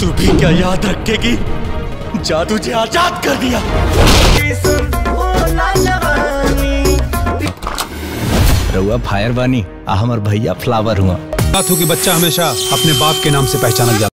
तू भी क्या याद रखेगी जादू जी आजाद कर दिया रहुआ फायर वानी हमार भैया फ्लावर हुआ बात की बच्चा हमेशा अपने बाप के नाम से पहचाना जाता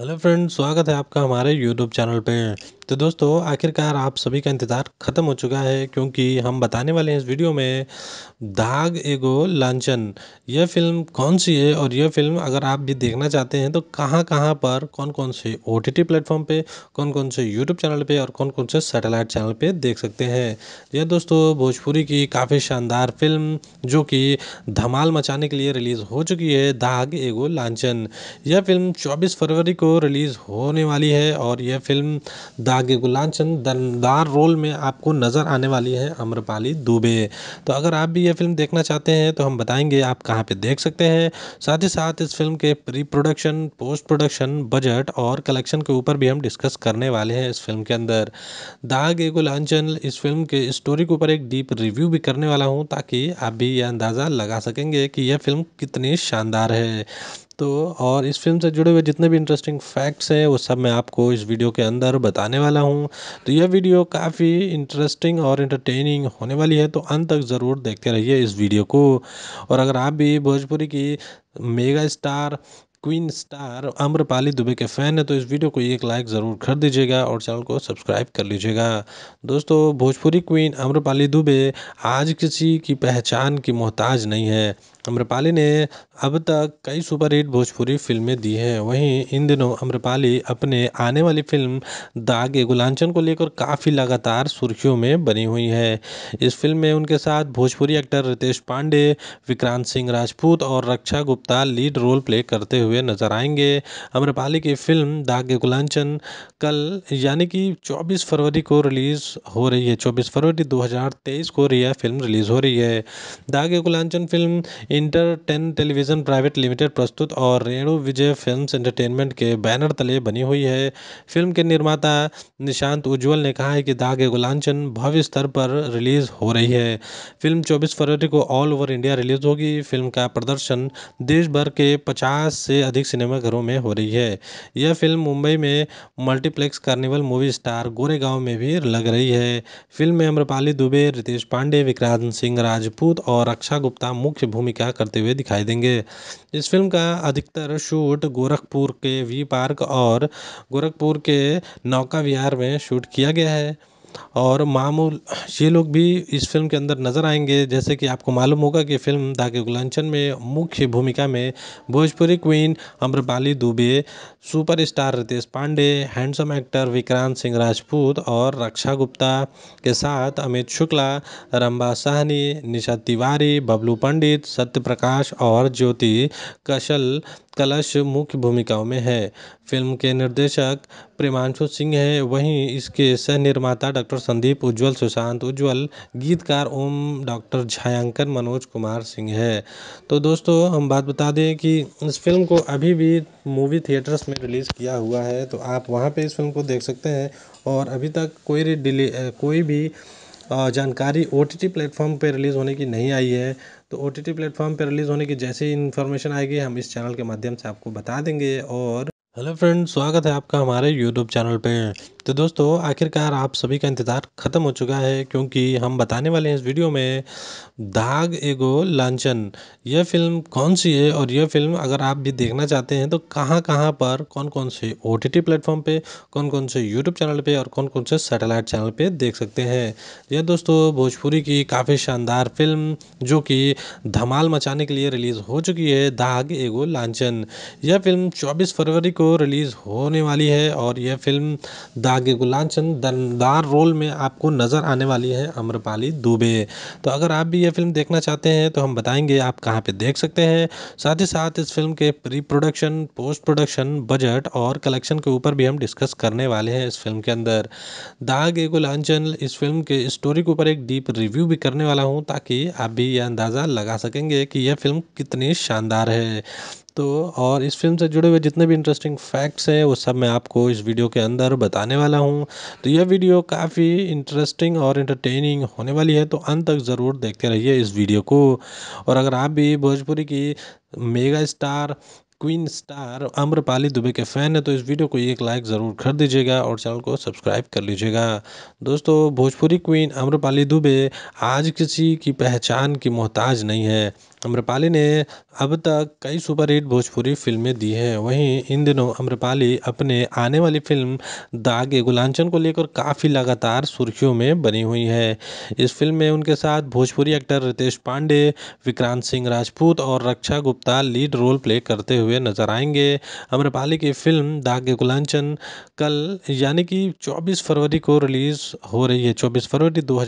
हेलो फ्रेंड स्वागत है आपका हमारे यूट्यूब चैनल पे तो दोस्तों आखिरकार आप सभी का इंतज़ार ख़त्म हो चुका है क्योंकि हम बताने वाले हैं इस वीडियो में दाग एगो लांचन यह फिल्म कौन सी है और यह फिल्म अगर आप भी देखना चाहते हैं तो कहां कहां पर कौन कौन से ओ टी टी प्लेटफॉर्म पर कौन कौन से यूट्यूब चैनल पर और कौन कौन से सैटेलाइट चैनल पर देख सकते हैं यह दोस्तों भोजपुरी की काफ़ी शानदार फिल्म जो कि धमाल मचाने के लिए रिलीज़ हो चुकी है दाग एगो लांचन यह फिल्म चौबीस फरवरी को रिलीज़ होने वाली है और यह फ़िल्म दागे गुलांचन दमदार रोल में आपको नज़र आने वाली है अम्रपाली दुबे तो अगर आप भी यह फ़िल्म देखना चाहते हैं तो हम बताएंगे आप कहाँ पे देख सकते हैं साथ ही साथ इस फिल्म के pre production post production budget और कलेक्शन के ऊपर भी हम डिस्कस करने वाले हैं इस फिल्म के अंदर दाग एगो इस फिल्म के स्टोरी के ऊपर एक डीप रिव्यू भी करने वाला हूँ ताकि आप भी यह अंदाज़ा लगा सकेंगे कि यह फिल्म कितनी शानदार है तो और इस फिल्म से जुड़े हुए जितने भी इंटरेस्टिंग फैक्ट्स हैं वो सब मैं आपको इस वीडियो के अंदर बताने वाला हूँ तो यह वीडियो काफ़ी इंटरेस्टिंग और इंटरटेनिंग होने वाली है तो अंत तक ज़रूर देखते रहिए इस वीडियो को और अगर आप भी भोजपुरी की mega star queen star Amrapali Dubey के फ़ैन है तो इस वीडियो को एक लाइक ज़रूर कर दीजिएगा और चैनल को सब्सक्राइब कर लीजिएगा दोस्तों भोजपुरी क्वीन अम्रपाली दुबे आज किसी की पहचान की मोहताज नहीं है अम्रपाली ने अब तक कई सुपरहिट भोजपुरी फिल्में दी हैं वहीं इन दिनों अम्रपाली अपने आने वाली फिल्म दागे गुलांचन को लेकर काफ़ी लगातार सुर्खियों में बनी हुई हैं इस फिल्म में उनके साथ भोजपुरी एक्टर रितेश पांडे विक्रांत सिंह राजपूत और Raksha Gupta lead role play करते हुए नजर आएंगे अम्रपाली की फिल्म दागे गुलांचन कल यानी कि चौबीस फरवरी को रिलीज़ हो रही है चौबीस फरवरी दो को यह फिल्म रिलीज़ हो रही है दागे गुलांचन film inter ten television private limited प्रस्तुत और रेणु विजय फिल्म्स एंटरटेनमेंट के बैनर तले बनी हुई है फिल्म के निर्माता निशांत उज्ज्वल ने कहा है कि दाग ए गुलांचन भव्य स्तर पर रिलीज़ हो रही है फिल्म 24 फरवरी को ऑल ओवर इंडिया रिलीज़ होगी फिल्म का प्रदर्शन देश भर के पचास से अधिक सिनेमाघरों में हो रही है यह फिल्म मुंबई में multiplex carnival movie star Goregaon में भी लग रही है फिल्म में अम्रपाली दुबे रितेश पांडे विक्रांत सिंह राजपूत और रक्षा गुप्ता मुख्य भूमिका क्या करते हुए दिखाई देंगे इस फिल्म का अधिकतर शूट गोरखपुर के वी पार्क और गोरखपुर के नौका विहार में शूट किया गया है और मामूल ये लोग भी इस फ़िल्म के अंदर नज़र आएंगे जैसे कि आपको मालूम होगा कि फ़िल्म दागे गुलांचन में मुख्य भूमिका में Bhojpuri queen Amrapali Dubey superstar Ritesh Pandey handsome actor Vikrant Singh Rajput और रक्षा गुप्ता के साथ अमित शुक्ला रंबा साहनी निशा तिवारी बबलू पंडित सत्य प्रकाश और ज्योति कशल कलश मुख्य भूमिकाओं में है फ़िल्म के निर्देशक प्रेमांशु सिंह हैं वहीं इसके सह निर्माता डॉक्टर संदीप उज्ज्वल सुशांत उज्ज्वल गीतकार ओम डॉक्टर छायांकन मनोज कुमार सिंह है तो दोस्तों हम बात बता दें कि इस फिल्म को अभी भी मूवी थिएटर्स में रिलीज़ किया हुआ है तो आप वहाँ पे इस फिल्म को देख सकते हैं और अभी तक कोई डिले कोई भी जानकारी ओ टी टी प्लेटफॉर्म पर रिलीज़ होने की नहीं आई है तो ओ टी टी प्लेटफॉर्म पर रिलीज़ होने की जैसे ही इन्फॉर्मेशन आएगी हम इस चैनल के माध्यम से आपको बता देंगे और हेलो फ्रेंड स्वागत है आपका हमारे यूट्यूब चैनल पे तो दोस्तों आखिरकार आप सभी का इंतज़ार ख़त्म हो चुका है क्योंकि हम बताने वाले हैं इस वीडियो में दाग एगो लांचन यह फिल्म कौन सी है और यह फिल्म अगर आप भी देखना चाहते हैं तो कहां कहां पर कौन कौन से ओ टी प्लेटफॉर्म पर कौन कौन से यूट्यूब चैनल पर और कौन कौन से सैटेलाइट चैनल पर देख सकते हैं यह दोस्तों भोजपुरी की काफ़ी शानदार फिल्म जो कि धमाल मचाने के लिए रिलीज़ हो चुकी है दाग एगो लांचन यह फिल्म चौबीस फरवरी को को रिलीज़ होने वाली है और यह फ़िल्म दागे गुलाब दमदार रोल में आपको नज़र आने वाली है अम्रपाली दुबे तो अगर आप भी यह फ़िल्म देखना चाहते हैं तो हम बताएंगे आप कहाँ पे देख सकते हैं साथ ही साथ इस फिल्म के pre production post production budget और कलेक्शन के ऊपर भी हम डिस्कस करने वाले हैं इस फिल्म के अंदर दाग एगो इस फिल्म के स्टोरी के ऊपर एक डीप रिव्यू भी करने वाला हूँ ताकि आप भी यह अंदाज़ा लगा सकेंगे कि यह फिल्म कितनी शानदार है तो और इस फिल्म से जुड़े हुए जितने भी इंटरेस्टिंग फैक्ट्स हैं वो सब मैं आपको इस वीडियो के अंदर बताने वाला हूँ तो यह वीडियो काफ़ी इंटरेस्टिंग और इंटरटेनिंग होने वाली है तो अंत तक ज़रूर देखते रहिए इस वीडियो को और अगर आप भी भोजपुरी की mega star queen star Amrapali Dubey के फ़ैन है तो इस वीडियो को एक लाइक ज़रूर कर दीजिएगा और चैनल को सब्सक्राइब कर लीजिएगा दोस्तों भोजपुरी क्वीन अम्रपाली दुबे आज किसी की पहचान की मोहताज नहीं है अम्रपाली ने अब तक कई सुपरहिट भोजपुरी फिल्में दी हैं वहीं इन दिनों अम्रपाली अपने आने वाली फिल्म दागे गुलांचन को लेकर काफ़ी लगातार सुर्खियों में बनी हुई है इस फिल्म में उनके साथ भोजपुरी एक्टर रितेश पांडे विक्रांत सिंह राजपूत और Raksha Gupta lead role play करते हुए नजर आएंगे अम्रपाली की फिल्म दागे गुलांचन कल यानी कि चौबीस फरवरी को रिलीज़ हो रही है चौबीस फरवरी दो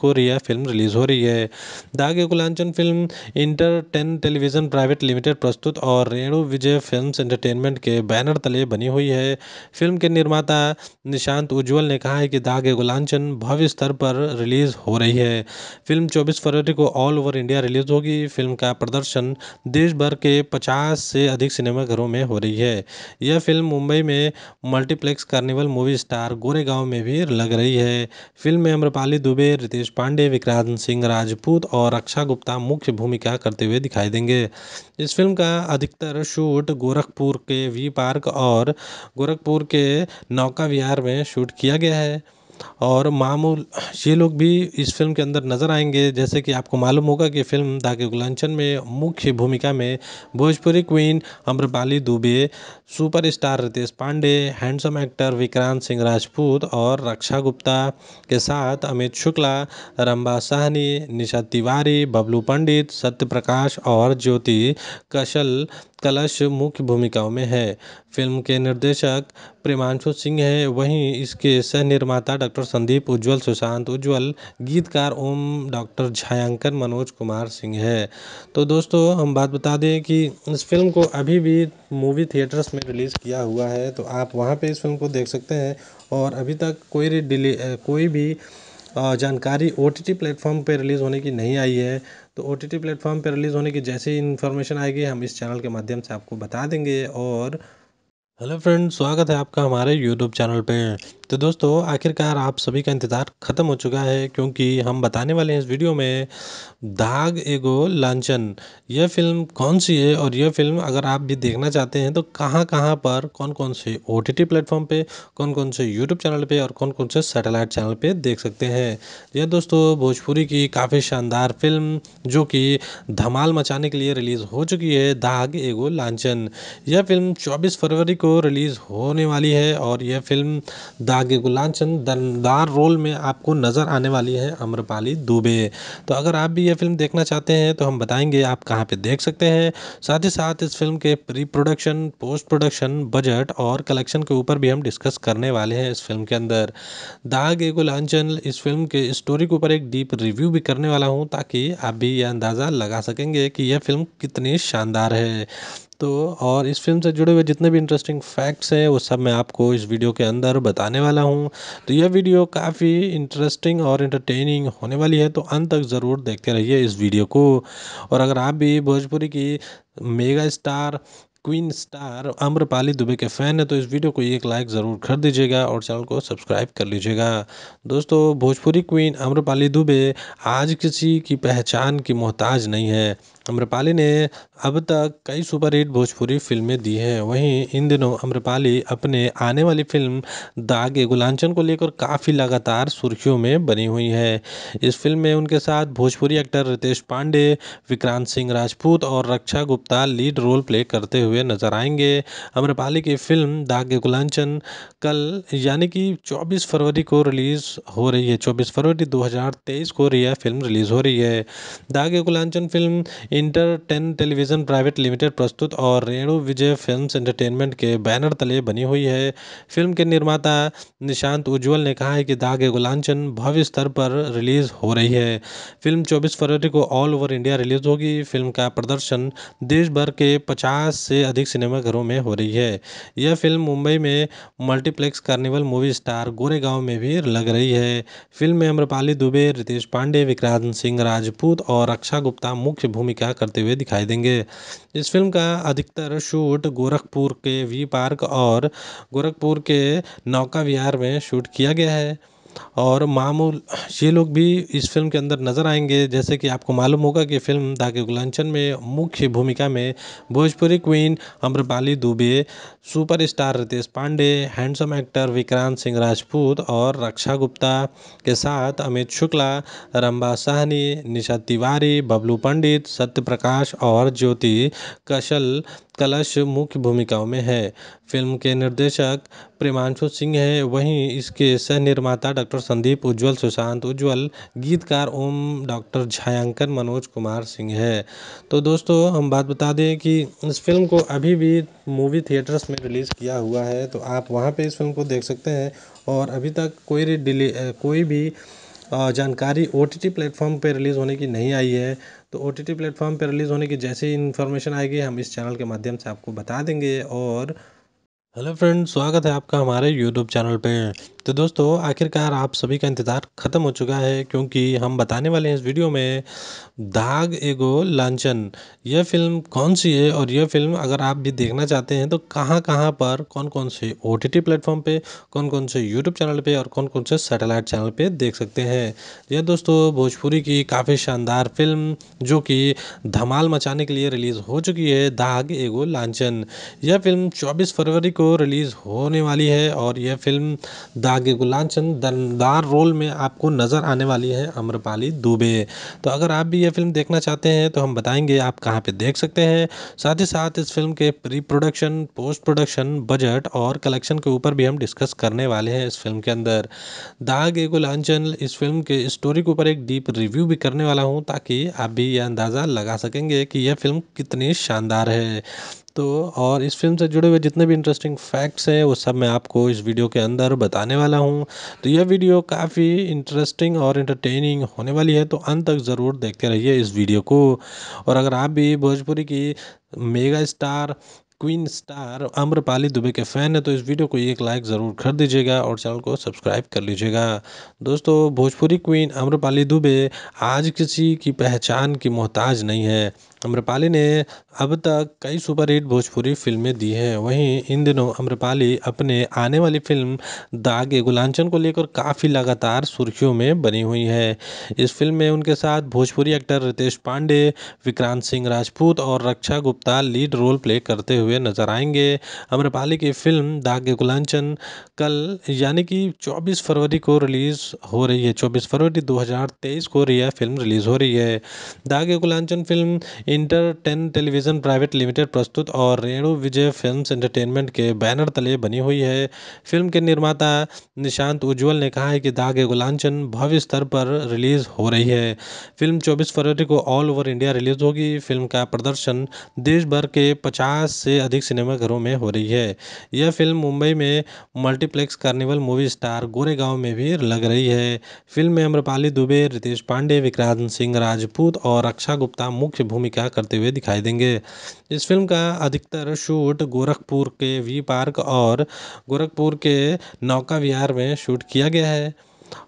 को यह फिल्म रिलीज़ हो रही है दागे गुलांचन film inter ten television private limited प्रस्तुत और रेणु विजय फिल्म्स एंटरटेनमेंट के बैनर तले बनी हुई है फिल्म के निर्माता निशांत उज्ज्वल ने कहा है कि दाग ए गुलांचन भव्य स्तर पर रिलीज़ हो रही है फिल्म 24 फरवरी को ऑल ओवर इंडिया रिलीज़ होगी फिल्म का प्रदर्शन देश भर के पचास से अधिक सिनेमाघरों में हो रही है यह फिल्म मुंबई में multiplex carnival movie star Goregaon में भी लग रही है फिल्म में अम्रपाली दुबे रितेश पांडे विक्रांत सिंह राजपूत और अक्षा गुप्ता मुख्य भूमिका अदा करते हुए दिखाई देंगे इस फिल्म का अधिकतर शूट गोरखपुर के वी पार्क और गोरखपुर के नौका विहार में शूट किया गया है और मामूल ये लोग भी इस फ़िल्म के अंदर नज़र आएंगे जैसे कि आपको मालूम होगा कि फ़िल्म दागे गुलांचन में मुख्य भूमिका में Bhojpuri queen Amrapali Dubey superstar Ritesh Pandey handsome actor Vikrant Singh Rajput और रक्षा गुप्ता के साथ अमित शुक्ला रंबा साहनी निशा तिवारी बबलू पंडित सत्य प्रकाश और ज्योति कशल कलश मुख्य भूमिकाओं में है फ़िल्म के निर्देशक प्रेमांशु सिंह हैं वहीं इसके सह निर्माता डॉक्टर संदीप उज्ज्वल सुशांत उज्ज्वल गीतकार ओम डॉक्टर छायांकन मनोज कुमार सिंह है तो दोस्तों हम बात बता दें कि इस फिल्म को अभी भी मूवी थिएटर्स में रिलीज़ किया हुआ है तो आप वहाँ पे इस फिल्म को देख सकते हैं और अभी तक कोई डिले कोई भी जानकारी ओ टी टी प्लेटफॉर्म पर रिलीज़ होने की नहीं आई है तो ओ टी टी प्लेटफॉर्म पर रिलीज़ होने की जैसी इन्फॉर्मेशन आएगी हम इस चैनल के माध्यम से आपको बता देंगे और हेलो फ्रेंड स्वागत है आपका हमारे यूट्यूब चैनल पर तो दोस्तों आखिरकार आप सभी का इंतज़ार ख़त्म हो चुका है क्योंकि हम बताने वाले हैं इस वीडियो में दाग एगो लांचन यह फिल्म कौन सी है और यह फिल्म अगर आप भी देखना चाहते हैं तो कहाँ कहाँ पर कौन कौन से ओ टी टी प्लेटफॉर्म पर कौन कौन से यूट्यूब चैनल पे और कौन कौन से सैटेलाइट चैनल पे देख सकते हैं यह दोस्तों भोजपुरी की काफ़ी शानदार फिल्म जो कि धमाल मचाने के लिए रिलीज़ हो चुकी है दाग एगो लांचन यह फिल्म चौबीस फरवरी को रिलीज़ होने वाली है और यह फिल्म दाग आगे गुलान चंद दमदार रोल में आपको नज़र आने वाली है अम्रपाली दुबे तो अगर आप भी ये फिल्म देखना चाहते हैं तो हम बताएंगे आप कहाँ पे देख सकते हैं साथ ही साथ इस फिल्म के pre production post production budget और कलेक्शन के ऊपर भी हम डिस्कस करने वाले हैं इस फिल्म के अंदर दाग ए गुलांचन इस फिल्म के स्टोरी के ऊपर एक डीप रिव्यू भी करने वाला हूँ ताकि आप भी यह अंदाज़ा लगा सकेंगे कि यह फिल्म कितनी शानदार है तो और इस फिल्म से जुड़े हुए जितने भी इंटरेस्टिंग फैक्ट्स हैं वो सब मैं आपको इस वीडियो के अंदर बताने वाला हूँ तो यह वीडियो काफ़ी इंटरेस्टिंग और इंटरटेनिंग होने वाली है तो अंत तक ज़रूर देखते रहिए इस वीडियो को और अगर आप भी भोजपुरी की mega star queen star Amrapali Dubey के फ़ैन है तो इस वीडियो को एक लाइक ज़रूर कर दीजिएगा और चैनल को सब्सक्राइब कर लीजिएगा दोस्तों भोजपुरी क्वीन अम्रपाली दुबे आज किसी की पहचान की मोहताज नहीं है अम्रपाली ने अब तक कई सुपरहिट भोजपुरी फिल्में दी हैं वहीं इन दिनों अम्रपाली अपने आने वाली फिल्म दागे गुलांचन को लेकर काफ़ी लगातार सुर्खियों में बनी हुई है इस फिल्म में उनके साथ भोजपुरी एक्टर रितेश पांडे विक्रांत सिंह राजपूत और Raksha Gupta lead role play करते हुए नजर आएंगे अम्रपाली की फिल्म दागे गुलांचन कल यानी कि चौबीस फरवरी को रिलीज़ हो रही है चौबीस फरवरी दो को यह फिल्म रिलीज़ हो रही है दागे गुलांचन film inter ten television private limited प्रस्तुत और रेणु विजय फिल्म्स एंटरटेनमेंट के बैनर तले बनी हुई है फिल्म के निर्माता निशांत उज्ज्वल ने कहा है कि दागे गुलांचन भव्य स्तर पर रिलीज़ हो रही है फिल्म चौबीस फरवरी को ऑल ओवर इंडिया रिलीज़ होगी फिल्म का प्रदर्शन देश भर के पचास से अधिक सिनेमाघरों में हो रही है यह फिल्म मुंबई में multiplex carnival movie star Goregaon में भी लग रही है फिल्म में अम्रपाली दुबे रितेश पांडे विक्रांत सिंह राजपूत और अक्षा गुप्ता मुख्य भूमिका क्या करते हुए दिखाई देंगे इस फिल्म का अधिकतर शूट गोरखपुर के वी पार्क और गोरखपुर के नौका विहार में शूट किया गया है और मामूल ये लोग भी इस फ़िल्म के अंदर नज़र आएंगे जैसे कि आपको मालूम होगा कि फ़िल्म दागे गुलांचन में मुख्य भूमिका में Bhojpuri queen Amrapali Dubey superstar Ritesh Pandey handsome actor Vikrant Singh Rajput और रक्षा गुप्ता के साथ अमित शुक्ला रंबा साहनी निशा तिवारी बबलू पंडित सत्य प्रकाश और ज्योति कशल कलश मुख्य भूमिकाओं में है फिल्म के निर्देशक प्रेमांशु सिंह हैं वहीं इसके सह निर्माता डॉक्टर संदीप उज्ज्वल सुशांत उज्ज्वल गीतकार ओम डॉक्टर छायांकन मनोज कुमार सिंह है तो दोस्तों हम बात बता दें कि इस फिल्म को अभी भी मूवी थिएटर्स में रिलीज़ किया हुआ है तो आप वहाँ पे इस फिल्म को देख सकते हैं और अभी तक कोई डिले कोई भी जानकारी ओ टी टी प्लेटफॉर्म पर रिलीज़ होने की नहीं आई है तो ओ टी टी प्लेटफॉर्म पर रिलीज़ होने की जैसे ही इन्फॉर्मेशन आएगी हम इस चैनल के माध्यम से आपको बता देंगे और हेलो फ्रेंड स्वागत है आपका हमारे यूट्यूब चैनल पे तो दोस्तों आखिरकार आप सभी का इंतज़ार ख़त्म हो चुका है क्योंकि हम बताने वाले हैं इस वीडियो में दाग एगो लांचन यह फिल्म कौन सी है और यह फिल्म अगर आप भी देखना चाहते हैं तो कहां कहां पर कौन कौन से ओ टी प्लेटफॉर्म पे कौन कौन से यूट्यूब चैनल पे और कौन कौन से सैटेलाइट चैनल पर देख सकते हैं यह दोस्तों भोजपुरी की काफ़ी शानदार फिल्म जो कि धमाल मचाने के लिए रिलीज़ हो चुकी है दाग एगो लांचन यह फिल्म चौबीस फरवरी को को रिलीज़ होने वाली है और यह फ़िल्म दागे गुलाब दमदार रोल में आपको नज़र आने वाली है अम्रपाली दुबे तो अगर आप भी यह फ़िल्म देखना चाहते हैं तो हम बताएंगे आप कहाँ पे देख सकते हैं साथ ही साथ इस फिल्म के pre production post production budget और कलेक्शन के ऊपर भी हम डिस्कस करने वाले हैं इस फिल्म के अंदर दाग एगो इस फिल्म के स्टोरी के ऊपर एक डीप रिव्यू भी करने वाला हूँ ताकि आप भी यह अंदाज़ा लगा सकेंगे कि यह फिल्म कितनी शानदार है तो और इस फिल्म से जुड़े हुए जितने भी इंटरेस्टिंग फैक्ट्स हैं वो सब मैं आपको इस वीडियो के अंदर बताने वाला हूँ तो यह वीडियो काफ़ी इंटरेस्टिंग और इंटरटेनिंग होने वाली है तो अंत तक ज़रूर देखते रहिए इस वीडियो को और अगर आप भी भोजपुरी की mega star queen star Amrapali Dubey के फ़ैन है तो इस वीडियो को एक लाइक ज़रूर कर दीजिएगा और चैनल को सब्सक्राइब कर लीजिएगा दोस्तों भोजपुरी क्वीन अम्रपाली दुबे आज किसी की पहचान की मोहताज नहीं है अम्रपाली ने अब तक कई सुपरहिट भोजपुरी फिल्में दी हैं वहीं इन दिनों अम्रपाली अपने आने वाली फिल्म दागे गुलांचन को लेकर काफ़ी लगातार सुर्खियों में बनी हुई है इस फिल्म में उनके साथ भोजपुरी एक्टर रितेश पांडे विक्रांत सिंह राजपूत और Raksha Gupta lead role play करते हुए नजर आएंगे अम्रपाली की फिल्म दागे गुलांचन कल यानी कि चौबीस फरवरी को रिलीज़ हो रही है चौबीस फरवरी दो को यह फिल्म रिलीज़ हो रही है दागे गुलांचन film inter ten television private limited प्रस्तुत और रेणु विजय फिल्म्स एंटरटेनमेंट के बैनर तले बनी हुई है फिल्म के निर्माता निशांत उज्ज्वल ने कहा है कि दाग गुलांचन भव्य स्तर पर रिलीज़ हो रही है फिल्म 24 फरवरी को ऑल ओवर इंडिया रिलीज़ होगी फिल्म का प्रदर्शन देश भर के पचास से अधिक सिनेमाघरों में हो रही है यह फिल्म मुंबई में multiplex carnival movie star Goregaon में भी लग रही है फिल्म में अम्रपाली दुबे रितेश पांडे विक्रांत सिंह राजपूत और अक्षा गुप्ता मुख्य भूमिका का करते हुए दिखाई देंगे इस फिल्म का अधिकतर शूट गोरखपुर के वी पार्क और गोरखपुर के नौका विहार में शूट किया गया है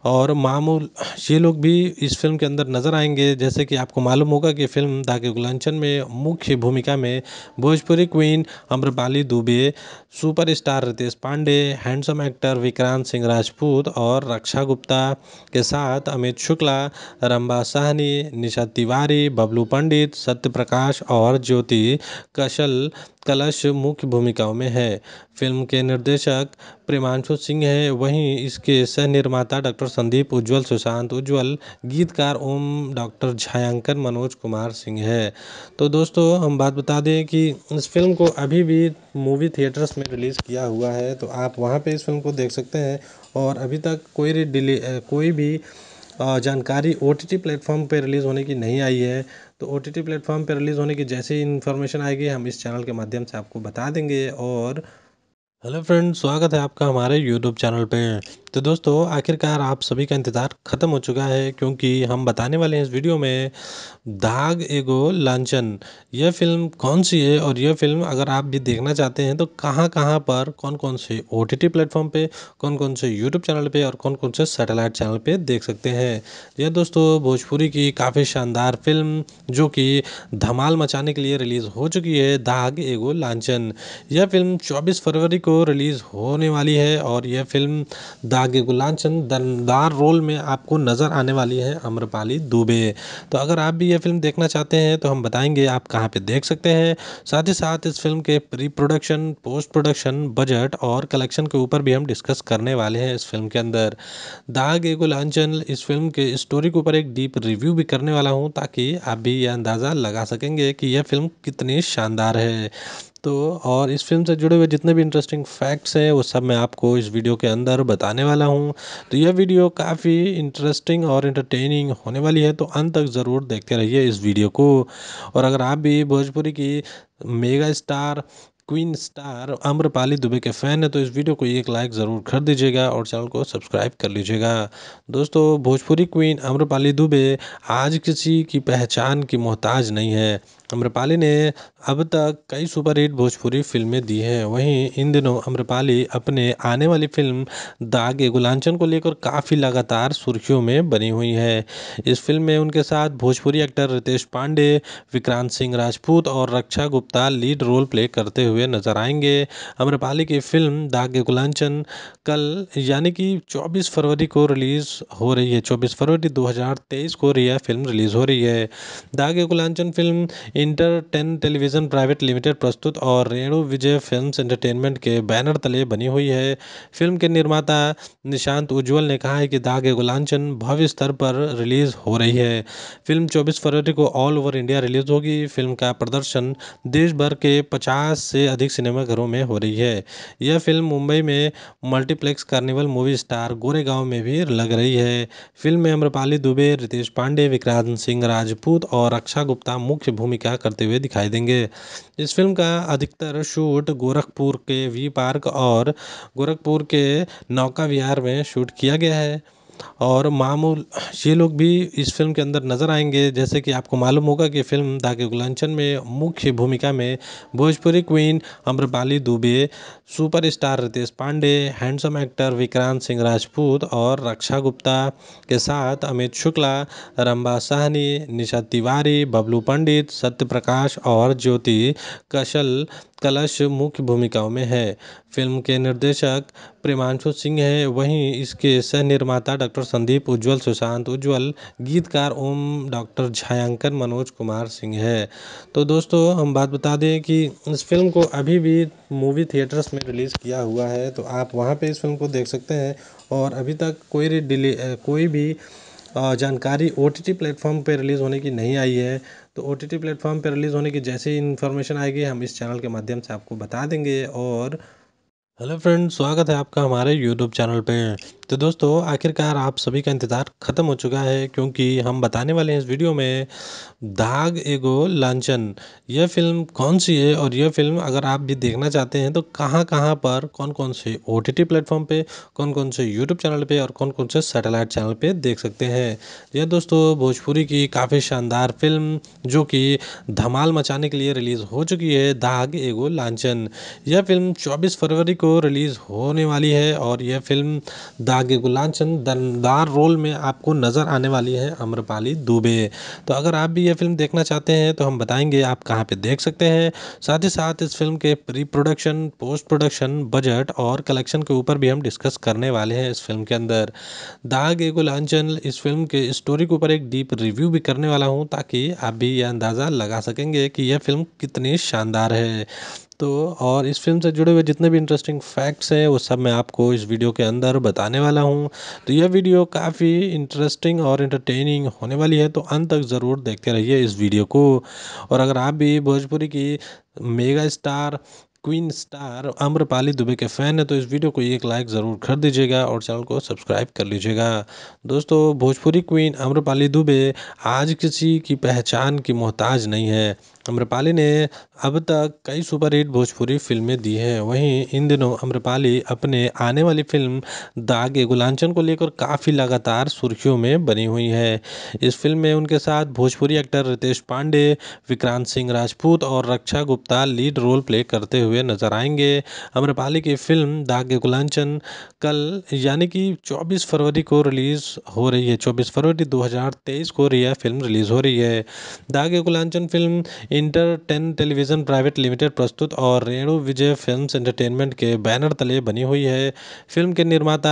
और मामूल ये लोग भी इस फ़िल्म के अंदर नज़र आएंगे जैसे कि आपको मालूम होगा कि फ़िल्म दागे गुलांचन में मुख्य भूमिका में Bhojpuri queen Amrapali Dubey superstar Ritesh Pandey handsome actor Vikrant Singh Rajput और रक्षा गुप्ता के साथ अमित शुक्ला रंबा साहनी निशा तिवारी बबलू पंडित सत्य प्रकाश और ज्योति कशल कलश मुख्य भूमिकाओं में है फ़िल्म के निर्देशक प्रेमांशु सिंह हैं वहीं इसके सह निर्माता डॉक्टर संदीप उज्जवल सुशांत उज्ज्वल गीतकार ओम डॉक्टर छायांकन मनोज कुमार सिंह है तो दोस्तों हम बात बता दें कि इस फिल्म को अभी भी मूवी थिएटर्स में रिलीज़ किया हुआ है तो आप वहाँ पे इस फिल्म को देख सकते हैं और अभी तक कोई डिले कोई भी जानकारी ओ टी टी प्लेटफॉर्म पर रिलीज़ होने की नहीं आई है तो ओ टी टी प्लेटफॉर्म पर रिलीज़ होने की जैसे ही इन्फॉर्मेशन आएगी हम इस चैनल के माध्यम से आपको बता देंगे और हेलो फ्रेंड स्वागत है आपका हमारे यूट्यूब चैनल पे तो दोस्तों आखिरकार आप सभी का इंतज़ार ख़त्म हो चुका है क्योंकि हम बताने वाले हैं इस वीडियो में दाग एगो लांचन यह फिल्म कौन सी है और यह फिल्म अगर आप भी देखना चाहते हैं तो कहाँ कहाँ पर कौन कौन से ओ टी टी प्लेटफॉर्म पर कौन कौन से यूट्यूब चैनल पर और कौन कौन से सैटेलाइट चैनल पर देख सकते हैं यह दोस्तों भोजपुरी की काफ़ी शानदार फिल्म जो कि धमाल मचाने के लिए रिलीज़ हो चुकी है दाग एगो लांचन यह फिल्म चौबीस फरवरी को रिलीज़ होने वाली है और यह फ़िल्म दागे गुलाबचंद दमदार रोल में आपको नज़र आने वाली है अम्रपाली दुबे तो अगर आप भी यह फ़िल्म देखना चाहते हैं तो हम बताएंगे आप कहाँ पे देख सकते हैं साथ ही साथ इस फिल्म के pre production post production budget और कलेक्शन के ऊपर भी हम डिस्कस करने वाले हैं इस फिल्म के अंदर दागे ए इस फिल्म के स्टोरी के ऊपर एक डीप रिव्यू भी करने वाला हूँ ताकि आप भी यह अंदाज़ा लगा सकेंगे कि यह फिल्म कितनी शानदार है दोस्तों और इस फिल्म से जुड़े हुए जितने भी इंटरेस्टिंग फैक्ट्स हैं वो सब मैं आपको इस वीडियो के अंदर बताने वाला हूँ तो यह वीडियो काफ़ी इंटरेस्टिंग और इंटरटेनिंग होने वाली है तो अंत तक ज़रूर देखते रहिए इस वीडियो को और अगर आप भी भोजपुरी की mega star queen star Amrapali Dubey के फ़ैन है तो इस वीडियो को एक लाइक ज़रूर कर दीजिएगा और चैनल को सब्सक्राइब कर लीजिएगा दोस्तों भोजपुरी क्वीन अम्रपाली दुबे आज किसी की पहचान की मोहताज नहीं है अम्रपाली ने अब तक कई सुपरहिट भोजपुरी फिल्में दी हैं वहीं इन दिनों अम्रपाली अपने आने वाली फिल्म दागे गुलांचन को लेकर काफ़ी लगातार सुर्खियों में बनी हुई है इस फिल्म में उनके साथ भोजपुरी एक्टर रितेश पांडे विक्रांत सिंह राजपूत और Raksha Gupta lead role play करते हुए नजर आएंगे अम्रपाली की फिल्म दागे गुलांचन कल यानी कि चौबीस फरवरी को रिलीज़ हो रही है चौबीस फरवरी दो को यह फिल्म रिलीज़ हो रही है दागे गुलांचन film inter television television private limited प्रस्तुत और रेणु विजय फिल्म्स एंटरटेनमेंट के बैनर तले बनी हुई है फिल्म के निर्माता निशांत उज्ज्वल ने कहा है कि दागे गुलांचन भव्य स्तर पर रिलीज़ हो रही है फिल्म 24 फरवरी को ऑल ओवर इंडिया रिलीज़ होगी फिल्म का प्रदर्शन देश भर के पचास से अधिक सिनेमाघरों में हो रही है यह फिल्म मुंबई में multiplex carnival movie star Goregaon में भी लग रही है फिल्म में अम्रपाली दुबे रितेश पांडे विक्रांत सिंह राजपूत और रक्षा गुप्ता मुख्य भूमिका करते हुए दिखाई देंगे इस फिल्म का अधिकतर शूट गोरखपुर के वी पार्क और गोरखपुर के नौका विहार में शूट किया गया है और मामूल ये लोग भी इस फ़िल्म के अंदर नज़र आएंगे जैसे कि आपको मालूम होगा कि फ़िल्म दागे गुलांचन में मुख्य भूमिका में Bhojpuri queen Amrapali Dubey superstar Ritesh Pandey handsome actor Vikrant Singh Rajput और रक्षा गुप्ता के साथ अमित शुक्ला रंबा साहनी निशा तिवारी बबलू पंडित सत्य प्रकाश और ज्योति कशल कलश मुख्य भूमिकाओं में है फ़िल्म के निर्देशक प्रेमांशु सिंह हैं वहीं इसके सह निर्माता डॉक्टर संदीप उज्ज्वल सुशांत उज्ज्वल गीतकार ओम डॉक्टर छायांकन मनोज कुमार सिंह है तो दोस्तों हम बात बता दें कि इस फिल्म को अभी भी मूवी थिएटर्स में रिलीज़ किया हुआ है तो आप वहाँ पे इस फिल्म को देख सकते हैं और अभी तक कोई डिले कोई भी जानकारी ओ टी टी प्लेटफॉर्म पर रिलीज़ होने की नहीं आई है तो ओ टी टी प्लेटफॉर्म पर रिलीज़ होने की जैसी इन्फॉर्मेशन आएगी हम इस चैनल के माध्यम से आपको बता देंगे और हेलो फ्रेंड स्वागत है आपका हमारे यूट्यूब चैनल पे तो दोस्तों आखिरकार आप सभी का इंतज़ार ख़त्म हो चुका है क्योंकि हम बताने वाले हैं इस वीडियो में दाग एगो लांचन यह फ़िल्म कौन सी है और यह फ़िल्म अगर आप भी देखना चाहते हैं तो कहाँ कहाँ पर कौन कौन से ओ टी टी प्लेटफॉर्म पर कौन कौन से यूट्यूब चैनल पर और कौन कौन से सैटेलाइट चैनल पर देख सकते हैं यह दोस्तों भोजपुरी की काफ़ी शानदार फिल्म जो कि धमाल मचाने के लिए रिलीज़ हो चुकी है दाग एगो लांचन यह फ़िल्म चौबीस फरवरी को रिलीज़ होने वाली है और यह फ़िल्म दागे गुलाबचंद दमदार रोल में आपको नज़र आने वाली है अम्रपाली दुबे तो अगर आप भी ये फिल्म देखना चाहते हैं तो हम बताएंगे आप कहाँ पे देख सकते हैं साथ ही साथ इस फिल्म के pre production post production budget और कलेक्शन के ऊपर भी हम डिस्कस करने वाले हैं इस फिल्म के अंदर दाग एगो इस फिल्म के स्टोरी के ऊपर एक डीप रिव्यू भी करने वाला हूँ ताकि आप भी यह अंदाज़ा लगा सकेंगे कि यह फिल्म कितनी शानदार है तो और इस फिल्म से जुड़े हुए जितने भी इंटरेस्टिंग फैक्ट्स हैं वो सब मैं आपको इस वीडियो के अंदर बताने वाला हूँ तो यह वीडियो काफ़ी इंटरेस्टिंग और इंटरटेनिंग होने वाली है तो अंत तक ज़रूर देखते रहिए इस वीडियो को और अगर आप भी भोजपुरी की mega star queen star Amrapali Dubey के फ़ैन है तो इस वीडियो को एक लाइक ज़रूर कर दीजिएगा और चैनल को सब्सक्राइब कर लीजिएगा दोस्तों भोजपुरी क्वीन अम्रपाली दुबे आज किसी की पहचान की मोहताज नहीं है अम्रपाली ने अब तक कई सुपरहिट भोजपुरी फिल्में दी हैं वहीं इन दिनों अम्रपाली अपने आने वाली फिल्म दागे गुलांचन को लेकर काफ़ी लगातार सुर्खियों में बनी हुई हैं इस फिल्म में उनके साथ भोजपुरी एक्टर रितेश पांडे विक्रांत सिंह राजपूत और Raksha Gupta lead role play करते हुए नजर आएंगे अम्रपाली की फिल्म दागे गुलांचन कल यानी कि चौबीस फरवरी को रिलीज़ हो रही है चौबीस फरवरी दो को यह फिल्म रिलीज़ हो रही है दागे गुलांचन film inter ten television private limited प्रस्तुत और रेणु विजय फिल्म्स एंटरटेनमेंट के बैनर तले बनी हुई है फिल्म के निर्माता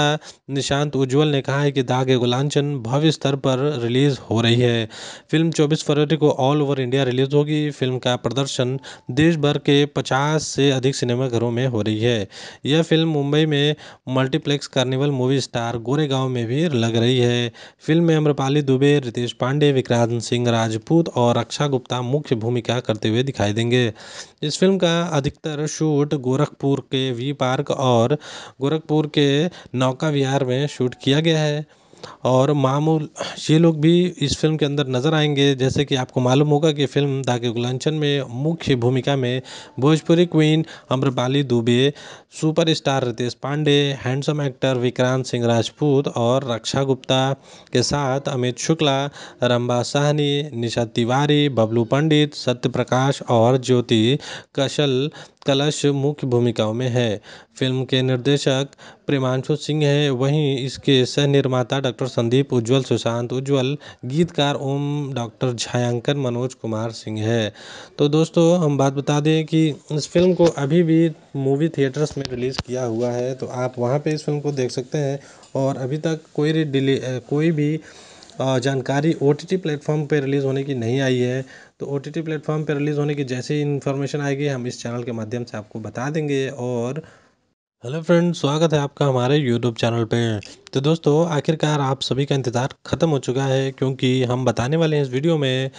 निशांत उज्जवल ने कहा है कि दाग गुलांचन भव्य स्तर पर रिलीज़ हो रही है फिल्म चौबीस फरवरी को ऑल ओवर इंडिया रिलीज़ होगी फिल्म का प्रदर्शन देश भर के पचास से अधिक सिनेमाघरों में हो रही है यह फिल्म मुंबई में multiplex carnival movie star Goregaon में भी लग रही है फिल्म में अम्रपाली दुबे रितेश पांडे विक्रांत सिंह राजपूत और रक्षा गुप्ता मुख्य भूमिका करते हुए दिखाई देंगे है इस फिल्म का अधिकतर शूट गोरखपुर के वी पार्क और गोरखपुर के नौका विहार में शूट किया गया है और मामूल ये लोग भी इस फ़िल्म के अंदर नज़र आएंगे जैसे कि आपको मालूम होगा कि फ़िल्म दागे गुलांचन में मुख्य भूमिका में Bhojpuri queen Amrapali Dubey superstar Ritesh Pandey handsome actor Vikrant Singh Rajput और रक्षा गुप्ता के साथ अमित शुक्ला रंबा साहनी निशा तिवारी बबलू पंडित सत्य प्रकाश और ज्योति कशल कलश मुख्य भूमिकाओं में है फ़िल्म के निर्देशक प्रेमांशु सिंह हैं वहीं इसके सह निर्माता डॉक्टर संदीप उज्ज्वल सुशांत उज्ज्वल गीतकार ओम डॉक्टर छायांकन मनोज कुमार सिंह है तो दोस्तों हम बात बता दें कि इस फिल्म को अभी भी मूवी थिएटर्स में रिलीज़ किया हुआ है तो आप वहाँ पे इस फिल्म को देख सकते हैं और अभी तक कोई डिले कोई भी जानकारी ओ टी टी प्लेटफॉर्म पर रिलीज़ होने की नहीं आई है तो ओ टी टी प्लेटफॉर्म पर रिलीज़ होने की जैसे ही इन्फॉर्मेशन आएगी हम इस चैनल के माध्यम से आपको बता देंगे और हेलो फ्रेंड स्वागत है आपका हमारे यूट्यूब चैनल पे तो दोस्तों आखिरकार आप सभी का इंतज़ार ख़त्म हो चुका है क्योंकि हम बताने वाले हैं इस वीडियो में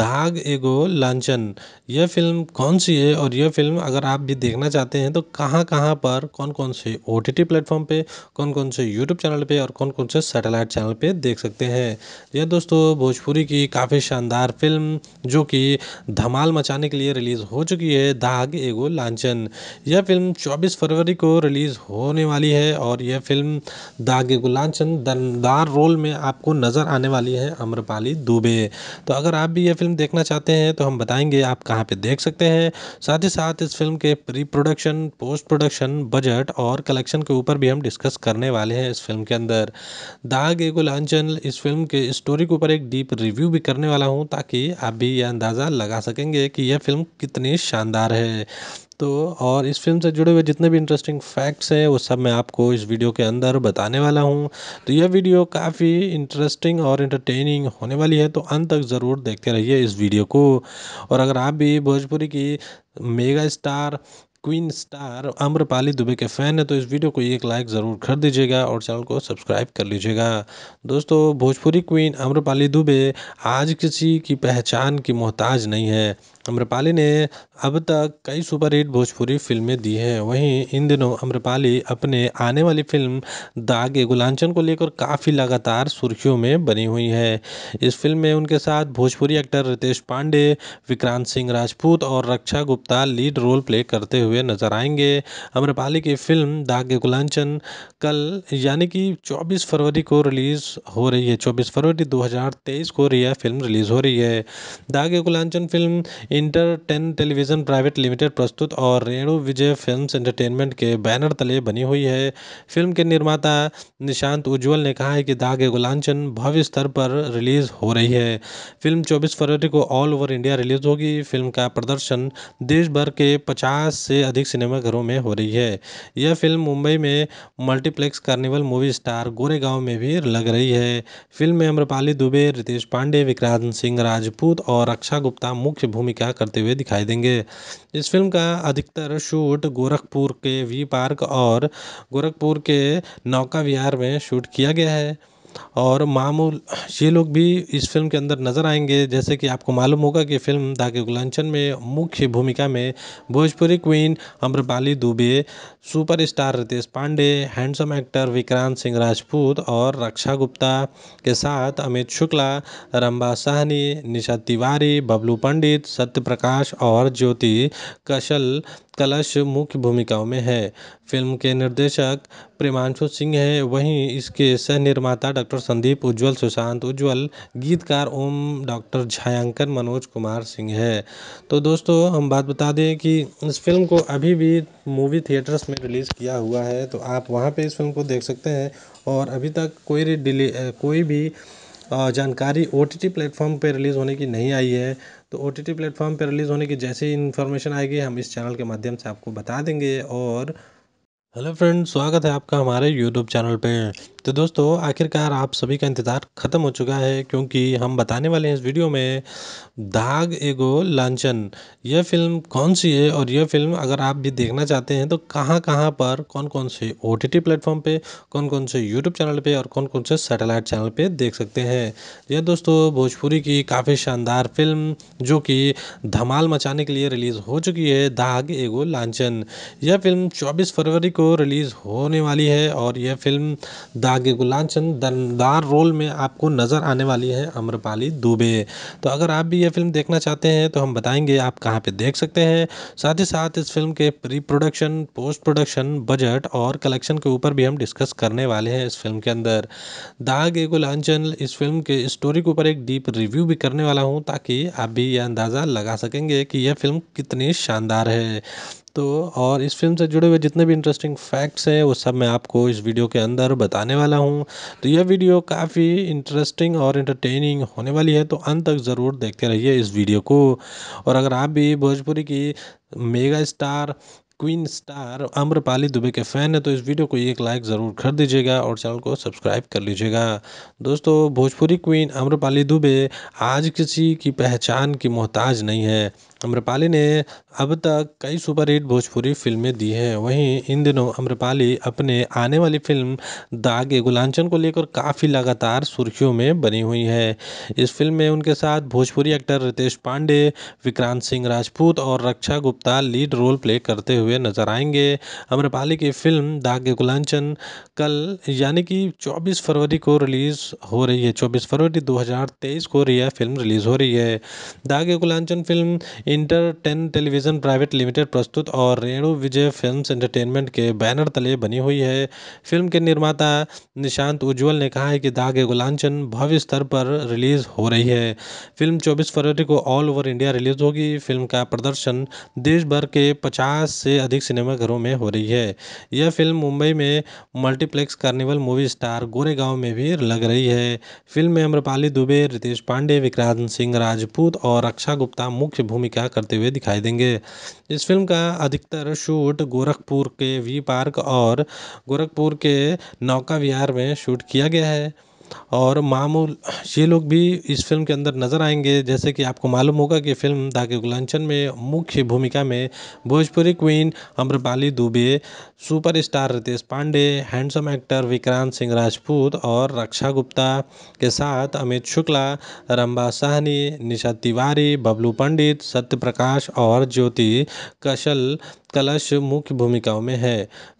दाग एगो लांचन यह फिल्म कौन सी है और यह फिल्म अगर आप भी देखना चाहते हैं तो कहां कहां पर कौन कौन से ओ टी प्लेटफॉर्म पर कौन कौन से यूट्यूब चैनल पर और कौन कौन से सेटेलाइट चैनल पर देख सकते हैं यह दोस्तों भोजपुरी की काफ़ी शानदार फिल्म जो कि धमाल मचाने के लिए रिलीज़ हो चुकी है दाग एगो लांचन यह फिल्म चौबीस फरवरी को को रिलीज़ होने वाली है और यह फ़िल्म दागे गुलाब चंद दमदार रोल में आपको नज़र आने वाली है अम्रपाली दुबे तो अगर आप भी यह फ़िल्म देखना चाहते हैं तो हम बताएंगे आप कहाँ पे देख सकते हैं साथ ही साथ इस फिल्म के pre production post production budget और कलेक्शन के ऊपर भी हम डिस्कस करने वाले हैं इस फिल्म के अंदर दाग ए गुलांचन इस फिल्म के स्टोरी के ऊपर एक डीप रिव्यू भी करने वाला हूँ ताकि आप भी यह अंदाज़ा लगा सकेंगे कि यह फिल्म कितनी शानदार है दोस्तों और इस फिल्म से जुड़े हुए जितने भी इंटरेस्टिंग फैक्ट्स हैं वो सब मैं आपको इस वीडियो के अंदर बताने वाला हूँ तो यह वीडियो काफ़ी इंटरेस्टिंग और इंटरटेनिंग होने वाली है तो अंत तक ज़रूर देखते रहिए इस वीडियो को और अगर आप भी भोजपुरी की mega star queen star Amrapali Dubey के फ़ैन है तो इस वीडियो को एक लाइक ज़रूर कर दीजिएगा और चैनल को सब्सक्राइब कर लीजिएगा दोस्तों भोजपुरी क्वीन अम्रपाली दुबे आज किसी की पहचान की मोहताज नहीं है अम्रपाली ने अब तक कई सुपरहिट भोजपुरी फिल्में दी हैं वहीं इन दिनों अम्रपाली अपने आने वाली फिल्म दागे गुलांचन को लेकर काफ़ी लगातार सुर्खियों में बनी हुई है इस फिल्म में उनके साथ भोजपुरी एक्टर रितेश पांडे विक्रांत सिंह राजपूत और Raksha Gupta lead role play करते हुए नजर आएंगे अम्रपाली की फिल्म दागे गुलांचन कल यानी कि चौबीस फरवरी को रिलीज़ हो रही है चौबीस फरवरी दो को यह फिल्म रिलीज़ हो रही है दागे गुलांचन film inter ten television private limited प्रस्तुत और रेणु विजय फिल्म्स एंटरटेनमेंट के बैनर तले बनी हुई है फिल्म के निर्माता निशांत उज्ज्वल ने कहा है कि दागे गुलांचन भव्य स्तर पर रिलीज़ हो रही है फिल्म 24 फरवरी को ऑल ओवर इंडिया रिलीज़ होगी फिल्म का प्रदर्शन देश भर के पचास से अधिक सिनेमाघरों में हो रही है यह फिल्म मुंबई में multiplex carnival movie star Goregaon में भी लग रही है फिल्म में अम्रपाली दुबे रितेश पांडे विक्रांत सिंह राजपूत और अक्षा गुप्ता मुख्य भूमिका अदा करते हुए दिखाई देंगे इस फिल्म का अधिकतर शूट गोरखपुर के वी पार्क और गोरखपुर के नौका विहार में शूट किया गया है और मामूल ये लोग भी इस फ़िल्म के अंदर नज़र आएंगे जैसे कि आपको मालूम होगा कि फ़िल्म दागे गुलांचन में मुख्य भूमिका में Bhojpuri queen Amrapali Dubey superstar Ritesh Pandey handsome actor Vikrant Singh Rajput और रक्षा गुप्ता के साथ अमित शुक्ला रंबा साहनी निशा तिवारी बबलू पंडित सत्य प्रकाश और ज्योति कशल कलश मुख्य भूमिकाओं में है फ़िल्म के निर्देशक प्रेमांशु सिंह हैं वहीं इसके सह निर्माता डॉक्टर संदीप उज्ज्वल सुशांत उज्ज्वल गीतकार ओम डॉक्टर छायांकन मनोज कुमार सिंह है तो दोस्तों हम बात बता दें कि इस फिल्म को अभी भी मूवी थिएटर्स में रिलीज़ किया हुआ है तो आप वहाँ पे इस फिल्म को देख सकते हैं और अभी तक कोई डिले कोई भी जानकारी ओ टी टी प्लेटफॉर्म पर रिलीज़ होने की नहीं आई है तो ओ टी टी प्लेटफॉर्म पर रिलीज़ होने की जैसी इन्फॉर्मेशन आएगी हम इस चैनल के माध्यम से आपको बता देंगे और हेलो फ्रेंड स्वागत है आपका हमारे यूट्यूब चैनल पर तो दोस्तों आखिरकार आप सभी का इंतज़ार ख़त्म हो चुका है क्योंकि हम बताने वाले हैं इस वीडियो में दाग एगो लांचन यह फ़िल्म कौन सी है और यह फ़िल्म अगर आप भी देखना चाहते हैं तो कहाँ कहाँ पर कौन कौन से ओ टी टी प्लेटफॉर्म पर कौन कौन से यूट्यूब चैनल पर और कौन कौन से सैटेलाइट चैनल पर देख सकते हैं यह दोस्तों भोजपुरी की काफ़ी शानदार फिल्म जो कि धमाल मचाने के लिए रिलीज़ हो चुकी है दाग एगो लांचन यह फ़िल्म चौबीस फरवरी को रिलीज़ होने वाली है और यह फ़िल्म दागे गुलाचंद दमदार रोल में आपको नज़र आने वाली है अम्रपाली दुबे तो अगर आप भी ये फिल्म देखना चाहते हैं तो हम बताएंगे आप कहाँ पे देख सकते हैं साथ ही साथ इस फिल्म के pre production post production budget और कलेक्शन के ऊपर भी हम डिस्कस करने वाले हैं इस फिल्म के अंदर दाग एगो इस फिल्म के स्टोरी के ऊपर एक डीप रिव्यू भी करने वाला हूँ ताकि आप भी यह अंदाज़ा लगा सकेंगे कि यह फिल्म कितनी शानदार है दोस्तों और इस फिल्म से जुड़े हुए जितने भी इंटरेस्टिंग फैक्ट्स हैं वो सब मैं आपको इस वीडियो के अंदर बताने वाला हूँ तो यह वीडियो काफ़ी इंटरेस्टिंग और इंटरटेनिंग होने वाली है तो अंत तक ज़रूर देखते रहिए इस वीडियो को और अगर आप भी भोजपुरी की mega star queen star Amrapali Dubey के फ़ैन है तो इस वीडियो को एक लाइक ज़रूर कर दीजिएगा और चैनल को सब्सक्राइब कर लीजिएगा दोस्तों भोजपुरी क्वीन अम्रपाली दुबे आज किसी की पहचान की मोहताज नहीं है अम्रपाली ने अब तक कई सुपरहिट भोजपुरी फिल्में दी हैं वहीं इन दिनों अम्रपाली अपने आने वाली फिल्म दागे गुलांचन को लेकर काफ़ी लगातार सुर्खियों में बनी हुई है इस फिल्म में उनके साथ भोजपुरी एक्टर रितेश पांडे विक्रांत सिंह राजपूत और Raksha Gupta lead role play करते हुए नजर आएंगे अम्रपाली की फिल्म दागे गुलांचन कल यानी कि चौबीस फरवरी को रिलीज़ हो रही है चौबीस फरवरी दो को यह फिल्म रिलीज़ हो रही है दागे गुलांचन film inter ten television private limited प्रस्तुत और रेणु विजय फिल्म्स एंटरटेनमेंट के बैनर तले बनी हुई है फिल्म के निर्माता निशांत उज्ज्वल ने कहा है कि दागे गुलांचन भव्य स्तर पर रिलीज़ हो रही है फिल्म चौबीस फरवरी को ऑल ओवर इंडिया रिलीज़ होगी फिल्म का प्रदर्शन देश भर के पचास से अधिक सिनेमाघरों में हो रही है यह फिल्म मुंबई में multiplex carnival movie star Goregaon में भी लग रही है फिल्म में अम्रपाली दुबे रितेश पांडे विक्रांत सिंह राजपूत और रक्षा गुप्ता मुख्य भूमिका क्या करते हुए दिखाई देंगे इस फिल्म का अधिकतर शूट गोरखपुर के वी पार्क और गोरखपुर के नौका विहार में शूट किया गया है और मामूल ये लोग भी इस फ़िल्म के अंदर नज़र आएंगे जैसे कि आपको मालूम होगा कि फ़िल्म दागे गुलांचन में मुख्य भूमिका में Bhojpuri queen Amrapali Dubey superstar Ritesh Pandey handsome actor Vikrant Singh Rajput और रक्षा गुप्ता के साथ अमित शुक्ला रंबा साहनी निशा तिवारी बबलू पंडित सत्य प्रकाश और ज्योति कशल कलश मुख्य भूमिकाओं में है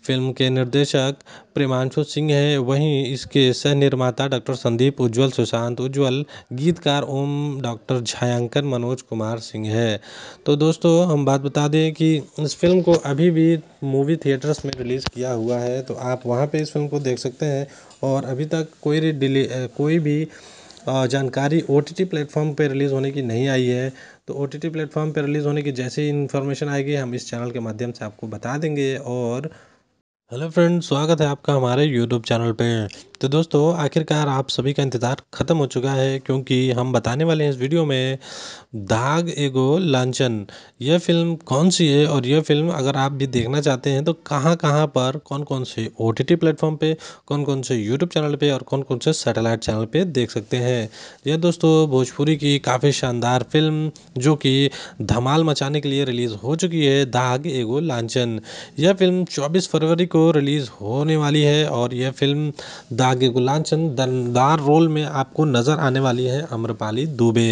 फिल्म के निर्देशक प्रेमांशु सिंह हैं वहीं इसके सह निर्माता डॉक्टर संदीप उज्ज्वल सुशांत उज्ज्वल गीतकार ओम डॉक्टर छायांकन मनोज कुमार सिंह है तो दोस्तों हम बात बता दें कि इस फिल्म को अभी भी मूवी थिएटर्स में रिलीज़ किया हुआ है तो आप वहाँ पे इस फिल्म को देख सकते हैं और अभी तक कोई डिले कोई भी जानकारी ओ टी टी प्लेटफॉर्म पर रिलीज़ होने की नहीं आई है तो ओ टी टी प्लेटफॉर्म पर रिलीज़ होने की जैसे ही इन्फॉर्मेशन आएगी हम इस चैनल के माध्यम से आपको बता देंगे और हेलो फ्रेंड स्वागत है आपका हमारे यूट्यूब चैनल पे तो दोस्तों आखिरकार आप सभी का इंतज़ार ख़त्म हो चुका है क्योंकि हम बताने वाले हैं इस वीडियो में दाग एगो लांचन यह फिल्म कौन सी है और यह फिल्म अगर आप भी देखना चाहते हैं तो कहाँ कहाँ पर कौन कौन से ओ टी टी प्लेटफॉर्म पर कौन कौन से यूट्यूब चैनल पर और कौन कौन से सैटेलाइट चैनल पर देख सकते हैं यह दोस्तों भोजपुरी की काफ़ी शानदार फिल्म जो कि धमाल मचाने के लिए रिलीज़ हो चुकी है दाग एगो लांचन यह फिल्म चौबीस फरवरी को को रिलीज़ होने वाली है और यह फ़िल्म दागे गुलाबचंद दमदार रोल में आपको नज़र आने वाली है अम्रपाली दुबे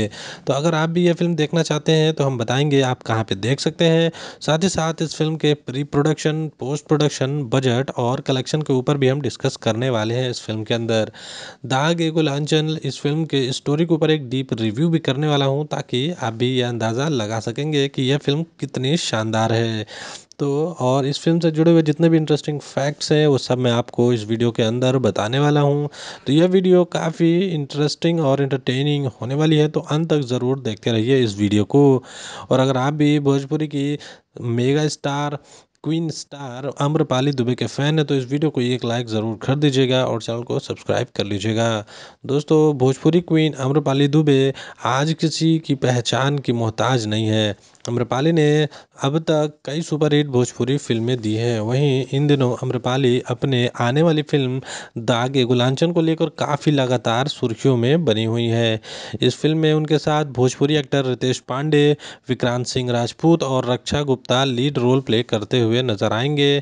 तो अगर आप भी यह फ़िल्म देखना चाहते हैं तो हम बताएंगे आप कहाँ पे देख सकते हैं साथ ही साथ इस फिल्म के pre production post production budget और कलेक्शन के ऊपर भी हम डिस्कस करने वाले हैं इस फिल्म के अंदर दाग एगो इस फिल्म के स्टोरी के ऊपर एक डीप रिव्यू भी करने वाला हूँ ताकि आप भी यह अंदाज़ा लगा सकेंगे कि यह फिल्म कितनी शानदार है तो और इस फिल्म से जुड़े हुए जितने भी इंटरेस्टिंग फैक्ट्स हैं वो सब मैं आपको इस वीडियो के अंदर बताने वाला हूँ तो यह वीडियो काफ़ी इंटरेस्टिंग और इंटरटेनिंग होने वाली है तो अंत तक ज़रूर देखते रहिए इस वीडियो को और अगर आप भी भोजपुरी की mega star queen star Amrapali Dubey के फ़ैन है तो इस वीडियो को एक लाइक ज़रूर कर दीजिएगा और चैनल को सब्सक्राइब कर लीजिएगा दोस्तों भोजपुरी क्वीन अम्रपाली दुबे आज किसी की पहचान की मोहताज नहीं है अम्रपाली ने अब तक कई सुपरहिट भोजपुरी फिल्में दी हैं वहीं इन दिनों अम्रपाली अपने आने वाली फिल्म दागे गुलांचन को लेकर काफ़ी लगातार सुर्खियों में बनी हुई हैं इस फिल्म में उनके साथ भोजपुरी एक्टर रितेश पांडे विक्रांत सिंह राजपूत और Raksha Gupta lead role play करते हुए नजर आएंगे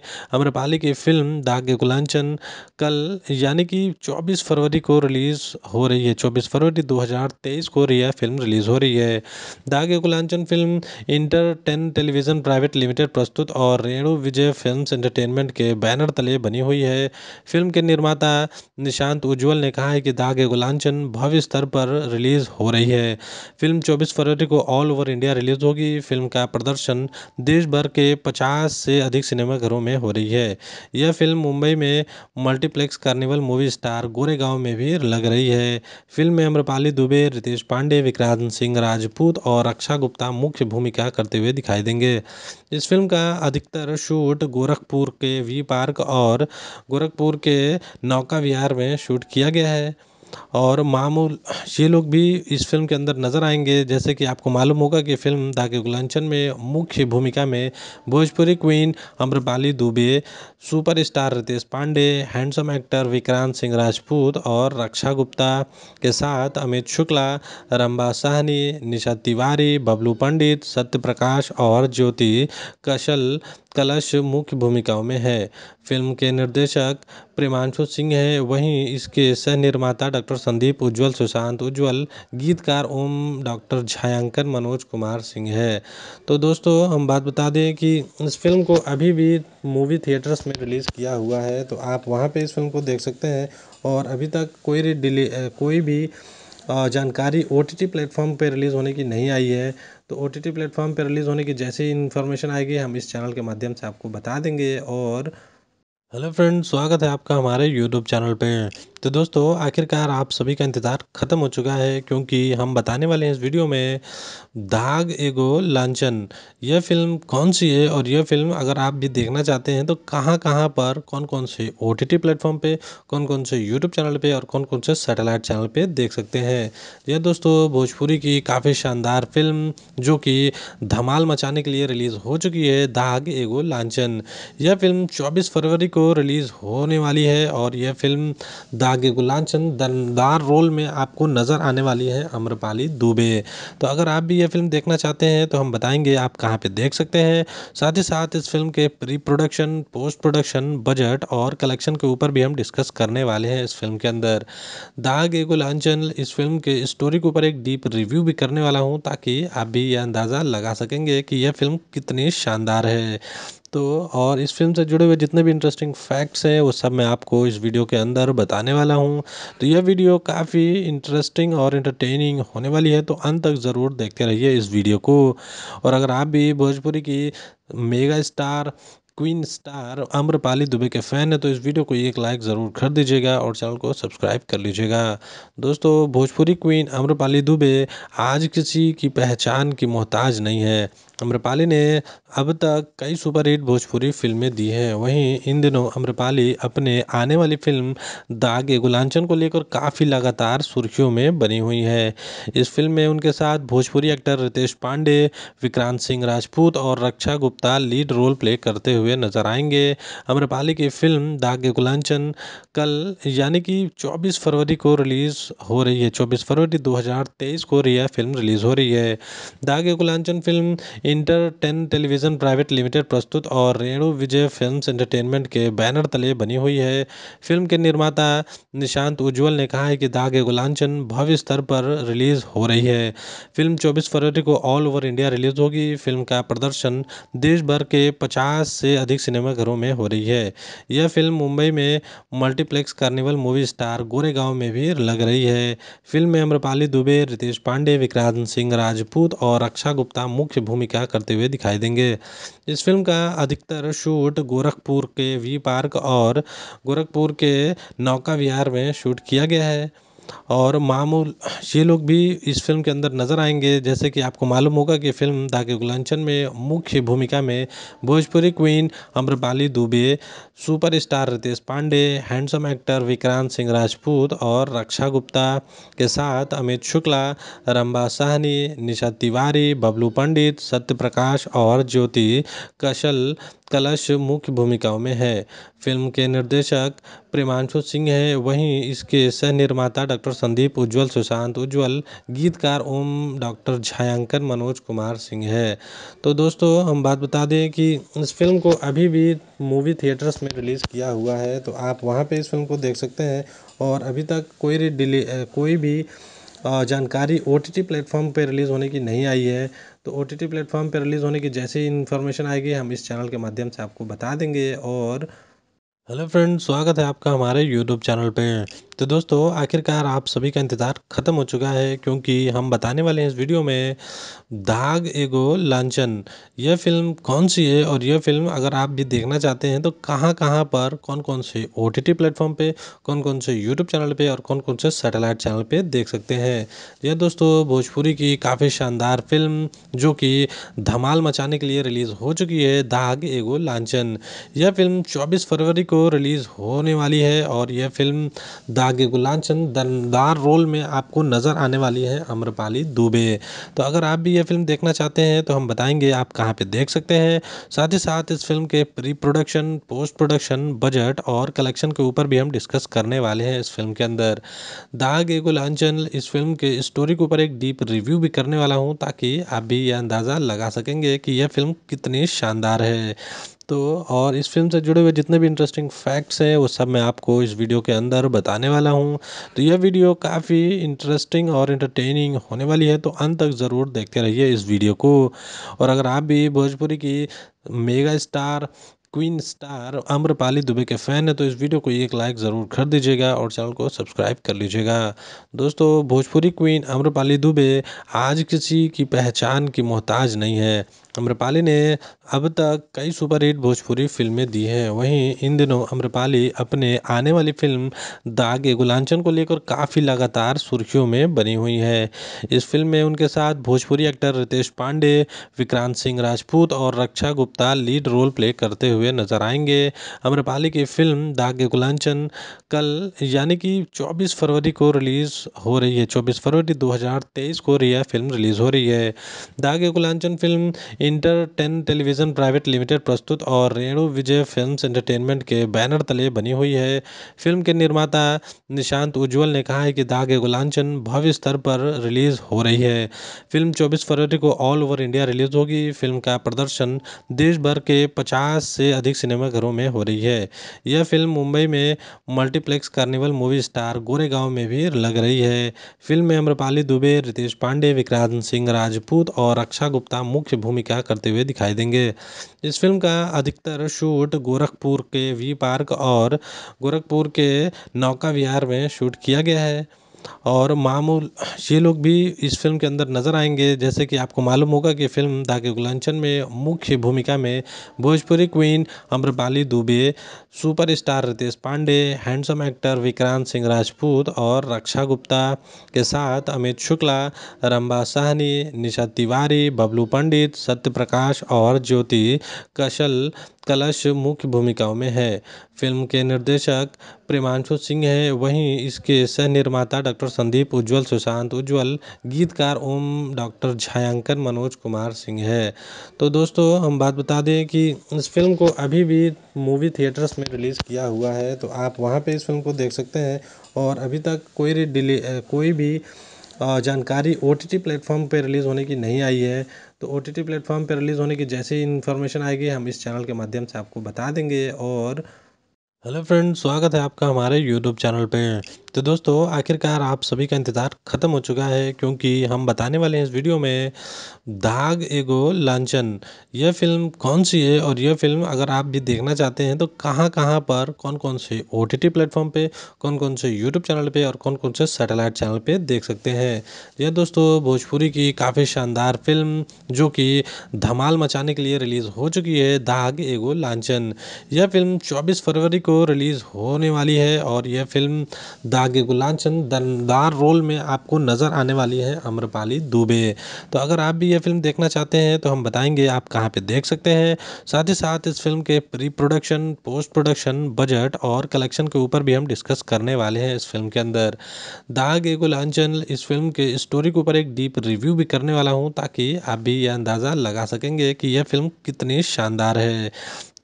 अम्रपाली की फिल्म दागे गुलांचन कल यानी कि चौबीस फरवरी को रिलीज़ हो रही है चौबीस फरवरी दो को यह फिल्म रिलीज़ हो रही है दागे गुलांचन film inter ten television private limited प्रस्तुत और रेणु विजय फिल्म्स एंटरटेनमेंट के बैनर तले बनी हुई है फिल्म के निर्माता निशांत उज्ज्वल ने कहा है कि दाग गुलांचन भव्य स्तर पर रिलीज़ हो रही है फिल्म 24 फरवरी को ऑल ओवर इंडिया रिलीज़ होगी फिल्म का प्रदर्शन देश भर के पचास से अधिक सिनेमाघरों में हो रही है यह फिल्म मुंबई में multiplex carnival movie star Goregaon में भी लग रही है फिल्म में अम्रपाली दुबे रितेश पांडे विक्रांत सिंह राजपूत और अक्षा गुप्ता मुख्य भूमिका का करते हुए दिखाई देंगे इस फिल्म का अधिकतर शूट गोरखपुर के वी पार्क और गोरखपुर के नौका विहार में शूट किया गया है और मामूल ये लोग भी इस फ़िल्म के अंदर नज़र आएंगे जैसे कि आपको मालूम होगा कि फ़िल्म दागे गुलांचन में मुख्य भूमिका में Bhojpuri queen Amrapali Dubey superstar Ritesh Pandey handsome actor Vikrant Singh Rajput और रक्षा गुप्ता के साथ अमित शुक्ला रंबा साहनी निशा तिवारी बबलू पंडित सत्य प्रकाश और ज्योति कशल कलश मुख्य भूमिकाओं में है फ़िल्म के निर्देशक प्रेमांशु सिंह हैं वहीं इसके सह निर्माता डॉक्टर संदीप उज्ज्वल सुशांत उज्ज्वल गीतकार ओम डॉक्टर छायांकन मनोज कुमार सिंह है तो दोस्तों हम बात बता दें कि इस फिल्म को अभी भी मूवी थिएटर्स में रिलीज़ किया हुआ है तो आप वहाँ पे इस फिल्म को देख सकते हैं और अभी तक कोई डिले कोई भी जानकारी ओ टी टी प्लेटफॉर्म पर रिलीज़ होने की नहीं आई है तो ओ टी टी प्लेटफॉर्म पर रिलीज़ होने की जैसे ही इन्फॉर्मेशन आएगी हम इस चैनल के माध्यम से आपको बता देंगे और हेलो फ्रेंड स्वागत है आपका हमारे यूट्यूब चैनल पे तो दोस्तों आखिरकार आप सभी का इंतज़ार ख़त्म हो चुका है क्योंकि हम बताने वाले हैं इस वीडियो में दाग एगो लांचन यह फिल्म कौन सी है और यह फिल्म अगर आप भी देखना चाहते हैं तो कहाँ कहाँ पर कौन कौन से ओ टी टी प्लेटफॉर्म पर कौन कौन से यूट्यूब चैनल पर और कौन कौन से सैटेलाइट चैनल पर देख सकते हैं यह दोस्तों भोजपुरी की काफ़ी शानदार फिल्म जो कि धमाल मचाने के लिए रिलीज़ हो चुकी है दाग एगो लांचन यह फिल्म चौबीस फरवरी को रिलीज़ होने वाली है और यह फ़िल्म दागे गुलाब चंद दमदार रोल में आपको नज़र आने वाली है अम्रपाली दुबे तो अगर आप भी यह फ़िल्म देखना चाहते हैं तो हम बताएंगे आप कहाँ पे देख सकते हैं साथ ही साथ इस फिल्म के pre production post production budget और कलेक्शन के ऊपर भी हम डिस्कस करने वाले हैं इस फिल्म के अंदर दाग एगो लांचन इस फिल्म के स्टोरी के ऊपर एक डीप रिव्यू भी करने वाला हूँ ताकि आप भी यह अंदाज़ा लगा सकेंगे कि यह फिल्म कितनी शानदार है तो और इस फिल्म से जुड़े हुए जितने भी इंटरेस्टिंग फैक्ट्स हैं वो सब मैं आपको इस वीडियो के अंदर बताने वाला हूँ तो यह वीडियो काफ़ी इंटरेस्टिंग और इंटरटेनिंग होने वाली है तो अंत तक ज़रूर देखते रहिए इस वीडियो को और अगर आप भी भोजपुरी की mega star queen star Amrapali Dubey के फ़ैन है तो इस वीडियो को एक लाइक ज़रूर कर दीजिएगा और चैनल को सब्सक्राइब कर लीजिएगा दोस्तों भोजपुरी क्वीन अम्रपाली दुबे आज किसी की पहचान की मोहताज नहीं है अम्रपाली ने अब तक कई सुपरहिट भोजपुरी फिल्में दी हैं वहीं इन दिनों अम्रपाली अपने आने वाली फिल्म दागे गुलांचन को लेकर काफ़ी लगातार सुर्खियों में बनी हुई है इस फिल्म में उनके साथ भोजपुरी एक्टर रितेश पांडे विक्रांत सिंह राजपूत और Raksha Gupta lead role play करते हुए नजर आएंगे अम्रपाली की फिल्म दागे गुलांचन कल यानी कि चौबीस फरवरी को रिलीज़ हो रही है चौबीस फरवरी दो को यह फिल्म रिलीज़ हो रही है दागे गुलांचन film enter ten television television private limited प्रस्तुत और रेणु विजय फिल्म्स एंटरटेनमेंट के बैनर तले बनी हुई है फिल्म के निर्माता निशांत उज्ज्वल ने कहा है कि दागे गुलांचन भव्य स्तर पर रिलीज़ हो रही है फिल्म 24 फरवरी को ऑल ओवर इंडिया रिलीज़ होगी फिल्म का प्रदर्शन देश भर के पचास से अधिक सिनेमाघरों में हो रही है यह फिल्म मुंबई में multiplex carnival movie star Goregaon में भी लग रही है फिल्म में अम्रपाली दुबे रितेश पांडे विक्रांत सिंह राजपूत और रक्षा गुप्ता मुख्य भूमिका करते हुए दिखाई देंगे है इस फिल्म का अधिकतर शूट गोरखपुर के वी पार्क और गोरखपुर के नौका विहार में शूट किया गया है और मामूल ये लोग भी इस फ़िल्म के अंदर नज़र आएंगे जैसे कि आपको मालूम होगा कि फ़िल्म दागे गुलांचन में मुख्य भूमिका में Bhojpuri queen Amrapali Dubey superstar Ritesh Pandey handsome actor Vikrant Singh Rajput और रक्षा गुप्ता के साथ अमित शुक्ला रंबा साहनी निशा तिवारी बबलू पंडित सत्य प्रकाश और ज्योति कशल कलश मुख्य भूमिकाओं में है फ़िल्म के निर्देशक प्रेमांशु सिंह हैं वहीं इसके सह निर्माता डॉक्टर संदीप उज्ज्वल सुशांत उज्ज्वल गीतकार ओम डॉक्टर छायांकन मनोज कुमार सिंह है तो दोस्तों हम बात बता दें कि इस फ़िल्म को अभी भी मूवी थिएटर्स में रिलीज़ किया हुआ है तो आप वहाँ पे इस फ़िल्म को देख सकते हैं और अभी तक कोई डिले कोई भी जानकारी ओ टी टी प्लेटफॉर्म पर रिलीज़ होने की नहीं आई है तो ओ टी टी प्लेटफॉर्म पर रिलीज़ होने की जैसे ही इन्फॉर्मेशन आएगी हम इस चैनल के माध्यम से आपको बता देंगे और हेलो फ्रेंड स्वागत है आपका हमारे यूट्यूब चैनल पे तो दोस्तों आखिरकार आप सभी का इंतज़ार ख़त्म हो चुका है क्योंकि हम बताने वाले हैं इस वीडियो में दाग एगो लांचन यह फ़िल्म कौन सी है और यह फ़िल्म अगर आप भी देखना चाहते हैं तो कहाँ कहाँ पर कौन कौन से ओ टी टी प्लेटफॉर्म पर कौन कौन से यूट्यूब चैनल पर और कौन कौन से सैटेलाइट चैनल पर देख सकते हैं यह दोस्तों भोजपुरी की काफ़ी शानदार फिल्म जो कि धमाल मचाने के लिए रिलीज़ हो चुकी है दाग एगो लांचन यह फ़िल्म चौबीस फरवरी को रिलीज़ होने वाली है और यह फ़िल्म दागे गुलांचन दमदार रोल में आपको नज़र आने वाली है अम्रपाली दुबे तो अगर आप भी ये फिल्म देखना चाहते हैं तो हम बताएंगे आप कहाँ पे देख सकते हैं साथ ही साथ इस फिल्म के pre production post production budget और कलेक्शन के ऊपर भी हम डिस्कस करने वाले हैं इस फिल्म के अंदर दाग ए इस फिल्म के स्टोरी के ऊपर एक डीप रिव्यू भी करने वाला हूँ ताकि आप भी यह अंदाज़ा लगा सकेंगे कि यह फिल्म कितनी शानदार है तो और इस फिल्म से जुड़े हुए जितने भी इंटरेस्टिंग फैक्ट्स हैं वो सब मैं आपको इस वीडियो के अंदर बताने वाला हूँ तो यह वीडियो काफ़ी इंटरेस्टिंग और इंटरटेनिंग होने वाली है तो अंत तक ज़रूर देखते रहिए इस वीडियो को और अगर आप भी भोजपुरी की mega star queen star Amrapali Dubey के फ़ैन है तो इस वीडियो को एक लाइक ज़रूर कर दीजिएगा और चैनल को सब्सक्राइब कर लीजिएगा दोस्तों भोजपुरी क्वीन अम्रपाली दुबे आज किसी की पहचान की मोहताज नहीं है अम्रपाली ने अब तक कई सुपरहिट भोजपुरी फिल्में दी हैं वहीं इन दिनों अम्रपाली अपने आने वाली फिल्म दागे गुलांचन को लेकर काफ़ी लगातार सुर्खियों में बनी हुई हैं इस फिल्म में उनके साथ भोजपुरी एक्टर रितेश पांडे विक्रांत सिंह राजपूत और Raksha Gupta lead role play करते हुए नजर आएंगे अम्रपाली की फिल्म दागे गुलांचन कल यानी कि चौबीस फरवरी को रिलीज़ हो रही है चौबीस फरवरी दो को यह फिल्म रिलीज़ हो रही है दागे गुलांचन film enter ten television television private limited प्रस्तुत और रेणु विजय फिल्म्स एंटरटेनमेंट के बैनर तले बनी हुई है फिल्म के निर्माता निशांत उज्जवल ने कहा है कि दाग गुलांचन भव्य स्तर पर रिलीज़ हो रही है फिल्म 24 फरवरी को ऑल ओवर इंडिया रिलीज़ होगी फिल्म का प्रदर्शन देश भर के पचास से अधिक सिनेमाघरों में हो रही है यह फिल्म मुंबई में multiplex carnival movie star Goregaon में भी लग रही है फिल्म में अम्रपाली दुबे रितेश पांडे विक्रांत सिंह राजपूत और रक्षा गुप्ता मुख्य भूमिका करते हुए दिखाई देंगे इस फ़िल्म का अधिकतर शूट गोरखपुर के वी पार्क और गोरखपुर के नौका विहार में शूट किया गया है और मामूल ये लोग भी इस फ़िल्म के अंदर नज़र आएंगे जैसे कि आपको मालूम होगा कि फ़िल्म दागे गुलांचन में मुख्य भूमिका में Bhojpuri queen Amrapali Dubey superstar Ritesh Pandey handsome actor Vikrant Singh Rajput और रक्षा गुप्ता के साथ अमित शुक्ला रंबा साहनी निशा तिवारी बबलू पंडित सत्य प्रकाश और ज्योति कशल कलश मुख्य भूमिकाओं में है फ़िल्म के निर्देशक प्रेमांशु सिंह हैं वहीं इसके सह निर्माता डॉक्टर संदीप उज्ज्वल सुशांत उज्ज्वल गीतकार ओम डॉक्टर छायांकन मनोज कुमार सिंह है तो दोस्तों हम बात बता दें कि इस फ़िल्म को अभी भी मूवी थिएटर्स में रिलीज़ किया हुआ है तो आप वहाँ पे इस फिल्म को देख सकते हैं और अभी तक कोई डिले कोई भी जानकारी ओ टी टी प्लेटफॉर्म पर रिलीज़ होने की नहीं आई है तो ओ टी टी प्लेटफॉर्म पर रिलीज़ होने की जैसे ही इन्फॉर्मेशन आएगी हम इस चैनल के माध्यम से आपको बता देंगे और हेलो फ्रेंड स्वागत है आपका हमारे यूट्यूब चैनल पर तो दोस्तों आखिरकार आप सभी का इंतज़ार ख़त्म हो चुका है क्योंकि हम बताने वाले हैं इस वीडियो में दाग एगो लांचन यह फिल्म कौन सी है और यह फिल्म अगर आप भी देखना चाहते हैं तो कहाँ कहाँ पर कौन कौन से ओ टी टी प्लेटफॉर्म पर कौन कौन से यूट्यूब चैनल पे और कौन कौन से सैटेलाइट चैनल पे देख सकते हैं यह दोस्तों भोजपुरी की काफ़ी शानदार फिल्म जो कि धमाल मचाने के लिए रिलीज़ हो चुकी है दाग एगो लांचन यह फिल्म चौबीस फरवरी को रिलीज़ होने वाली है और यह फिल्म दाग आगे चंद दमदार रोल में आपको नज़र आने वाली है अम्रपाली दुबे तो अगर आप भी ये फिल्म देखना चाहते हैं तो हम बताएंगे आप कहाँ पे देख सकते हैं साथ ही साथ इस फिल्म के pre production post production budget और कलेक्शन के ऊपर भी हम डिस्कस करने वाले हैं इस फिल्म के अंदर दाग ए गुलांचन इस फिल्म के स्टोरी के ऊपर एक डीप रिव्यू भी करने वाला हूँ ताकि आप भी यह अंदाज़ा लगा सकेंगे कि यह फिल्म कितनी शानदार है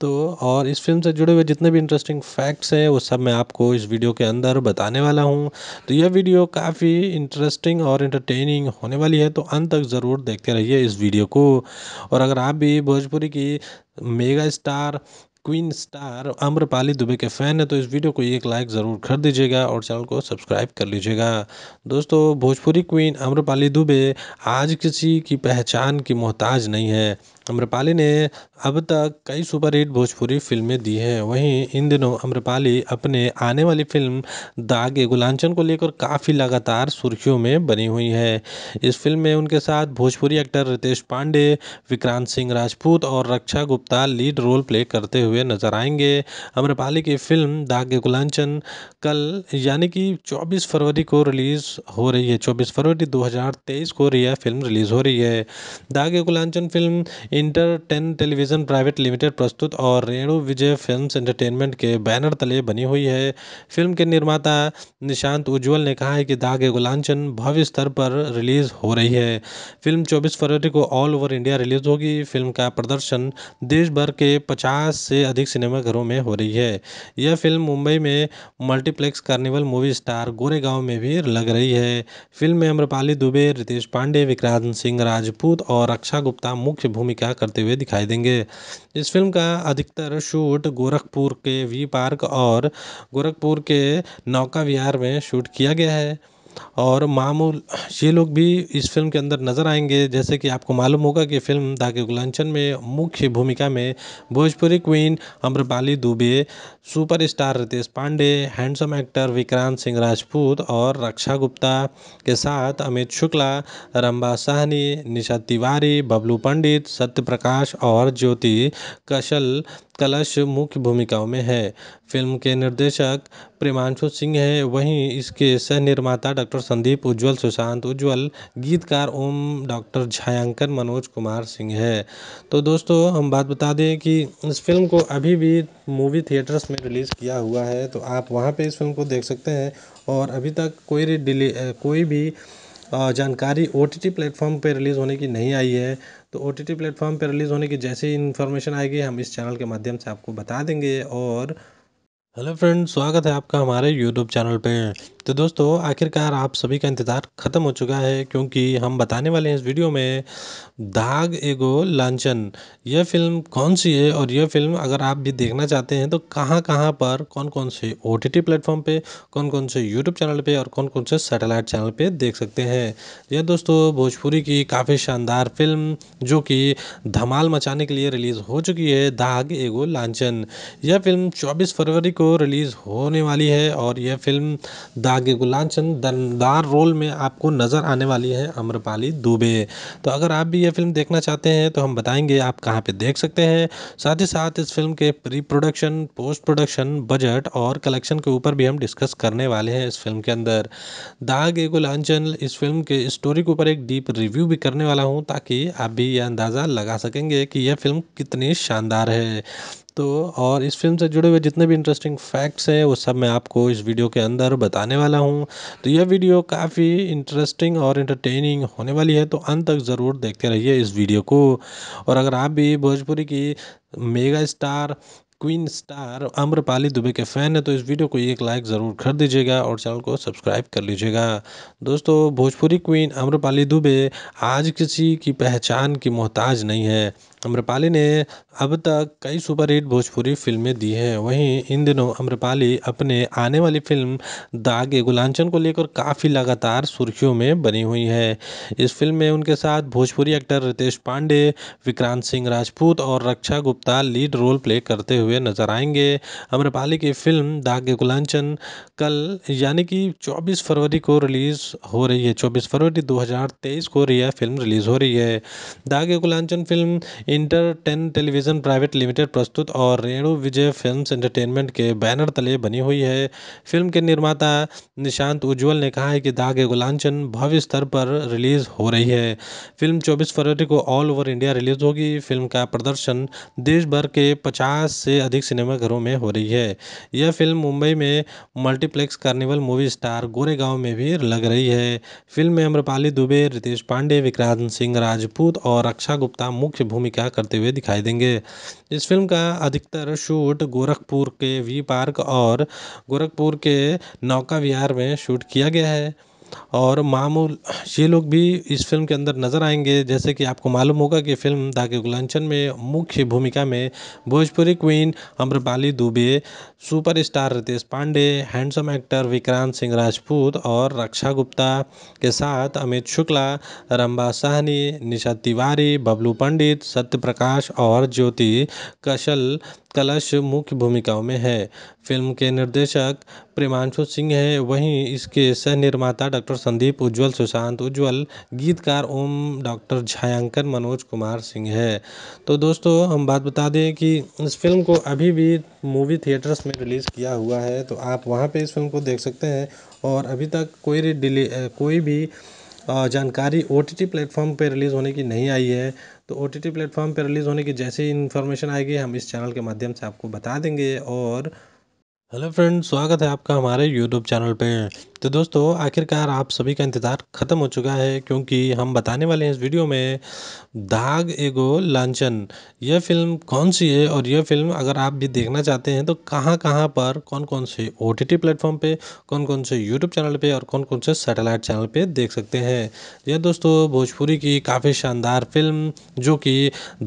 दोस्तों और इस फिल्म से जुड़े हुए जितने भी इंटरेस्टिंग फैक्ट्स हैं वो सब मैं आपको इस वीडियो के अंदर बताने वाला हूँ तो यह वीडियो काफ़ी इंटरेस्टिंग और इंटरटेनिंग होने वाली है तो अंत तक ज़रूर देखते रहिए इस वीडियो को और अगर आप भी भोजपुरी की mega star queen star Amrapali Dubey के फ़ैन है तो इस वीडियो को एक लाइक ज़रूर कर दीजिएगा और चैनल को सब्सक्राइब कर लीजिएगा दोस्तों भोजपुरी क्वीन अम्रपाली दुबे आज किसी की पहचान की मोहताज नहीं है अम्रपाली ने अब तक कई सुपरहिट भोजपुरी फिल्में दी हैं वहीं इन दिनों अम्रपाली अपने आने वाली फिल्म दागे गुलांचन को लेकर काफ़ी लगातार सुर्खियों में बनी हुई है इस फिल्म में उनके साथ भोजपुरी एक्टर रितेश पांडे विक्रांत सिंह राजपूत और Raksha Gupta lead role play करते हुए नजर आएंगे अम्रपाली की फिल्म दागे गुलांचन कल यानी कि चौबीस फरवरी को रिलीज़ हो रही है चौबीस फरवरी दो को यह फिल्म रिलीज़ हो रही है दागे गुलांचन film inter ten television private limited प्रस्तुत और रेणु विजय फिल्म्स एंटरटेनमेंट के बैनर तले बनी हुई है फिल्म के निर्माता निशांत उज्जवल ने कहा है कि दागे गुलांचन भव्य स्तर पर रिलीज़ हो रही है फिल्म 24 फरवरी को ऑल ओवर इंडिया रिलीज़ होगी फिल्म का प्रदर्शन देश भर के पचास से अधिक सिनेमाघरों में हो रही है यह फिल्म मुंबई में multiplex carnival movie star Goregaon में भी लग रही है फिल्म में अम्रपाली दुबे रितेश पांडे विक्रांत सिंह राजपूत और अक्षा गुप्ता मुख्य भूमिका क्या करते हुए दिखाई देंगे इस फिल्म का अधिकतर शूट गोरखपुर के वी पार्क और गोरखपुर के नौका विहार में शूट किया गया है और मामूल ये लोग भी इस फ़िल्म के अंदर नज़र आएंगे जैसे कि आपको मालूम होगा कि फ़िल्म दागे गुलांचन में मुख्य भूमिका में Bhojpuri queen Amrapali Dubey superstar Ritesh Pandey handsome actor Vikrant Singh Rajput और रक्षा गुप्ता के साथ अमित शुक्ला रंबा साहनी निशा तिवारी बबलू पंडित सत्य प्रकाश और ज्योति कशल कलश मुख्य भूमिकाओं में है फ़िल्म के निर्देशक प्रेमांशु सिंह हैं वहीं इसके सह निर्माता डॉक्टर संदीप उज्ज्वल सुशांत उज्ज्वल गीतकार ओम डॉक्टर छायांकन मनोज कुमार सिंह है तो दोस्तों हम बात बता दें कि इस फिल्म को अभी भी मूवी थिएटर्स में रिलीज़ किया हुआ है तो आप वहाँ पे इस फिल्म को देख सकते हैं और अभी तक कोई डिले कोई भी जानकारी ओ टी टी प्लेटफॉर्म पर रिलीज़ होने की नहीं आई है तो ओ टी टी प्लेटफॉर्म पर रिलीज़ होने की जैसी इन्फॉर्मेशन आएगी हम इस चैनल के माध्यम से आपको बता देंगे और हेलो फ्रेंड स्वागत है आपका हमारे यूट्यूब चैनल पर तो दोस्तों आखिरकार आप सभी का इंतज़ार ख़त्म हो चुका है क्योंकि हम बताने वाले हैं इस वीडियो में दाग एगो लांचन यह फ़िल्म कौन सी है और यह फ़िल्म अगर आप भी देखना चाहते हैं तो कहाँ कहाँ पर कौन कौन से ओ टी टी प्लेटफॉर्म पर कौन कौन से यूट्यूब चैनल पर और कौन कौन से सैटेलाइट चैनल पर देख सकते हैं यह दोस्तों भोजपुरी की काफ़ी शानदार फिल्म जो कि धमाल मचाने के लिए रिलीज़ हो चुकी है दाग एगो लांचन यह फ़िल्म चौबीस फरवरी को रिलीज़ होने वाली है और यह फ़िल्म दागे गुलाचन दमदार रोल में आपको नज़र आने वाली है अम्रपाली दुबे तो अगर आप भी ये फिल्म देखना चाहते हैं तो हम बताएंगे आप कहाँ पे देख सकते हैं साथ ही साथ इस फिल्म के pre production post production budget और कलेक्शन के ऊपर भी हम डिस्कस करने वाले हैं इस फिल्म के अंदर दाग ए इस फिल्म के स्टोरी के ऊपर एक डीप रिव्यू भी करने वाला हूँ ताकि आप भी यह अंदाज़ा लगा सकेंगे कि यह फिल्म कितनी शानदार है दोस्तों और इस फिल्म से जुड़े हुए जितने भी इंटरेस्टिंग फैक्ट्स हैं वो सब मैं आपको इस वीडियो के अंदर बताने वाला हूँ तो यह वीडियो काफ़ी इंटरेस्टिंग और इंटरटेनिंग होने वाली है तो अंत तक ज़रूर देखते रहिए इस वीडियो को और अगर आप भी भोजपुरी की mega star queen star Amrapali Dubey के फ़ैन है तो इस वीडियो को एक लाइक ज़रूर कर दीजिएगा और चैनल को सब्सक्राइब कर लीजिएगा दोस्तों भोजपुरी क्वीन अम्रपाली दुबे आज किसी की पहचान की मोहताज नहीं है अम्रपाली ने अब तक कई सुपरहिट भोजपुरी फिल्में दी हैं वहीं इन दिनों अम्रपाली अपने आने वाली फिल्म दागे गुलांचन को लेकर काफ़ी लगातार सुर्खियों में बनी हुई है इस फिल्म में उनके साथ भोजपुरी एक्टर रितेश पांडे विक्रांत सिंह राजपूत और Raksha Gupta lead role play करते हुए नजर आएंगे अम्रपाली की फिल्म दागे गुलांचन कल यानी कि चौबीस फरवरी को रिलीज़ हो रही है चौबीस फरवरी दो को यह फिल्म रिलीज़ हो रही है दागे गुलांचन film inter ten television private limited प्रस्तुत और रेणु विजय फिल्म्स एंटरटेनमेंट के बैनर तले बनी हुई है फिल्म के निर्माता निशांत उज्ज्वल ने कहा है कि दागे गुलांचन भव्य स्तर पर रिलीज़ हो रही है फिल्म चौबीस फरवरी को ऑल ओवर इंडिया रिलीज़ होगी फिल्म का प्रदर्शन देश भर के पचास से अधिक सिनेमाघरों में हो रही है यह फिल्म मुंबई में multiplex carnival movie star Goregaon में भी लग रही है फिल्म में अम्रपाली दुबे रितेश पांडे विक्रांत सिंह राजपूत और रक्षा गुप्ता मुख्य भूमिका क्या करते हुए दिखाई देंगे इस फिल्म का अधिकतर शूट गोरखपुर के वी पार्क और गोरखपुर के नौका विहार में शूट किया गया है और मामूल ये लोग भी इस फ़िल्म के अंदर नज़र आएंगे जैसे कि आपको मालूम होगा कि फ़िल्म दागे गुलांचन में मुख्य भूमिका में Bhojpuri queen Amrapali Dubey superstar Ritesh Pandey handsome actor Vikrant Singh Rajput और रक्षा गुप्ता के साथ अमित शुक्ला रंबा साहनी निशा तिवारी बबलू पंडित सत्य प्रकाश और ज्योति कशल कलश मुख्य भूमिकाओं में है फिल्म के निर्देशक प्रेमांशु सिंह हैं वहीं इसके सह निर्माता डॉक्टर संदीप उज्ज्वल सुशांत उज्ज्वल गीतकार ओम डॉक्टर छायांकन मनोज कुमार सिंह है तो दोस्तों हम बात बता दें कि इस फिल्म को अभी भी मूवी थिएटर्स में रिलीज़ किया हुआ है तो आप वहाँ पे इस फिल्म को देख सकते हैं और अभी तक कोई डिले कोई भी जानकारी ओ टी टी प्लेटफॉर्म पर रिलीज़ होने की नहीं आई है तो ओ टी टी प्लेटफॉर्म पर रिलीज़ होने की जैसे ही इन्फॉर्मेशन आएगी हम इस चैनल के माध्यम से आपको बता देंगे और हेलो फ्रेंड स्वागत है आपका हमारे यूट्यूब चैनल पे तो दोस्तों आखिरकार आप सभी का इंतज़ार ख़त्म हो चुका है क्योंकि हम बताने वाले हैं इस वीडियो में दाग एगो लांचन यह फिल्म कौन सी है और यह फिल्म अगर आप भी देखना चाहते हैं तो कहां कहां पर कौन कौन से ओ टी टी प्लेटफॉर्म पर कौन कौन से यूट्यूब चैनल पर और कौन कौन से सैटेलाइट चैनल पर देख सकते हैं यह दोस्तों भोजपुरी की काफ़ी शानदार फिल्म जो कि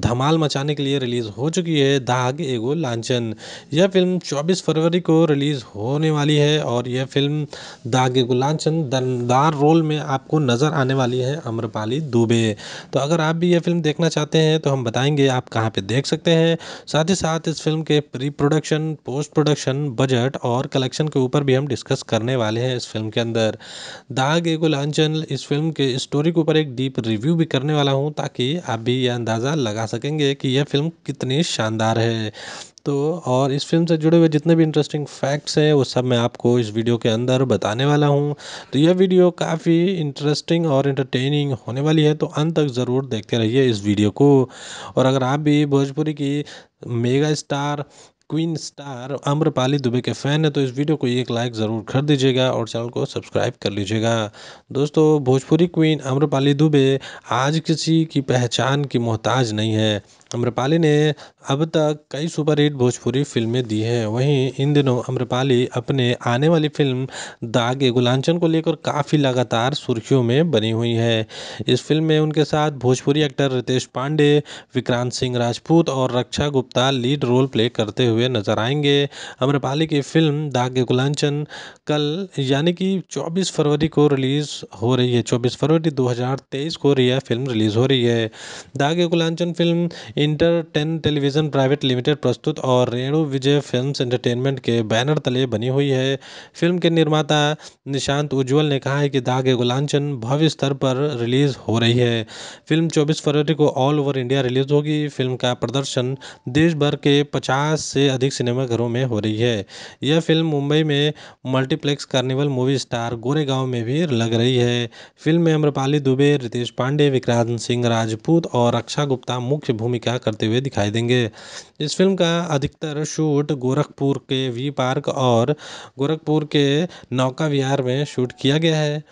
धमाल मचाने के लिए रिलीज़ हो चुकी है दाग एगो लांचन यह फिल्म चौबीस फरवरी को को रिलीज़ होने वाली है और यह फिल्म दागे गुलांचन दमदार रोल में आपको नज़र आने वाली है अम्रपाली दुबे तो अगर आप भी यह फिल्म देखना चाहते हैं तो हम बताएंगे आप कहाँ पे देख सकते हैं साथ ही साथ इस फिल्म के pre production post production budget और कलेक्शन के ऊपर भी हम डिस्कस करने वाले हैं इस फिल्म के अंदर दाग एगो इस फिल्म के स्टोरी के ऊपर एक डीप रिव्यू भी करने वाला हूँ ताकि आप भी यह अंदाज़ा लगा सकेंगे कि यह फिल्म कितनी शानदार है तो और इस फिल्म से जुड़े हुए जितने भी इंटरेस्टिंग फैक्ट्स हैं वो सब मैं आपको इस वीडियो के अंदर बताने वाला हूँ तो यह वीडियो काफ़ी इंटरेस्टिंग और इंटरटेनिंग होने वाली है तो अंत तक ज़रूर देखते रहिए इस वीडियो को और अगर आप भी भोजपुरी की mega star queen star Amrapali Dubey के फ़ैन है तो इस वीडियो को एक लाइक ज़रूर कर दीजिएगा और चैनल को सब्सक्राइब कर लीजिएगा दोस्तों भोजपुरी क्वीन अम्रपाली दुबे आज किसी की पहचान की मोहताज नहीं है अम्रपाली ने अब तक कई सुपरहिट भोजपुरी फिल्में दी हैं वहीं इन दिनों अम्रपाली अपने आने वाली फिल्म दागे गुलांचन को लेकर काफ़ी लगातार सुर्खियों में बनी हुई है इस फिल्म में उनके साथ भोजपुरी एक्टर रितेश पांडे विक्रांत सिंह राजपूत और Raksha Gupta lead role play करते हुए नजर आएंगे अम्रपाली की फिल्म दागे गुलांचन कल यानी कि चौबीस फरवरी को रिलीज़ हो रही है चौबीस फरवरी दो को यह फिल्म रिलीज़ हो रही है दागे गुलांचन film inter ten television private limited प्रस्तुत और रेणु विजय फिल्म्स एंटरटेनमेंट के बैनर तले बनी हुई है फिल्म के निर्माता निशांत उज्ज्वल ने कहा है कि दाग ए गुलांचन भव्य स्तर पर रिलीज़ हो रही है फिल्म 24 फरवरी को ऑल ओवर इंडिया रिलीज़ होगी फिल्म का प्रदर्शन देश भर के पचास से अधिक सिनेमाघरों में हो रही है यह फिल्म मुंबई में multiplex carnival movie star Goregaon में भी लग रही है फिल्म में अम्रपाली दुबे रितेश पांडे विक्रांत सिंह राजपूत और अक्षा गुप्ता मुख्य भूमिका अदा करते हुए दिखाई देंगे इस फिल्म का अधिकतर शूट गोरखपुर के वी पार्क और गोरखपुर के नौका विहार में शूट किया गया है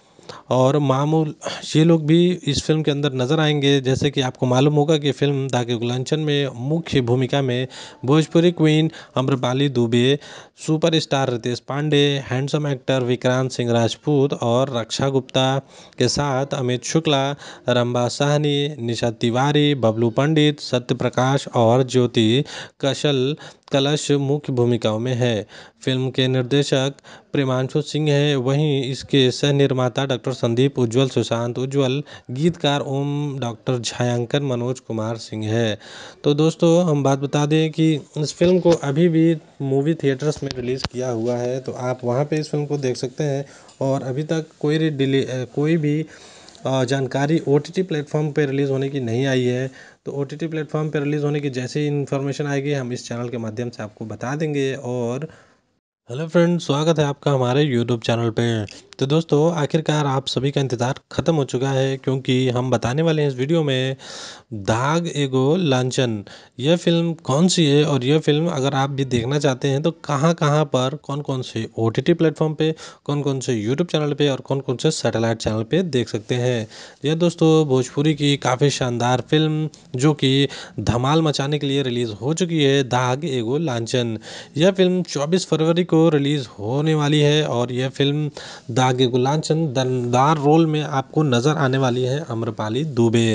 और मामूल ये लोग भी इस फ़िल्म के अंदर नज़र आएंगे जैसे कि आपको मालूम होगा कि फ़िल्म दागे गुलंचन में मुख्य भूमिका में Bhojpuri queen Amrapali Dubey superstar Ritesh Pandey handsome actor Vikrant Singh Rajput और रक्षा गुप्ता के साथ अमित शुक्ला रंबा साहनी निशा तिवारी बबलू पंडित सत्य प्रकाश और ज्योति कशल कलश मुख्य भूमिकाओं में है फ़िल्म के निर्देशक प्रेमांशु सिंह हैं वहीं इसके सह निर्माता डॉक्टर संदीप उज्ज्वल सुशांत उज्ज्वल गीतकार ओम डॉक्टर छायांकन मनोज कुमार सिंह है तो दोस्तों हम बात बता दें कि इस फिल्म को अभी भी मूवी थिएटर्स में रिलीज़ किया हुआ है तो आप वहाँ पे इस फिल्म को देख सकते हैं और अभी तक कोई डिले कोई भी जानकारी ओ टी टी प्लेटफॉर्म पर रिलीज़ होने की नहीं आई है तो ओ टी टी प्लेटफॉर्म पर रिलीज़ होने की जैसे ही इन्फॉर्मेशन आएगी हम इस चैनल के माध्यम से आपको बता देंगे और हेलो फ्रेंड स्वागत है आपका हमारे यूट्यूब चैनल पे तो दोस्तों आखिरकार आप सभी का इंतज़ार ख़त्म हो चुका है क्योंकि हम बताने वाले हैं इस वीडियो में दाग एगो लांचन यह फिल्म कौन सी है और यह फिल्म अगर आप भी देखना चाहते हैं तो कहाँ कहाँ पर कौन कौन से ओ टी टी प्लेटफॉर्म पर कौन कौन से यूट्यूब चैनल पर और कौन कौन से सेटेलाइट चैनल पर देख सकते हैं यह दोस्तों भोजपुरी की काफ़ी शानदार फिल्म जो कि धमाल मचाने के लिए रिलीज़ हो चुकी है दाग एगो लांचन यह फिल्म चौबीस फरवरी को रिलीज़ होने वाली है और यह फिल्म दागे गुलाब दमदार रोल में आपको नज़र आने वाली है अम्रपाली दुबे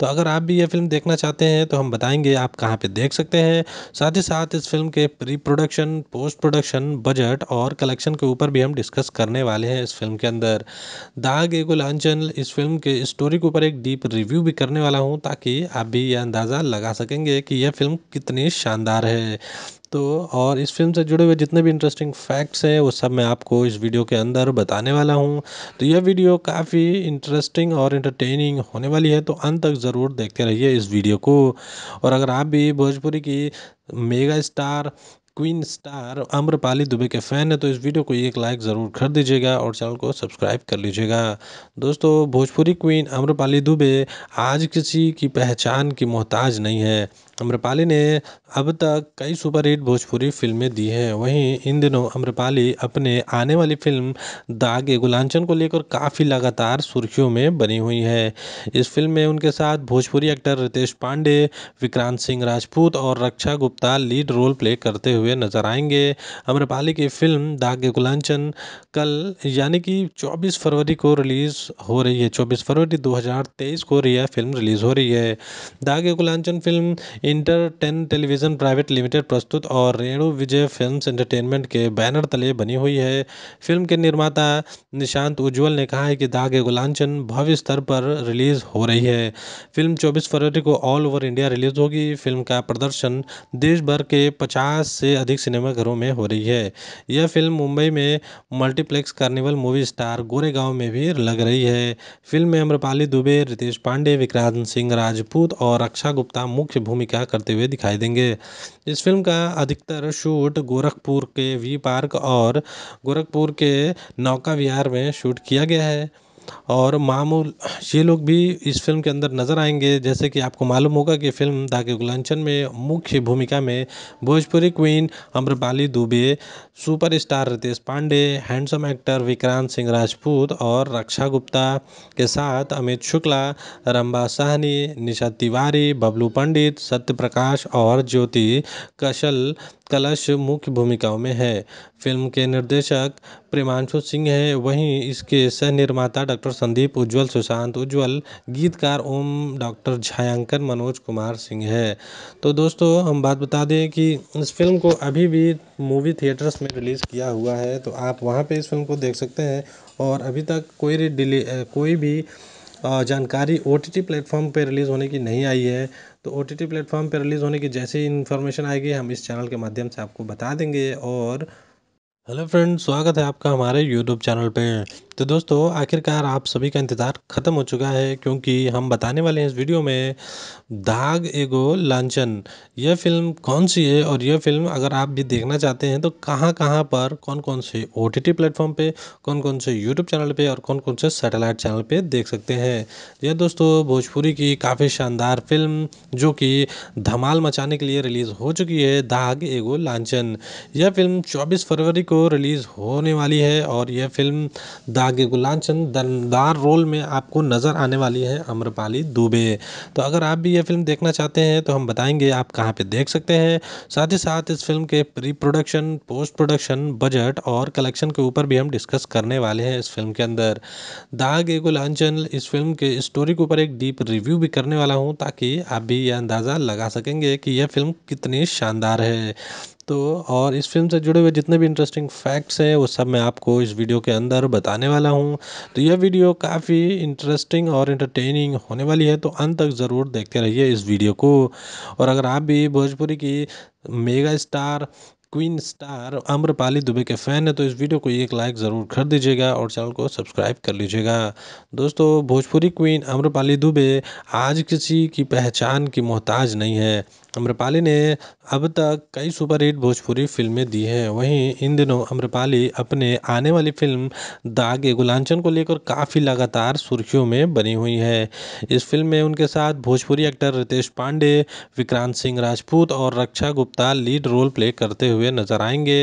तो अगर आप भी यह फिल्म देखना चाहते हैं तो हम बताएंगे आप कहाँ पे देख सकते हैं साथ ही साथ इस फिल्म के pre production post production budget और कलेक्शन के ऊपर भी हम डिस्कस करने वाले हैं इस फिल्म के अंदर दाग एगो इस फिल्म के स्टोरी के ऊपर एक डीप रिव्यू भी करने वाला हूँ ताकि आप भी यह अंदाज़ा लगा सकेंगे कि यह फिल्म कितनी शानदार है तो और इस फिल्म से जुड़े हुए जितने भी इंटरेस्टिंग फैक्ट्स हैं वो सब मैं आपको इस वीडियो के अंदर बताने वाला हूँ तो यह वीडियो काफ़ी इंटरेस्टिंग और इंटरटेनिंग होने वाली है तो अंत तक ज़रूर देखते रहिए इस वीडियो को और अगर आप भी भोजपुरी की mega star queen star Amrapali Dubey के फ़ैन है तो इस वीडियो को एक लाइक ज़रूर कर दीजिएगा और चैनल को सब्सक्राइब कर लीजिएगा दोस्तों भोजपुरी क्वीन अम्रपाली दुबे आज किसी की पहचान की मोहताज नहीं है अम्रपाली ने अब तक कई सुपरहिट भोजपुरी फिल्में दी हैं वहीं इन दिनों अम्रपाली अपने आने वाली फिल्म दागे गुलांचन को लेकर काफ़ी लगातार सुर्खियों में बनी हुई है इस फिल्म में उनके साथ भोजपुरी एक्टर रितेश पांडे विक्रांत सिंह राजपूत और Raksha Gupta lead role play करते हुए नजर आएंगे अम्रपाली की फिल्म दागे गुलांचन कल यानी कि चौबीस फरवरी को रिलीज़ हो रही है चौबीस फरवरी दो को यह फिल्म रिलीज़ हो रही है दागे गुलांचन film inter ten television private limited प्रस्तुत और रेणु विजय फिल्म्स एंटरटेनमेंट के बैनर तले बनी हुई है फिल्म के निर्माता निशांत उज्ज्वल ने कहा है कि दागे गुलांचन भव्य स्तर पर रिलीज़ हो रही है फिल्म चौबीस फरवरी को ऑल ओवर इंडिया रिलीज़ होगी फिल्म का प्रदर्शन देश भर के पचास से अधिक सिनेमाघरों में हो रही है यह फिल्म मुंबई में multiplex carnival movie star Goregaon में भी लग रही है फिल्म में अम्रपाली दुबे रितेश पांडे विक्रांत सिंह राजपूत और अक्षा गुप्ता मुख्य भूमिका क्या करते हुए दिखाई देंगे इस फिल्म का अधिकतर शूट गोरखपुर के वी पार्क और गोरखपुर के नौका विहार में शूट किया गया है और मामूल ये लोग भी इस फ़िल्म के अंदर नज़र आएंगे जैसे कि आपको मालूम होगा कि फ़िल्म दागे गुलांचन में मुख्य भूमिका में Bhojpuri queen Amrapali Dubey superstar Ritesh Pandey handsome actor Vikrant Singh Rajput और रक्षा गुप्ता के साथ अमित शुक्ला रंबा साहनी निशा तिवारी बबलू पंडित सत्य प्रकाश और ज्योति कशल कलश मुख्य भूमिकाओं में है फ़िल्म के निर्देशक प्रेमांशु सिंह हैं वहीं इसके सह निर्माता डॉक्टर संदीप उज्ज्वल सुशांत उज्ज्वल गीतकार ओम डॉक्टर छायांकन मनोज कुमार सिंह है तो दोस्तों हम बात बता दें कि इस फ़िल्म को अभी भी मूवी थिएटर्स में रिलीज़ किया हुआ है तो आप वहाँ पे इस फिल्म को देख सकते हैं और अभी तक कोई डिले कोई भी जानकारी ओ टी टी प्लेटफॉर्म पर रिलीज़ होने की नहीं आई है तो ओ टी टी प्लेटफॉर्म पर रिलीज़ होने की जैसी इन्फॉर्मेशन आएगी हम इस चैनल के माध्यम से आपको बता देंगे और हेलो फ्रेंड स्वागत है आपका हमारे यूट्यूब चैनल पे तो दोस्तों आखिरकार आप सभी का इंतज़ार ख़त्म हो चुका है क्योंकि हम बताने वाले हैं इस वीडियो में दाग एगो लांचन यह फिल्म कौन सी है और यह फिल्म अगर आप भी देखना चाहते हैं तो कहाँ कहाँ पर कौन कौन से ओ टी प्लेटफॉर्म पे कौन कौन से यूट्यूब चैनल पे और कौन कौन से सैटेलाइट चैनल पे देख सकते हैं यह दोस्तों भोजपुरी की काफ़ी शानदार फिल्म जो कि धमाल मचाने के लिए रिलीज़ हो चुकी है दाग एगो लांचन यह फिल्म चौबीस फरवरी को रिलीज़ होने वाली है और यह फिल्म दागे गुलानचंद दमदार रोल में आपको नज़र आने वाली है अम्रपाली दुबे तो अगर आप भी ये फिल्म देखना चाहते हैं तो हम बताएंगे आप कहाँ पे देख सकते हैं साथ ही साथ इस फिल्म के pre production post production budget और कलेक्शन के ऊपर भी हम डिस्कस करने वाले हैं इस फिल्म के अंदर दाग एगो लांचन इस फिल्म के स्टोरी के ऊपर एक डीप रिव्यू भी करने वाला हूँ ताकि आप भी यह अंदाज़ा लगा सकेंगे कि यह फिल्म कितनी शानदार है तो और इस फिल्म से जुड़े हुए जितने भी इंटरेस्टिंग फैक्ट्स हैं वो सब मैं आपको इस वीडियो के अंदर बताने वाला हूँ तो यह वीडियो काफ़ी इंटरेस्टिंग और इंटरटेनिंग होने वाली है तो अंत तक ज़रूर देखते रहिए इस वीडियो को और अगर आप भी भोजपुरी की mega star queen star Amrapali Dubey के फ़ैन है तो इस वीडियो को एक लाइक ज़रूर कर दीजिएगा और चैनल को सब्सक्राइब कर लीजिएगा दोस्तों भोजपुरी क्वीन अम्रपाली दुबे आज किसी की पहचान की मोहताज नहीं है अम्रपाली ने अब तक कई सुपरहिट भोजपुरी फिल्में दी हैं वहीं इन दिनों अम्रपाली अपने आने वाली फिल्म दागे गुलांचन को लेकर काफ़ी लगातार सुर्खियों में बनी हुई हैं इस फिल्म में उनके साथ भोजपुरी एक्टर रितेश पांडे विक्रांत सिंह राजपूत और Raksha Gupta lead role play करते हुए नजर आएंगे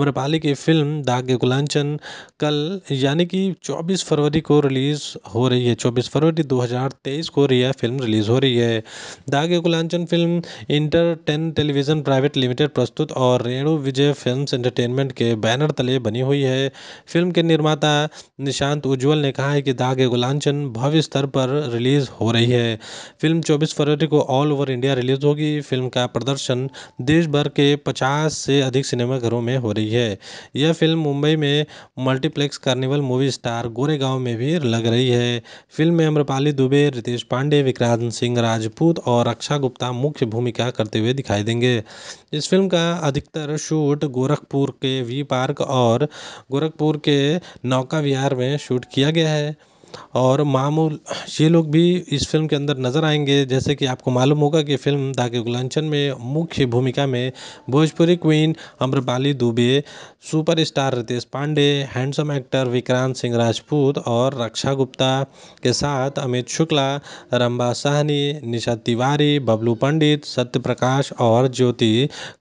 अम्रपाली की फिल्म दागे गुलांचन कल यानी कि चौबीस फरवरी को रिलीज़ हो रही है चौबीस फरवरी दो को यह फिल्म रिलीज़ हो रही है दागे गुलांचन film enter television division private limited प्रस्तुत और रेणु विजय फिल्म्स एंटरटेनमेंट के बैनर तले बनी हुई है फिल्म के निर्माता निशांत उज्ज्वल ने कहा है कि दागे गुलांचन भव्य स्तर पर रिलीज़ हो रही है फिल्म 24 फरवरी को ऑल ओवर इंडिया रिलीज़ होगी फिल्म का प्रदर्शन देश भर के पचास से अधिक सिनेमाघरों में हो रही है यह फिल्म मुंबई में multiplex carnival movie star Goregaon में भी लग रही है फिल्म में अम्रपाली दुबे रितेश पांडे विक्रांत सिंह राजपूत और अक्षा गुप्ता मुख्य भूमिका करते हुए दिखाई देंगे इस फिल्म का अधिकतर शूट गोरखपुर के वी पार्क और गोरखपुर के नौका विहार में शूट किया गया है और मामूल ये लोग भी इस फ़िल्म के अंदर नज़र आएंगे जैसे कि आपको मालूम होगा कि फ़िल्म दागे गुलांचन में मुख्य भूमिका में Bhojpuri queen Amrapali Dubey superstar Ritesh Pandey handsome actor Vikrant Singh Rajput और रक्षा गुप्ता के साथ अमित शुक्ला रंबा साहनी निशा तिवारी बबलू पंडित सत्य प्रकाश और ज्योति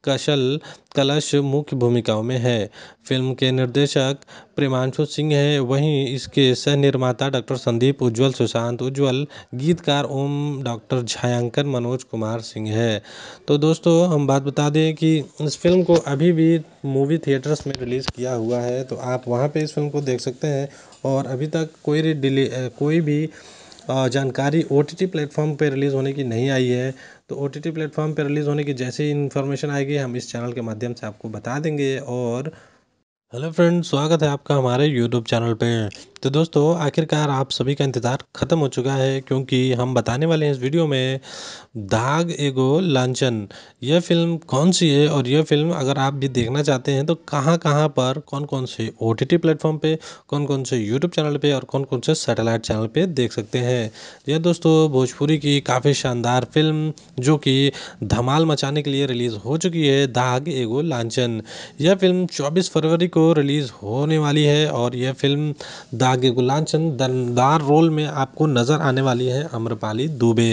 कशल कलश मुख्य भूमिकाओं में है फ़िल्म के निर्देशक प्रेमांशु सिंह हैं वहीं इसके सह निर्माता डॉक्टर संदीप उज्ज्वल सुशांत उज्ज्वल गीतकार ओम डॉक्टर छायांकन मनोज कुमार सिंह है तो दोस्तों हम बात बता दें कि इस फिल्म को अभी भी मूवी थिएटर्स में रिलीज़ किया हुआ है तो आप वहाँ पे इस फिल्म को देख सकते हैं और अभी तक कोई डिले कोई भी जानकारी ओ टी टी प्लेटफॉर्म पर रिलीज़ होने की नहीं आई है तो ओ टी टी प्लेटफॉर्म पर रिलीज़ होने की जैसी इन्फॉर्मेशन आएगी हम इस चैनल के माध्यम से आपको बता देंगे और हेलो फ्रेंड स्वागत है आपका हमारे यूट्यूब चैनल पे तो दोस्तों आखिरकार आप सभी का इंतज़ार ख़त्म हो चुका है क्योंकि हम बताने वाले हैं इस वीडियो में दाग एगो लंचन यह फ़िल्म कौन सी है और यह फ़िल्म अगर आप भी देखना चाहते हैं तो कहाँ कहाँ पर कौन कौन से ओ टी टी प्लेटफ़ॉर्म पर कौन कौन से यूट्यूब चैनल पे और कौन कौन से सैटेलाइट चैनल पे देख सकते हैं यह दोस्तों भोजपुरी की काफ़ी शानदार फ़िल्म जो कि धमाल मचाने के लिए रिलीज़ हो चुकी है दाग एगो लांचन यह फ़िल्म चौबीस फरवरी को रिलीज़ होने वाली है और यह फ़िल्म दाग एगो लांचन दमदार रोल में आपको नज़र आने वाली है अम्रपाली दुबे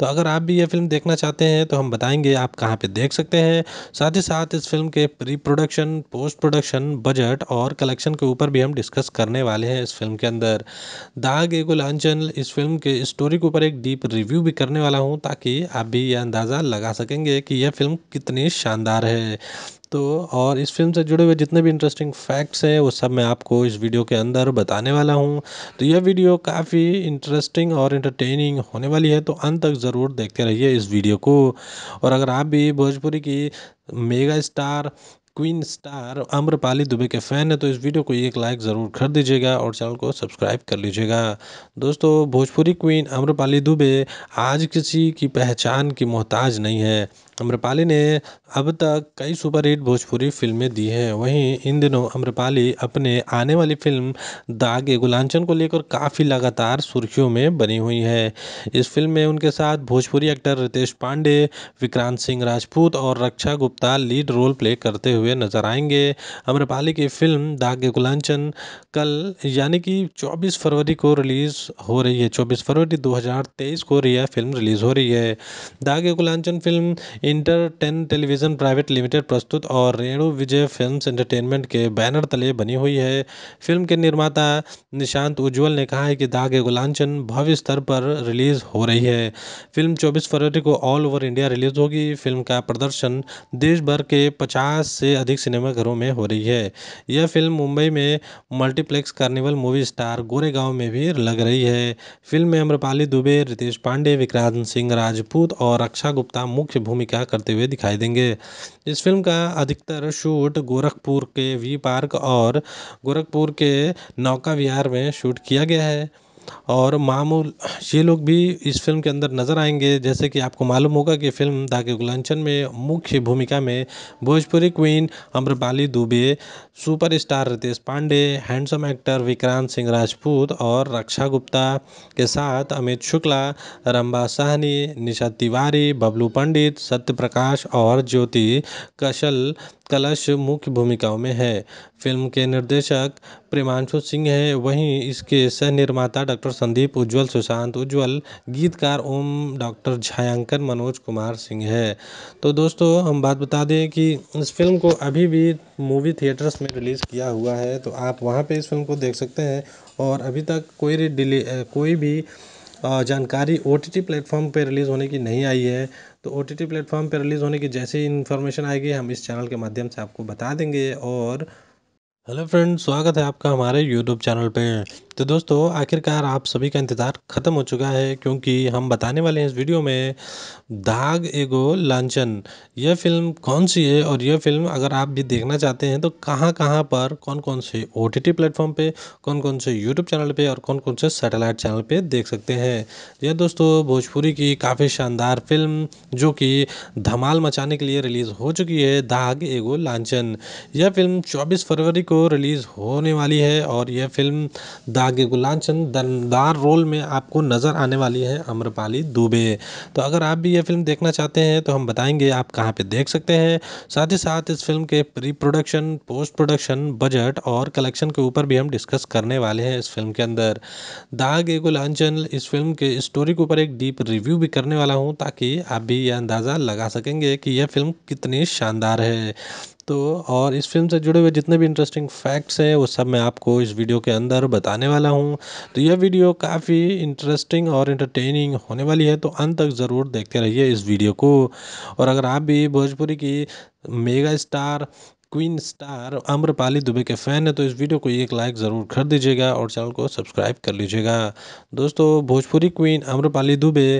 तो अगर आप भी ये फिल्म देखना चाहते हैं तो हम बताएंगे आप कहाँ पे देख सकते हैं साथ ही साथ इस फिल्म के pre production post production budget और कलेक्शन के ऊपर भी हम डिस्कस करने वाले हैं इस फिल्म के अंदर दाग एगो लांचन इस फिल्म के स्टोरी के ऊपर एक डीप रिव्यू भी करने वाला हूँ ताकि आप भी यह अंदाज़ा लगा सकेंगे कि यह फिल्म कितनी शानदार है दोस्तों और इस फिल्म से जुड़े हुए जितने भी इंटरेस्टिंग फैक्ट्स हैं वो सब मैं आपको इस वीडियो के अंदर बताने वाला हूँ तो यह वीडियो काफ़ी इंटरेस्टिंग और इंटरटेनिंग होने वाली है तो अंत तक ज़रूर देखते रहिए इस वीडियो को और अगर आप भी भोजपुरी की mega star queen star Amrapali Dubey के फ़ैन है तो इस वीडियो को एक लाइक ज़रूर कर दीजिएगा और चैनल को सब्सक्राइब कर लीजिएगा दोस्तों भोजपुरी क्वीन अम्रपाली दुबे आज किसी की पहचान की मोहताज नहीं है अम्रपाली ने अब तक कई सुपरहिट भोजपुरी फिल्में दी हैं वहीं इन दिनों अम्रपाली अपने आने वाली फिल्म दागे गुलांचन को लेकर काफ़ी लगातार सुर्खियों में बनी हुई है इस फिल्म में उनके साथ भोजपुरी एक्टर रितेश पांडे विक्रांत सिंह राजपूत और Raksha Gupta lead role play करते हुए नजर आएंगे अम्रपाली की फिल्म दागे गुलांचन कल यानी कि चौबीस फरवरी को रिलीज़ हो रही है चौबीस फरवरी दो को यह फिल्म रिलीज़ हो रही है दागे गुलांचन film inter ten television private limited प्रस्तुत और रेणु विजय फिल्म्स एंटरटेनमेंट के बैनर तले बनी हुई है फिल्म के निर्माता निशांत उज्ज्वल ने कहा है कि दागे गुलांचन भव्य स्तर पर रिलीज़ हो रही है फिल्म 24 फरवरी को ऑल ओवर इंडिया रिलीज़ होगी फिल्म का प्रदर्शन देश भर के पचास से अधिक सिनेमाघरों में हो रही है यह फिल्म मुंबई में multiplex carnival movie star Goregaon में भी लग रही है फिल्म में अम्रपाली दुबे रितेश पांडे विक्रांत सिंह राजपूत और रक्षा गुप्ता मुख्य भूमिका भूमिका करते हुए दिखाई देंगे इस फिल्म का अधिकतर शूट गोरखपुर के वी पार्क और गोरखपुर के नौका विहार में शूट किया गया है और मामूल ये लोग भी इस फ़िल्म के अंदर नज़र आएंगे जैसे कि आपको मालूम होगा कि फ़िल्म दागे गुलंचन में मुख्य भूमिका में Bhojpuri queen Amrapali Dubey superstar Ritesh Pandey handsome actor Vikrant Singh Rajput और रक्षा गुप्ता के साथ अमित शुक्ला रंबा साहनी निशा तिवारी बबलू पंडित सत्य प्रकाश और ज्योति कशल कलश मुख्य भूमिकाओं में है फ़िल्म के निर्देशक प्रेमांशु सिंह हैं वहीं इसके सह निर्माता डॉक्टर संदीप उज्ज्वल सुशांत उज्ज्वल गीतकार ओम डॉक्टर छायांकन मनोज कुमार सिंह है तो दोस्तों हम बात बता दें कि इस फिल्म को अभी भी मूवी थिएटर्स में रिलीज़ किया हुआ है तो आप वहाँ पे इस फिल्म को देख सकते हैं और अभी तक कोई डिले कोई भी जानकारी ओ टी टी प्लेटफॉर्म पर रिलीज़ होने की नहीं आई है तो ओ टी टी प्लेटफॉर्म पर रिलीज़ होने की जैसी इन्फॉर्मेशन आएगी हम इस चैनल के माध्यम से आपको बता देंगे और हेलो फ्रेंड स्वागत है आपका हमारे यूट्यूब चैनल पे तो दोस्तों आखिरकार आप सभी का इंतज़ार ख़त्म हो चुका है क्योंकि हम बताने वाले हैं इस वीडियो में दाग एगो लांचन यह फ़िल्म कौन सी है और यह फ़िल्म अगर आप भी देखना चाहते हैं तो कहाँ कहाँ पर कौन कौन से ओ टी टी प्लेटफॉर्म पर कौन कौन से यूट्यूब चैनल पे और कौन कौन से सैटेलाइट चैनल पे देख सकते हैं यह दोस्तों भोजपुरी की काफ़ी शानदार फिल्म जो कि धमाल मचाने के लिए रिलीज़ हो चुकी है दाग एगो लांचन यह फिल्म चौबीस फरवरी को रिलीज़ होने वाली है और यह फिल्म दाग एगो लांचन दमदार रोल में आपको नज़र आने वाली है अम्रपाली दुबे तो अगर आप भी यह ये फिल्म देखना चाहते हैं तो हम बताएंगे आप कहाँ पे देख सकते हैं साथ ही साथ इस फिल्म के pre production post production budget और कलेक्शन के ऊपर भी हम डिस्कस करने वाले हैं इस फिल्म के अंदर दाग एगो लांचन इस फिल्म के स्टोरी के ऊपर एक डीप रिव्यू भी करने वाला हूँ ताकि आप भी यह अंदाज़ा लगा सकेंगे कि यह फिल्म कितनी शानदार है तो और इस फिल्म से जुड़े हुए जितने भी इंटरेस्टिंग फैक्ट्स हैं वो सब मैं आपको इस वीडियो के अंदर बताने वाला हूँ तो यह वीडियो काफ़ी इंटरेस्टिंग और इंटरटेनिंग होने वाली है तो अंत तक ज़रूर देखते रहिए इस वीडियो को और अगर आप भी भोजपुरी की mega star queen star Amrapali Dubey के फ़ैन है तो इस वीडियो को एक लाइक ज़रूर कर दीजिएगा और चैनल को सब्सक्राइब कर लीजिएगा दोस्तों भोजपुरी क्वीन अम्रपाली दुबे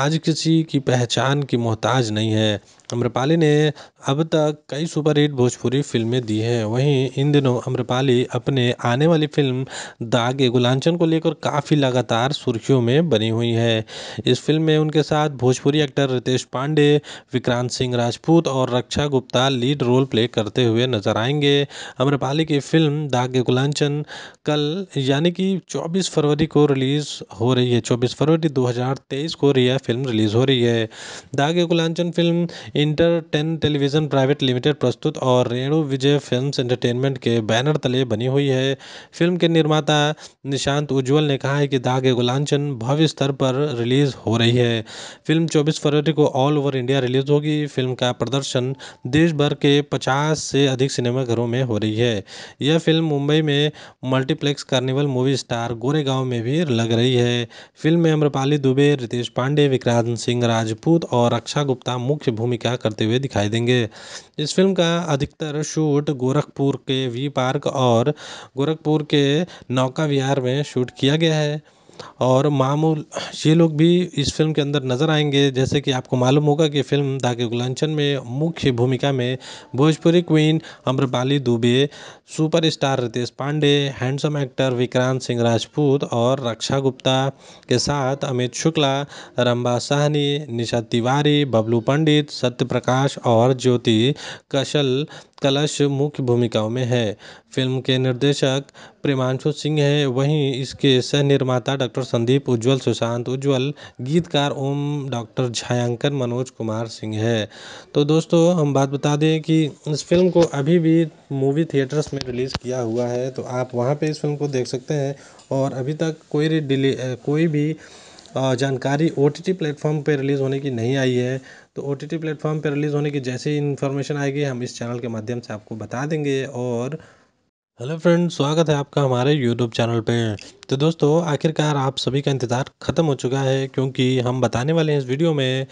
आज किसी की पहचान की मोहताज नहीं है अम्रपाली ने अब तक कई सुपरहिट भोजपुरी फिल्में दी हैं वहीं इन दिनों अम्रपाली अपने आने वाली फिल्म दागे गुलांचन को लेकर काफ़ी लगातार सुर्खियों में बनी हुई हैं इस फिल्म में उनके साथ भोजपुरी एक्टर रितेश पांडे विक्रांत सिंह राजपूत और Raksha Gupta lead role play करते हुए नजर आएंगे अम्रपाली की फिल्म दागे गुलांचन कल यानी कि चौबीस फरवरी को रिलीज़ हो रही है चौबीस फरवरी दो को यह फिल्म रिलीज़ हो रही है दागे गुलांचन film inter ten television private limited प्रस्तुत और रेणु विजय फिल्म्स एंटरटेनमेंट के बैनर तले बनी हुई है फिल्म के निर्माता निशांत उज्ज्वल ने कहा है कि दाग ए गुलांचन भव्य स्तर पर रिलीज़ हो रही है फिल्म चौबीस फरवरी को ऑल ओवर इंडिया रिलीज़ होगी फिल्म का प्रदर्शन देश भर के पचास से अधिक सिनेमाघरों में हो रही है यह फिल्म मुंबई में multiplex carnival movie star Goregaon में भी लग रही है फिल्म में अम्रपाली दुबे रितेश पांडे विक्रांत सिंह राजपूत और रक्षा गुप्ता मुख्य भूमिका क्या करते हुए दिखाई देंगे इस फिल्म का अधिकतर शूट गोरखपुर के वी पार्क और गोरखपुर के नौका विहार में शूट किया गया है और मामूल ये लोग भी इस फ़िल्म के अंदर नज़र आएंगे जैसे कि आपको मालूम होगा कि फ़िल्म दागे गुलांचन में मुख्य भूमिका में Bhojpuri queen Amrapali Dubey superstar Ritesh Pandey handsome actor Vikrant Singh Rajput और रक्षा गुप्ता के साथ अमित शुक्ला रंबा साहनी निशा तिवारी बबलू पंडित सत्य प्रकाश और ज्योति कशल कलश मुख्य भूमिकाओं में है फिल्म के निर्देशक प्रेमांशु सिंह हैं वहीं इसके सह निर्माता डॉक्टर संदीप उज्ज्वल सुशांत उज्ज्वल गीतकार ओम डॉक्टर छायांकन मनोज कुमार सिंह है तो दोस्तों हम बात बता दें कि इस फिल्म को अभी भी मूवी थिएटर्स में रिलीज़ किया हुआ है तो आप वहाँ पे इस फिल्म को देख सकते हैं और अभी तक कोई डिले कोई भी जानकारी ओ टी टी प्लेटफॉर्म पर रिलीज़ होने की नहीं आई है तो ओ टी टी प्लेटफॉर्म पर रिलीज़ होने की जैसे ही इन्फॉर्मेशन आएगी हम इस चैनल के माध्यम से आपको बता देंगे और हेलो फ्रेंड स्वागत है आपका हमारे यूट्यूब चैनल पे तो दोस्तों आखिरकार आप सभी का इंतज़ार ख़त्म हो चुका है क्योंकि हम बताने वाले हैं इस वीडियो में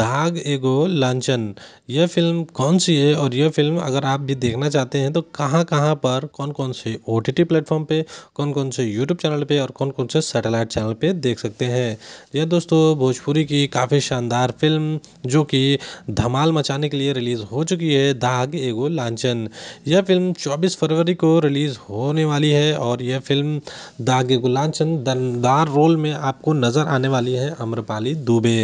दाग एगो लांचन यह फिल्म कौन सी है और यह फिल्म अगर आप भी देखना चाहते हैं तो कहां कहां पर कौन कौन से ओ टी टी प्लेटफॉर्म पर कौन कौन से यूट्यूब चैनल पर और कौन कौन से सेटेलाइट चैनल पर देख सकते हैं यह दोस्तों भोजपुरी की काफ़ी शानदार फिल्म जो कि धमाल मचाने के लिए रिलीज़ हो चुकी है दाग एगो लांचन यह फिल्म चौबीस फरवरी को को रिलीज़ होने वाली है और यह फ़िल्म दागे गुलाब दमदार रोल में आपको नज़र आने वाली है अम्रपाली दुबे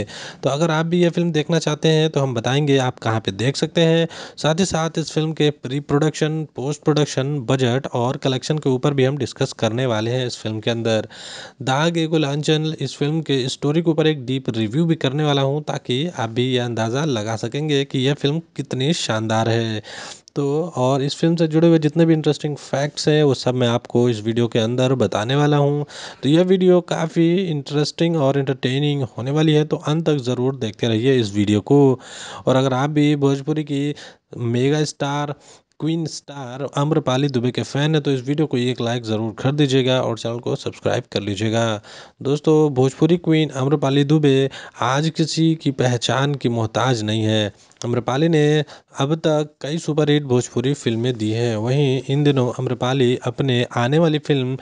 तो अगर आप भी यह फ़िल्म देखना चाहते हैं तो हम बताएंगे आप कहाँ पे देख सकते हैं साथ ही साथ इस फिल्म के pre production post production budget और कलेक्शन के ऊपर भी हम डिस्कस करने वाले हैं इस फिल्म के अंदर दाग ए इस फिल्म के स्टोरी के ऊपर एक डीप रिव्यू भी करने वाला हूँ ताकि आप भी यह अंदाज़ा लगा सकेंगे कि यह फिल्म कितनी शानदार है दोस्तों और इस फिल्म से जुड़े हुए जितने भी इंटरेस्टिंग फैक्ट्स हैं वो सब मैं आपको इस वीडियो के अंदर बताने वाला हूँ तो यह वीडियो काफ़ी इंटरेस्टिंग और इंटरटेनिंग होने वाली है तो अंत तक ज़रूर देखते रहिए इस वीडियो को और अगर आप भी भोजपुरी की mega star queen star Amrapali Dubey के फ़ैन है तो इस वीडियो को एक लाइक ज़रूर कर दीजिएगा और चैनल को सब्सक्राइब कर लीजिएगा दोस्तों भोजपुरी क्वीन अम्रपाली दुबे आज किसी की पहचान की मोहताज नहीं है अम्रपाली ने अब तक कई सुपरहिट भोजपुरी फिल्में दी हैं वहीं इन दिनों अम्रपाली अपने आने वाली फिल्म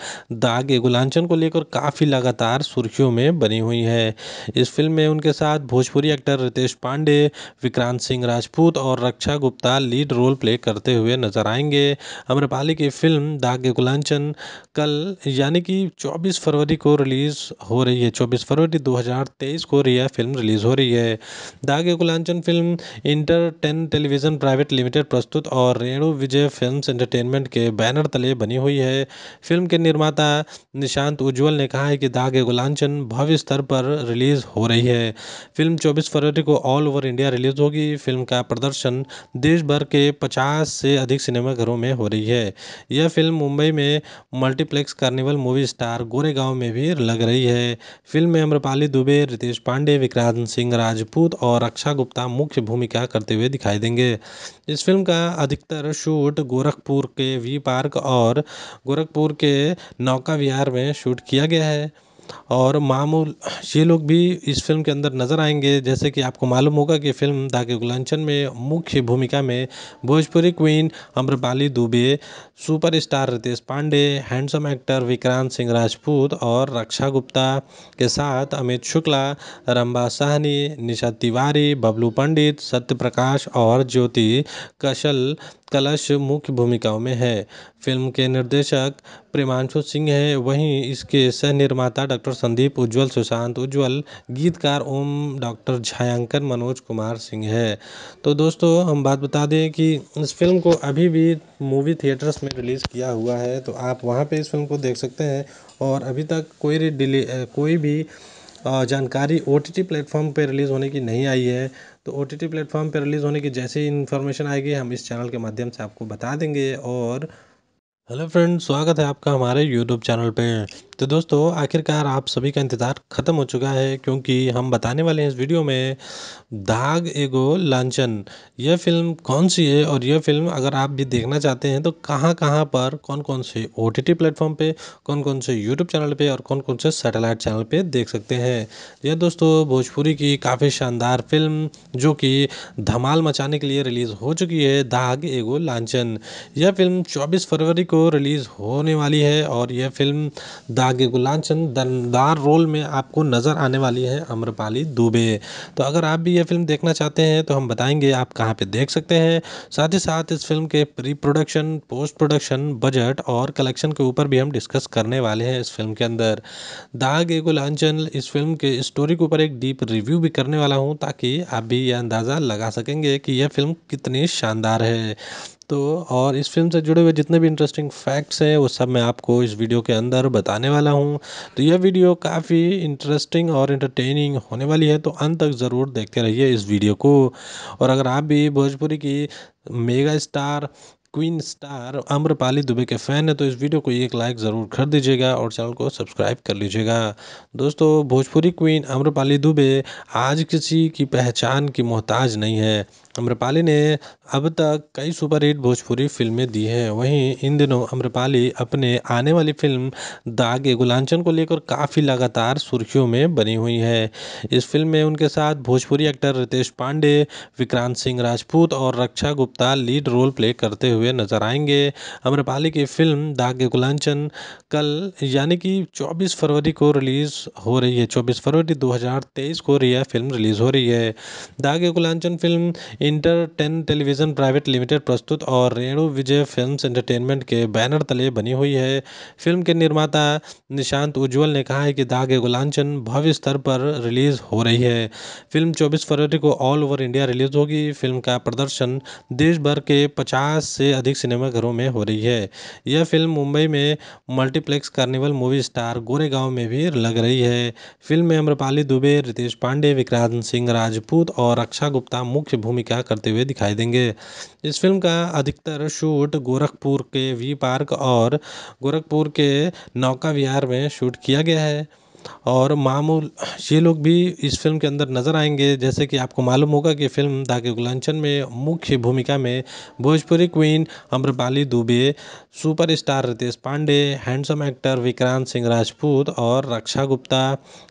दागे गुलांचन को लेकर काफ़ी लगातार सुर्खियों में बनी हुई है इस फिल्म में उनके साथ भोजपुरी एक्टर रितेश पांडे विक्रांत सिंह राजपूत और Raksha Gupta lead role play करते हुए नजर आएंगे अम्रपाली की फिल्म दागे गुलांचन कल यानी कि चौबीस फरवरी को रिलीज़ हो रही है चौबीस फरवरी दो को यह फिल्म रिलीज़ हो रही है दागे गुलांचन film inter ten television private limited प्रस्तुत और रेणु विजय फिल्म्स एंटरटेनमेंट के बैनर तले बनी हुई है फिल्म के निर्माता निशांत उज्ज्वल ने कहा है कि दागे गुलांचन भव्य स्तर पर रिलीज़ हो रही है फिल्म 24 फरवरी को ऑल ओवर इंडिया रिलीज़ होगी फिल्म का प्रदर्शन देश भर के पचास से अधिक सिनेमाघरों में हो रही है यह फिल्म मुंबई में multiplex carnival movie star Goregaon में भी लग रही है फिल्म में अम्रपाली दुबे रितेश पांडे विक्रांत सिंह राजपूत और अक्षा गुप्ता मुख्य भूमिका क्या करते हुए दिखाई देंगे इस फिल्म का अधिकतर शूट गोरखपुर के वी पार्क और गोरखपुर के नौका विहार में शूट किया गया है और मामूल ये लोग भी इस फ़िल्म के अंदर नज़र आएंगे जैसे कि आपको मालूम होगा कि फ़िल्म दागे गुलंचन में मुख्य भूमिका में Bhojpuri queen Amrapali Dubey superstar Ritesh Pandey handsome actor Vikrant Singh Rajput और रक्षा गुप्ता के साथ अमित शुक्ला रंबा साहनी निशा तिवारी बबलू पंडित सत्य प्रकाश और ज्योति कशल कलश मुख्य भूमिकाओं में है फ़िल्म के निर्देशक प्रेमांशु सिंह हैं वहीं इसके सह निर्माता डॉक्टर संदीप उज्ज्वल सुशांत उज्ज्वल गीतकार ओम डॉक्टर छायांकन मनोज कुमार सिंह है तो दोस्तों हम बात बता दें कि इस फिल्म को अभी भी मूवी थिएटर्स में रिलीज़ किया हुआ है तो आप वहाँ पे इस फिल्म को देख सकते हैं और अभी तक कोई डिले कोई भी जानकारी ओ टी टी प्लेटफॉर्म पर रिलीज़ होने की नहीं आई है तो ओ टी टी प्लेटफॉर्म पर रिलीज़ होने की जैसे ही इन्फॉर्मेशन आएगी हम इस चैनल के माध्यम से आपको बता देंगे और हेलो फ्रेंड स्वागत है आपका हमारे यूट्यूब चैनल पे तो दोस्तों आखिरकार आप सभी का इंतज़ार ख़त्म हो चुका है क्योंकि हम बताने वाले हैं इस वीडियो में दाग एगो लांचन यह फिल्म कौन सी है और यह फिल्म अगर आप भी देखना चाहते हैं तो कहां कहां पर कौन कौन से ओ टी टी प्लेटफॉर्म पर कौन कौन से यूट्यूब चैनल पर और कौन कौन से सेटेलाइट चैनल पर देख सकते हैं यह दोस्तों भोजपुरी की काफ़ी शानदार फिल्म जो कि धमाल मचाने के लिए रिलीज़ हो चुकी है दाग एगो लांचन यह फिल्म चौबीस फरवरी को रिलीज़ होने वाली है और यह फ़िल्म दागे गुलाबचंद दमदार रोल में आपको नज़र आने वाली है अम्रपाली दुबे तो अगर आप भी यह फ़िल्म देखना चाहते हैं तो हम बताएंगे आप कहाँ पे देख सकते हैं साथ ही साथ इस फिल्म के pre production post production budget और कलेक्शन के ऊपर भी हम डिस्कस करने वाले हैं इस फिल्म के अंदर दाग एगो इस फिल्म के स्टोरी के ऊपर एक डीप रिव्यू भी करने वाला हूँ ताकि आप भी यह अंदाज़ा लगा सकेंगे कि यह फिल्म कितनी शानदार है तो और इस फ़िल्म से जुड़े हुए जितने भी इंटरेस्टिंग फैक्ट्स हैं वो सब मैं आपको इस वीडियो के अंदर बताने वाला हूँ तो यह वीडियो काफ़ी इंटरेस्टिंग और इंटरटेनिंग होने वाली है तो अंत तक ज़रूर देखते रहिए इस वीडियो को और अगर आप भी भोजपुरी की mega star queen star Amrapali Dubey के फ़ैन है तो इस वीडियो को एक लाइक ज़रूर कर दीजिएगा और चैनल को सब्सक्राइब कर लीजिएगा दोस्तों भोजपुरी क्वीन अम्रपाली दुबे आज किसी की पहचान की मोहताज नहीं है अम्रपाली ने अब तक कई सुपरहिट भोजपुरी फिल्में दी हैं वहीं इन दिनों अम्रपाली अपने आने वाली फिल्म दागे गुलांचन को लेकर काफ़ी लगातार सुर्खियों में बनी हुई है इस फिल्म में उनके साथ भोजपुरी एक्टर रितेश पांडे विक्रांत सिंह राजपूत और Raksha Gupta lead role play करते हुए नजर आएंगे अम्रपाली की फिल्म दागे गुलांचन कल यानी कि चौबीस फरवरी को रिलीज़ हो रही है चौबीस फरवरी दो को यह फिल्म रिलीज़ हो रही है दागे गुलांचन film inter ten television private limited प्रस्तुत और रेणु विजय फिल्म्स एंटरटेनमेंट के बैनर तले बनी हुई है फिल्म के निर्माता निशांत उज्ज्वल ने कहा है कि दागे गुलांचन भव्य स्तर पर रिलीज़ हो रही है फिल्म चौबीस फरवरी को ऑल ओवर इंडिया रिलीज़ होगी फिल्म का प्रदर्शन देश भर के पचास से अधिक सिनेमाघरों में हो रही है यह फिल्म मुंबई में multiplex carnival movie star Goregaon में भी लग रही है फिल्म में अम्रपाली दुबे रितेश पांडे विक्रांत सिंह राजपूत और रक्षा गुप्ता मुख्य भूमिका क्या करते हुए दिखाई देंगे इस फिल्म का अधिकतर शूट गोरखपुर के वी पार्क और गोरखपुर के नौका विहार में शूट किया गया है और मामूल ये लोग भी इस फ़िल्म के अंदर नज़र आएंगे जैसे कि आपको मालूम होगा कि फ़िल्म दागे गुलांचन में मुख्य भूमिका में Bhojpuri queen Amrapali Dubey superstar Ritesh Pandey handsome actor Vikrant Singh Rajput और रक्षा गुप्ता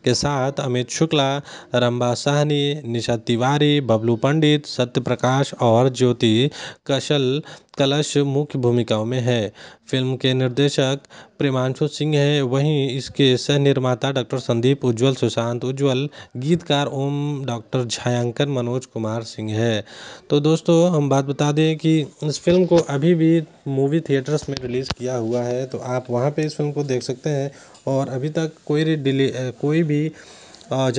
के साथ अमित शुक्ला रंबा साहनी निशा तिवारी बबलू पंडित सत्य प्रकाश और ज्योति कशल कलश मुख्य भूमिकाओं में है फिल्म के निर्देशक प्रेमांशु सिंह हैं वहीं इसके सह निर्माता डॉक्टर संदीप उज्ज्वल सुशांत उज्ज्वल गीतकार ओम डॉक्टर छायांकन मनोज कुमार सिंह है तो दोस्तों हम बात बता दें कि इस फिल्म को अभी भी मूवी थिएटर्स में रिलीज़ किया हुआ है तो आप वहाँ पे इस फिल्म को देख सकते हैं और अभी तक कोई डिले कोई भी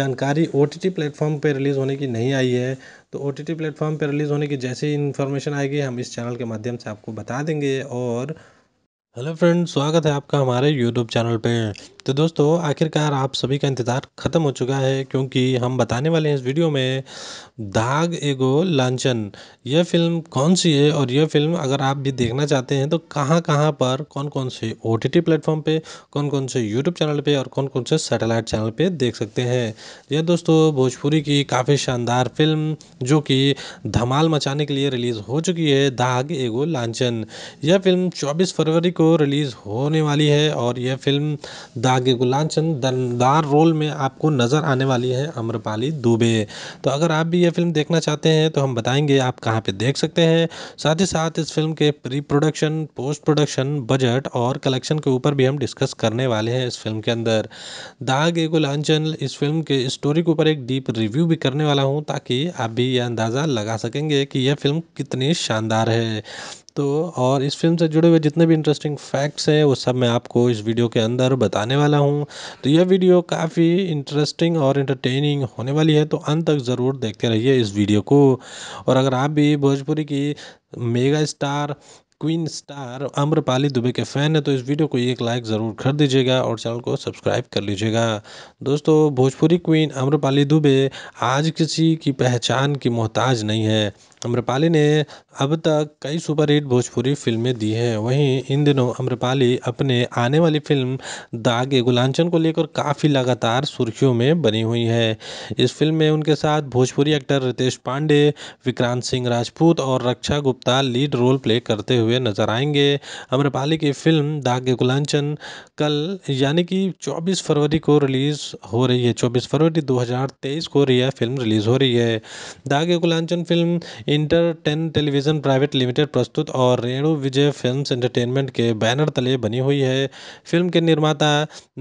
जानकारी ओ टी टी प्लेटफॉर्म पर रिलीज़ होने की नहीं आई है तो ओ टी टी प्लेटफॉर्म पर रिलीज़ होने की जैसे ही इन्फॉर्मेशन आएगी हम इस चैनल के माध्यम से आपको बता देंगे और हेलो फ्रेंड स्वागत है आपका हमारे यूट्यूब चैनल पे तो दोस्तों आखिरकार आप सभी का इंतज़ार ख़त्म हो चुका है क्योंकि हम बताने वाले हैं इस वीडियो में दाग एगो लांचन यह फिल्म कौन सी है और यह फिल्म अगर आप भी देखना चाहते हैं तो कहाँ कहाँ पर कौन कौन से ओ टी प्लेटफॉर्म पर कौन कौन से यूट्यूब चैनल पर और कौन कौन से सैटेलाइट चैनल पर देख सकते हैं यह दोस्तों भोजपुरी की काफ़ी शानदार फिल्म जो कि धमाल मचाने के लिए रिलीज़ हो चुकी है दाग एगो लांचन यह फिल्म चौबीस फरवरी को रिलीज़ होने वाली है और यह फिल्म दाग दागे गुलाचन दमदार रोल में आपको नज़र आने वाली है अम्रपाली दुबे तो अगर आप भी ये फिल्म देखना चाहते हैं तो हम बताएंगे आप कहाँ पे देख सकते हैं साथ ही साथ इस फिल्म के pre production post production budget और कलेक्शन के ऊपर भी हम डिस्कस करने वाले हैं इस फिल्म के अंदर दाग एगो लांचन इस फिल्म के स्टोरी के ऊपर एक डीप रिव्यू भी करने वाला हूँ ताकि आप भी यह अंदाज़ा लगा सकेंगे कि यह फिल्म कितनी शानदार है तो और इस फिल्म से जुड़े हुए जितने भी इंटरेस्टिंग फैक्ट्स हैं वो सब मैं आपको इस वीडियो के अंदर बताने वाला हूँ तो यह वीडियो काफ़ी इंटरेस्टिंग और इंटरटेनिंग होने वाली है तो अंत तक ज़रूर देखते रहिए इस वीडियो को और अगर आप भी भोजपुरी की mega star queen star Amrapali Dubey के फ़ैन है तो इस वीडियो को एक लाइक ज़रूर कर दीजिएगा और चैनल को सब्सक्राइब कर लीजिएगा दोस्तों भोजपुरी क्वीन अम्रपाली दुबे आज किसी की पहचान की मोहताज नहीं है अम्रपाली ने अब तक कई सुपरहिट भोजपुरी फिल्में दी हैं वहीं इन दिनों अम्रपाली अपने आने वाली फिल्म दागे गुलांचन को लेकर काफ़ी लगातार सुर्खियों में बनी हुई हैं इस फिल्म में उनके साथ भोजपुरी एक्टर रितेश पांडे विक्रांत सिंह राजपूत और Raksha Gupta lead role play करते हुए नजर आएंगे अम्रपाली की फिल्म दागे गुलांचन कल यानी कि चौबीस फरवरी को रिलीज़ हो रही है चौबीस फरवरी दो को यह फिल्म रिलीज़ हो रही है दागे गुलांचन film enter television television private limited प्रस्तुत और रेणु विजय फिल्म्स एंटरटेनमेंट के बैनर तले बनी हुई है फिल्म के निर्माता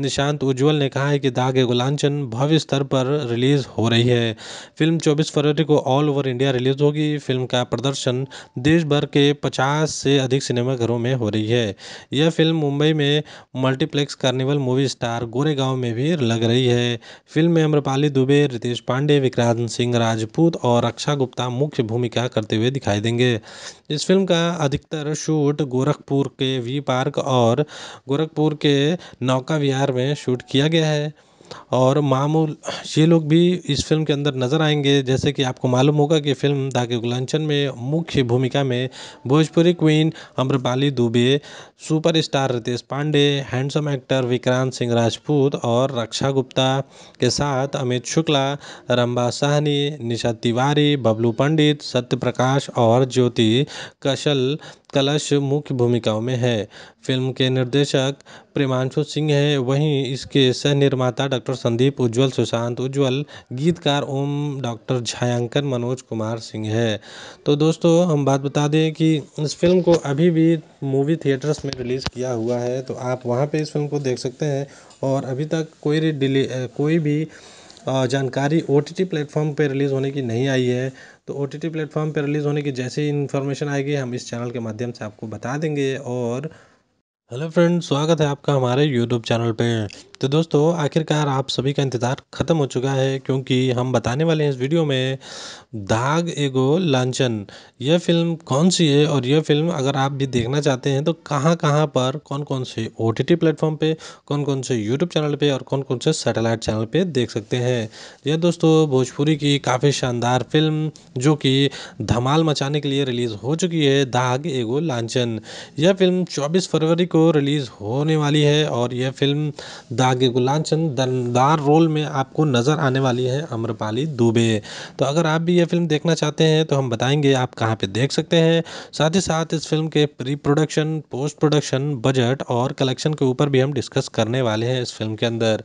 निशांत उज्ज्वल ने कहा है कि दाग गुलांचन भव्य स्तर पर रिलीज़ हो रही है फिल्म 24 फरवरी को ऑल ओवर इंडिया रिलीज़ होगी फिल्म का प्रदर्शन देश भर के पचास से अधिक सिनेमाघरों में हो रही है यह फिल्म मुंबई में multiplex carnival movie star Goregaon में भी लग रही है फिल्म में अम्रपाली दुबे रितेश पांडे विक्रांत सिंह राजपूत और अक्षा गुप्ता मुख्य भूमिका करते हुए दिखाई देंगे इस फिल्म का अधिकतर शूट गोरखपुर के वी पार्क और गोरखपुर के नौका विहार में शूट किया गया है और मामूल ये लोग भी इस फ़िल्म के अंदर नज़र आएंगे जैसे कि आपको मालूम होगा कि फ़िल्म दागे गुलांचन में मुख्य भूमिका में Bhojpuri queen Amrapali Dubey superstar Ritesh Pandey handsome actor Vikrant Singh Rajput और रक्षा गुप्ता के साथ अमित शुक्ला रंबा साहनी निशा तिवारी बबलू पंडित सत्य प्रकाश और ज्योति कशल कलश मुख्य भूमिकाओं में है फ़िल्म के निर्देशक प्रेमांशु सिंह हैं वहीं इसके सह निर्माता डॉक्टर संदीप उज्जवल सुशांत उज्ज्वल गीतकार ओम डॉक्टर छायांकन मनोज कुमार सिंह है तो दोस्तों हम बात बता दें कि इस फिल्म को अभी भी मूवी थिएटर्स में रिलीज़ किया हुआ है तो आप वहाँ पे इस फिल्म को देख सकते हैं और अभी तक कोई डिले कोई भी जानकारी ओ टी टी प्लेटफॉर्म पर रिलीज़ होने की नहीं आई है तो ओ टी टी प्लेटफॉर्म पर रिलीज़ होने की जैसी इन्फॉर्मेशन आएगी हम इस चैनल के माध्यम से आपको बता देंगे और हेलो फ्रेंड स्वागत है आपका हमारे यूट्यूब चैनल पे तो दोस्तों आखिरकार आप सभी का इंतज़ार ख़त्म हो चुका है क्योंकि हम बताने वाले हैं इस वीडियो में दाग एगो लांचन यह फ़िल्म कौन सी है और यह फ़िल्म अगर आप भी देखना चाहते हैं तो कहाँ कहाँ पर कौन कौन से ओ टी टी प्लेटफ़ॉर्म पर कौन कौन से यूट्यूब चैनल पे और कौन कौन से सैटेलाइट चैनल पे देख सकते हैं यह दोस्तों भोजपुरी की काफ़ी शानदार फ़िल्म जो कि धमाल मचाने के लिए रिलीज़ हो चुकी है दाग एगो लांचन यह फ़िल्म चौबीस फरवरी को रिलीज़ होने वाली है और यह फ़िल्म दाग एगो लांचन दमदार रोल में आपको नज़र आने वाली है अम्रपाली दुबे तो अगर आप भी ये फिल्म देखना चाहते हैं तो हम बताएंगे आप कहाँ पे देख सकते हैं साथ ही साथ इस फिल्म के pre production post production budget और कलेक्शन के ऊपर भी हम डिस्कस करने वाले हैं इस फिल्म के अंदर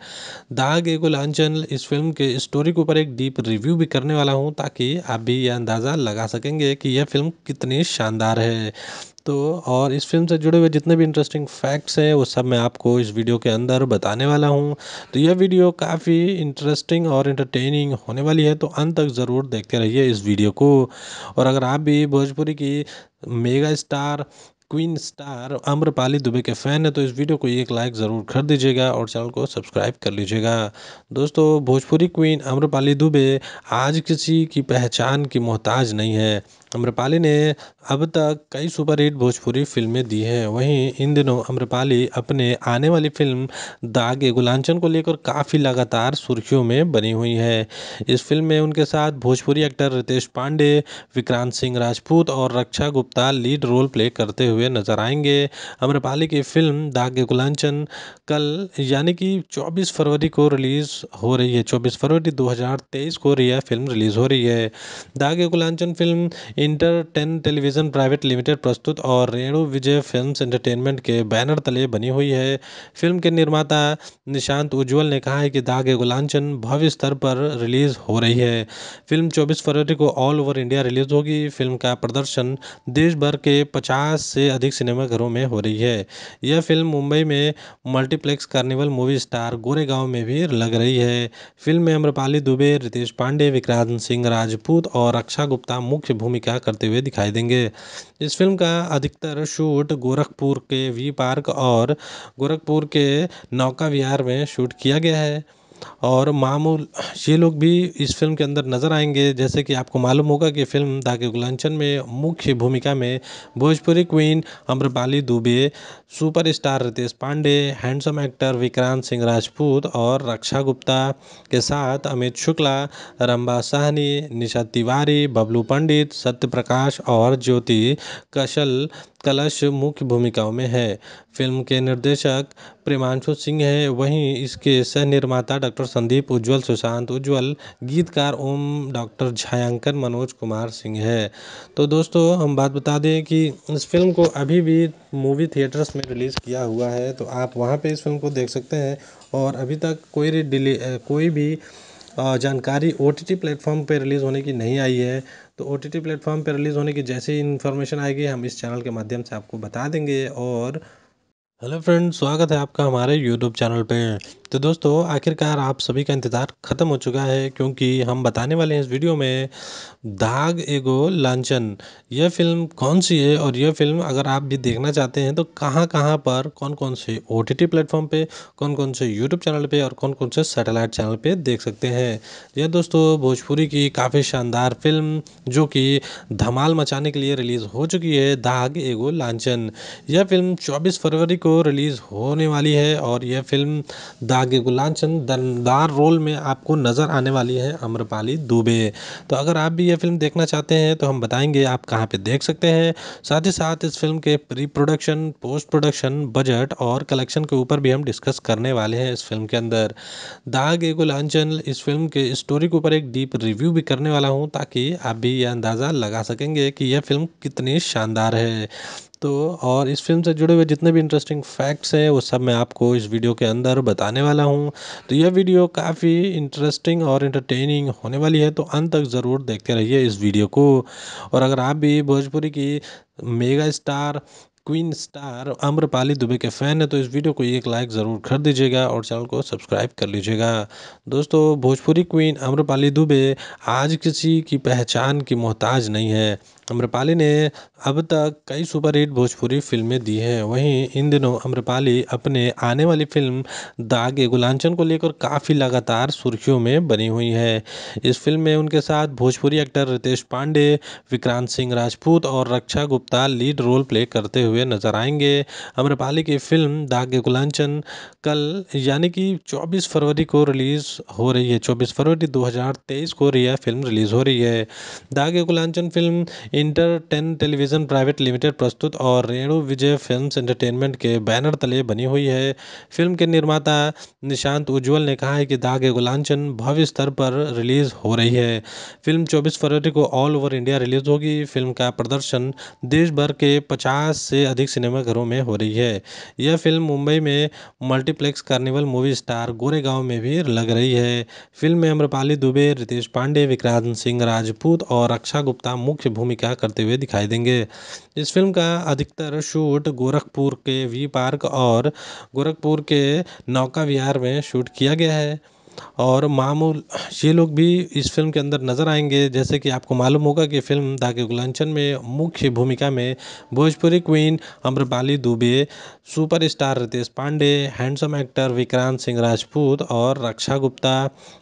दाग एगो लांचन इस फिल्म के स्टोरी के ऊपर एक डीप रिव्यू भी करने वाला हूँ ताकि आप भी यह अंदाज़ा लगा सकेंगे कि यह फिल्म कितनी शानदार है तो और इस फिल्म से जुड़े हुए जितने भी इंटरेस्टिंग फैक्ट्स हैं वो सब मैं आपको इस वीडियो के अंदर बताने वाला हूँ तो यह वीडियो काफ़ी इंटरेस्टिंग और इंटरटेनिंग होने वाली है तो अंत तक ज़रूर देखते रहिए इस वीडियो को और अगर आप भी भोजपुरी की mega star queen star Amrapali Dubey के फ़ैन है तो इस वीडियो को एक लाइक ज़रूर कर दीजिएगा और चैनल को सब्सक्राइब कर लीजिएगा दोस्तों भोजपुरी क्वीन अम्रपाली दुबे आज किसी की पहचान की मोहताज नहीं है अम्रपाली ने अब तक कई सुपरहिट भोजपुरी फिल्में दी हैं वहीं इन दिनों अम्रपाली अपने आने वाली फिल्म दागे गुलांचन को लेकर काफ़ी लगातार सुर्खियों में बनी हुई है इस फिल्म में उनके साथ भोजपुरी एक्टर रितेश पांडे विक्रांत सिंह राजपूत और Raksha Gupta lead role play करते हुए नजर आएंगे अम्रपाली की फिल्म दागे गुलांचन कल यानी कि चौबीस फरवरी को रिलीज़ हो रही है चौबीस फरवरी दो को यह फिल्म रिलीज़ हो रही है दागे गुलांचन film inter ten television private limited प्रस्तुत और रेणु विजय फिल्म्स एंटरटेनमेंट के बैनर तले बनी हुई है फिल्म के निर्माता निशांत उज्ज्वल ने कहा है कि दागे गुलांचन भव्य स्तर पर रिलीज़ हो रही है फिल्म चौबीस फरवरी को ऑल ओवर इंडिया रिलीज़ होगी फिल्म का प्रदर्शन देश भर के पचास से अधिक सिनेमाघरों में हो रही है यह फिल्म मुंबई में multiplex carnival movie star Goregaon में भी लग रही है फिल्म में अम्रपाली दुबे रितेश पांडे विक्रांत सिंह राजपूत और रक्षा गुप्ता मुख्य भूमिका क्या करते हुए दिखाई देंगे इस फिल्म का अधिकतर शूट गोरखपुर के वी पार्क और गोरखपुर के नौका विहार में शूट किया गया है और मामूल ये लोग भी इस फ़िल्म के अंदर नज़र आएंगे जैसे कि आपको मालूम होगा कि फ़िल्म दागे गुलांचन में मुख्य भूमिका में Bhojpuri queen Amrapali Dubey superstar Ritesh Pandey handsome actor Vikrant Singh Rajput और रक्षा गुप्ता के साथ अमित शुक्ला रंबा साहनी निशा तिवारी बबलू पंडित सत्य प्रकाश और ज्योति कशल कलश मुख्य भूमिकाओं में है फ़िल्म के निर्देशक प्रेमांशु सिंह हैं वहीं इसके सह निर्माता डॉक्टर संदीप उज्ज्वल सुशांत उज्ज्वल गीतकार ओम डॉक्टर छायांकन मनोज कुमार सिंह है तो दोस्तों हम बात बता दें कि इस फिल्म को अभी भी मूवी थिएटर्स में रिलीज़ किया हुआ है तो आप वहाँ पर इस फिल्म को देख सकते हैं और अभी तक कोई डिले कोई भी जानकारी ओ टी टी प्लेटफॉर्म पर रिलीज़ होने की नहीं आई है तो ओ टी टी प्लेटफॉर्म पर रिलीज़ होने की जैसे ही इन्फॉर्मेशन आएगी हम इस चैनल के माध्यम से आपको बता देंगे और हेलो फ्रेंड स्वागत है आपका हमारे यूट्यूब चैनल पे तो दोस्तों आखिरकार आप सभी का इंतज़ार ख़त्म हो चुका है क्योंकि हम बताने वाले हैं इस वीडियो में दाग एगो लांचन यह फ़िल्म कौन सी है और यह फ़िल्म अगर आप भी देखना चाहते हैं तो कहाँ कहाँ पर कौन कौन से ओ टी टी प्लेटफॉर्म पर कौन कौन से यूट्यूब चैनल पे और कौन कौन से सैटेलाइट चैनल पे देख सकते हैं यह दोस्तों भोजपुरी की काफ़ी शानदार फिल्म जो कि धमाल मचाने के लिए रिलीज़ हो चुकी है दाग एगो लांचन यह फ़िल्म चौबीस फरवरी को रिलीज़ होने वाली है और यह फ़िल्म दाग एगो लांचन दमदार रोल में आपको नज़र आने वाली है अम्रपाली दुबे तो अगर आप भी यह फिल्म देखना चाहते हैं तो हम बताएंगे आप कहाँ पे देख सकते हैं साथ ही साथ इस फिल्म के pre production post production budget और कलेक्शन के ऊपर भी हम डिस्कस करने वाले हैं इस फिल्म के अंदर दाग एगो लांचन इस फिल्म के स्टोरी के ऊपर एक डीप रिव्यू भी करने वाला हूँ ताकि आप भी यह अंदाज़ा लगा सकेंगे कि यह फिल्म कितनी शानदार है तो और इस फिल्म से जुड़े हुए जितने भी इंटरेस्टिंग फैक्ट्स हैं वो सब मैं आपको इस वीडियो के अंदर बताने वाला हूँ तो यह वीडियो काफ़ी इंटरेस्टिंग और इंटरटेनिंग होने वाली है तो अंत तक ज़रूर देखते रहिए इस वीडियो को और अगर आप भी भोजपुरी की mega star queen star Amrapali Dubey के फ़ैन है तो इस वीडियो को एक लाइक ज़रूर कर दीजिएगा और चैनल को सब्सक्राइब कर लीजिएगा दोस्तों भोजपुरी क्वीन अम्रपाली दुबे आज किसी की पहचान की मोहताज नहीं है अम्रपाली ने अब तक कई सुपरहिट भोजपुरी फिल्में दी हैं वहीं इन दिनों अम्रपाली अपने आने वाली फिल्म दागे गुलांचन को लेकर काफ़ी लगातार सुर्खियों में बनी हुई हैं इस फिल्म में उनके साथ भोजपुरी एक्टर रितेश पांडे विक्रांत सिंह राजपूत और Raksha Gupta lead role play करते हुए नजर आएंगे अम्रपाली की फिल्म दागे गुलांचन कल यानी कि चौबीस फरवरी को रिलीज़ हो रही है चौबीस फरवरी दो को यह फिल्म रिलीज़ हो रही है दागे गुलांचन film inter ten television private limited प्रस्तुत और रेणु विजय फिल्म्स एंटरटेनमेंट के बैनर तले बनी हुई है फिल्म के निर्माता निशांत उज्ज्वल ने कहा है कि दाग ए गुलांचन भव्य स्तर पर रिलीज़ हो रही है फिल्म 24 फरवरी को ऑल ओवर इंडिया रिलीज़ होगी फिल्म का प्रदर्शन देश भर के पचास से अधिक सिनेमाघरों में हो रही है यह फिल्म मुंबई में multiplex carnival movie star Goregaon में भी लग रही है फिल्म में अम्रपाली दुबे रितेश पांडे विक्रांत सिंह राजपूत और रक्षा गुप्ता मुख्य भूमिका क्या करते हुए दिखाई देंगे इस फिल्म का अधिकतर शूट गोरखपुर के वी पार्क और गोरखपुर के नौका विहार में शूट किया गया है और मामूल ये लोग भी इस फ़िल्म के अंदर नज़र आएंगे जैसे कि आपको मालूम होगा कि फ़िल्म दागे गुलांचन में मुख्य भूमिका में Bhojpuri queen Amrapali Dubey superstar Ritesh Pandey handsome actor Vikrant Singh Rajput और रक्षा गुप्ता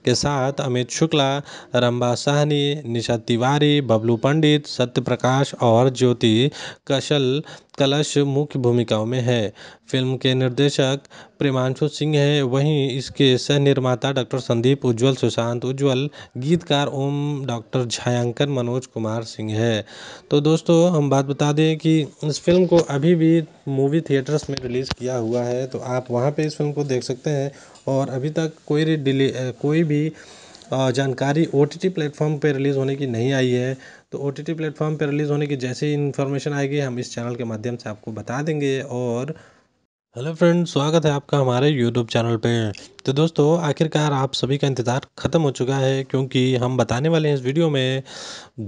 के साथ अमित शुक्ला रंबा साहनी निशा तिवारी बबलू पंडित सत्य प्रकाश और ज्योति कशल कलश मुख्य भूमिकाओं में है फिल्म के निर्देशक प्रेमांशु सिंह हैं वहीं इसके सह निर्माता डॉक्टर संदीप उज्ज्वल सुशांत उज्ज्वल गीतकार ओम डॉक्टर छायांकन मनोज कुमार सिंह है तो दोस्तों हम बात बता दें कि इस फिल्म को अभी भी मूवी थिएटर्स में रिलीज़ किया हुआ है तो आप वहाँ पे इस फिल्म को देख सकते हैं और अभी तक कोई डिले कोई भी जानकारी ओ टी टी प्लेटफॉर्म पर रिलीज़ होने की नहीं आई है तो ओ टी टी प्लेटफॉर्म पर रिलीज़ होने की जैसे ही इन्फॉर्मेशन आएगी हम इस चैनल के माध्यम से आपको बता देंगे और हेलो फ्रेंड स्वागत है आपका हमारे यूट्यूब चैनल पे तो दोस्तों आखिरकार आप सभी का इंतज़ार ख़त्म हो चुका है क्योंकि हम बताने वाले हैं इस वीडियो में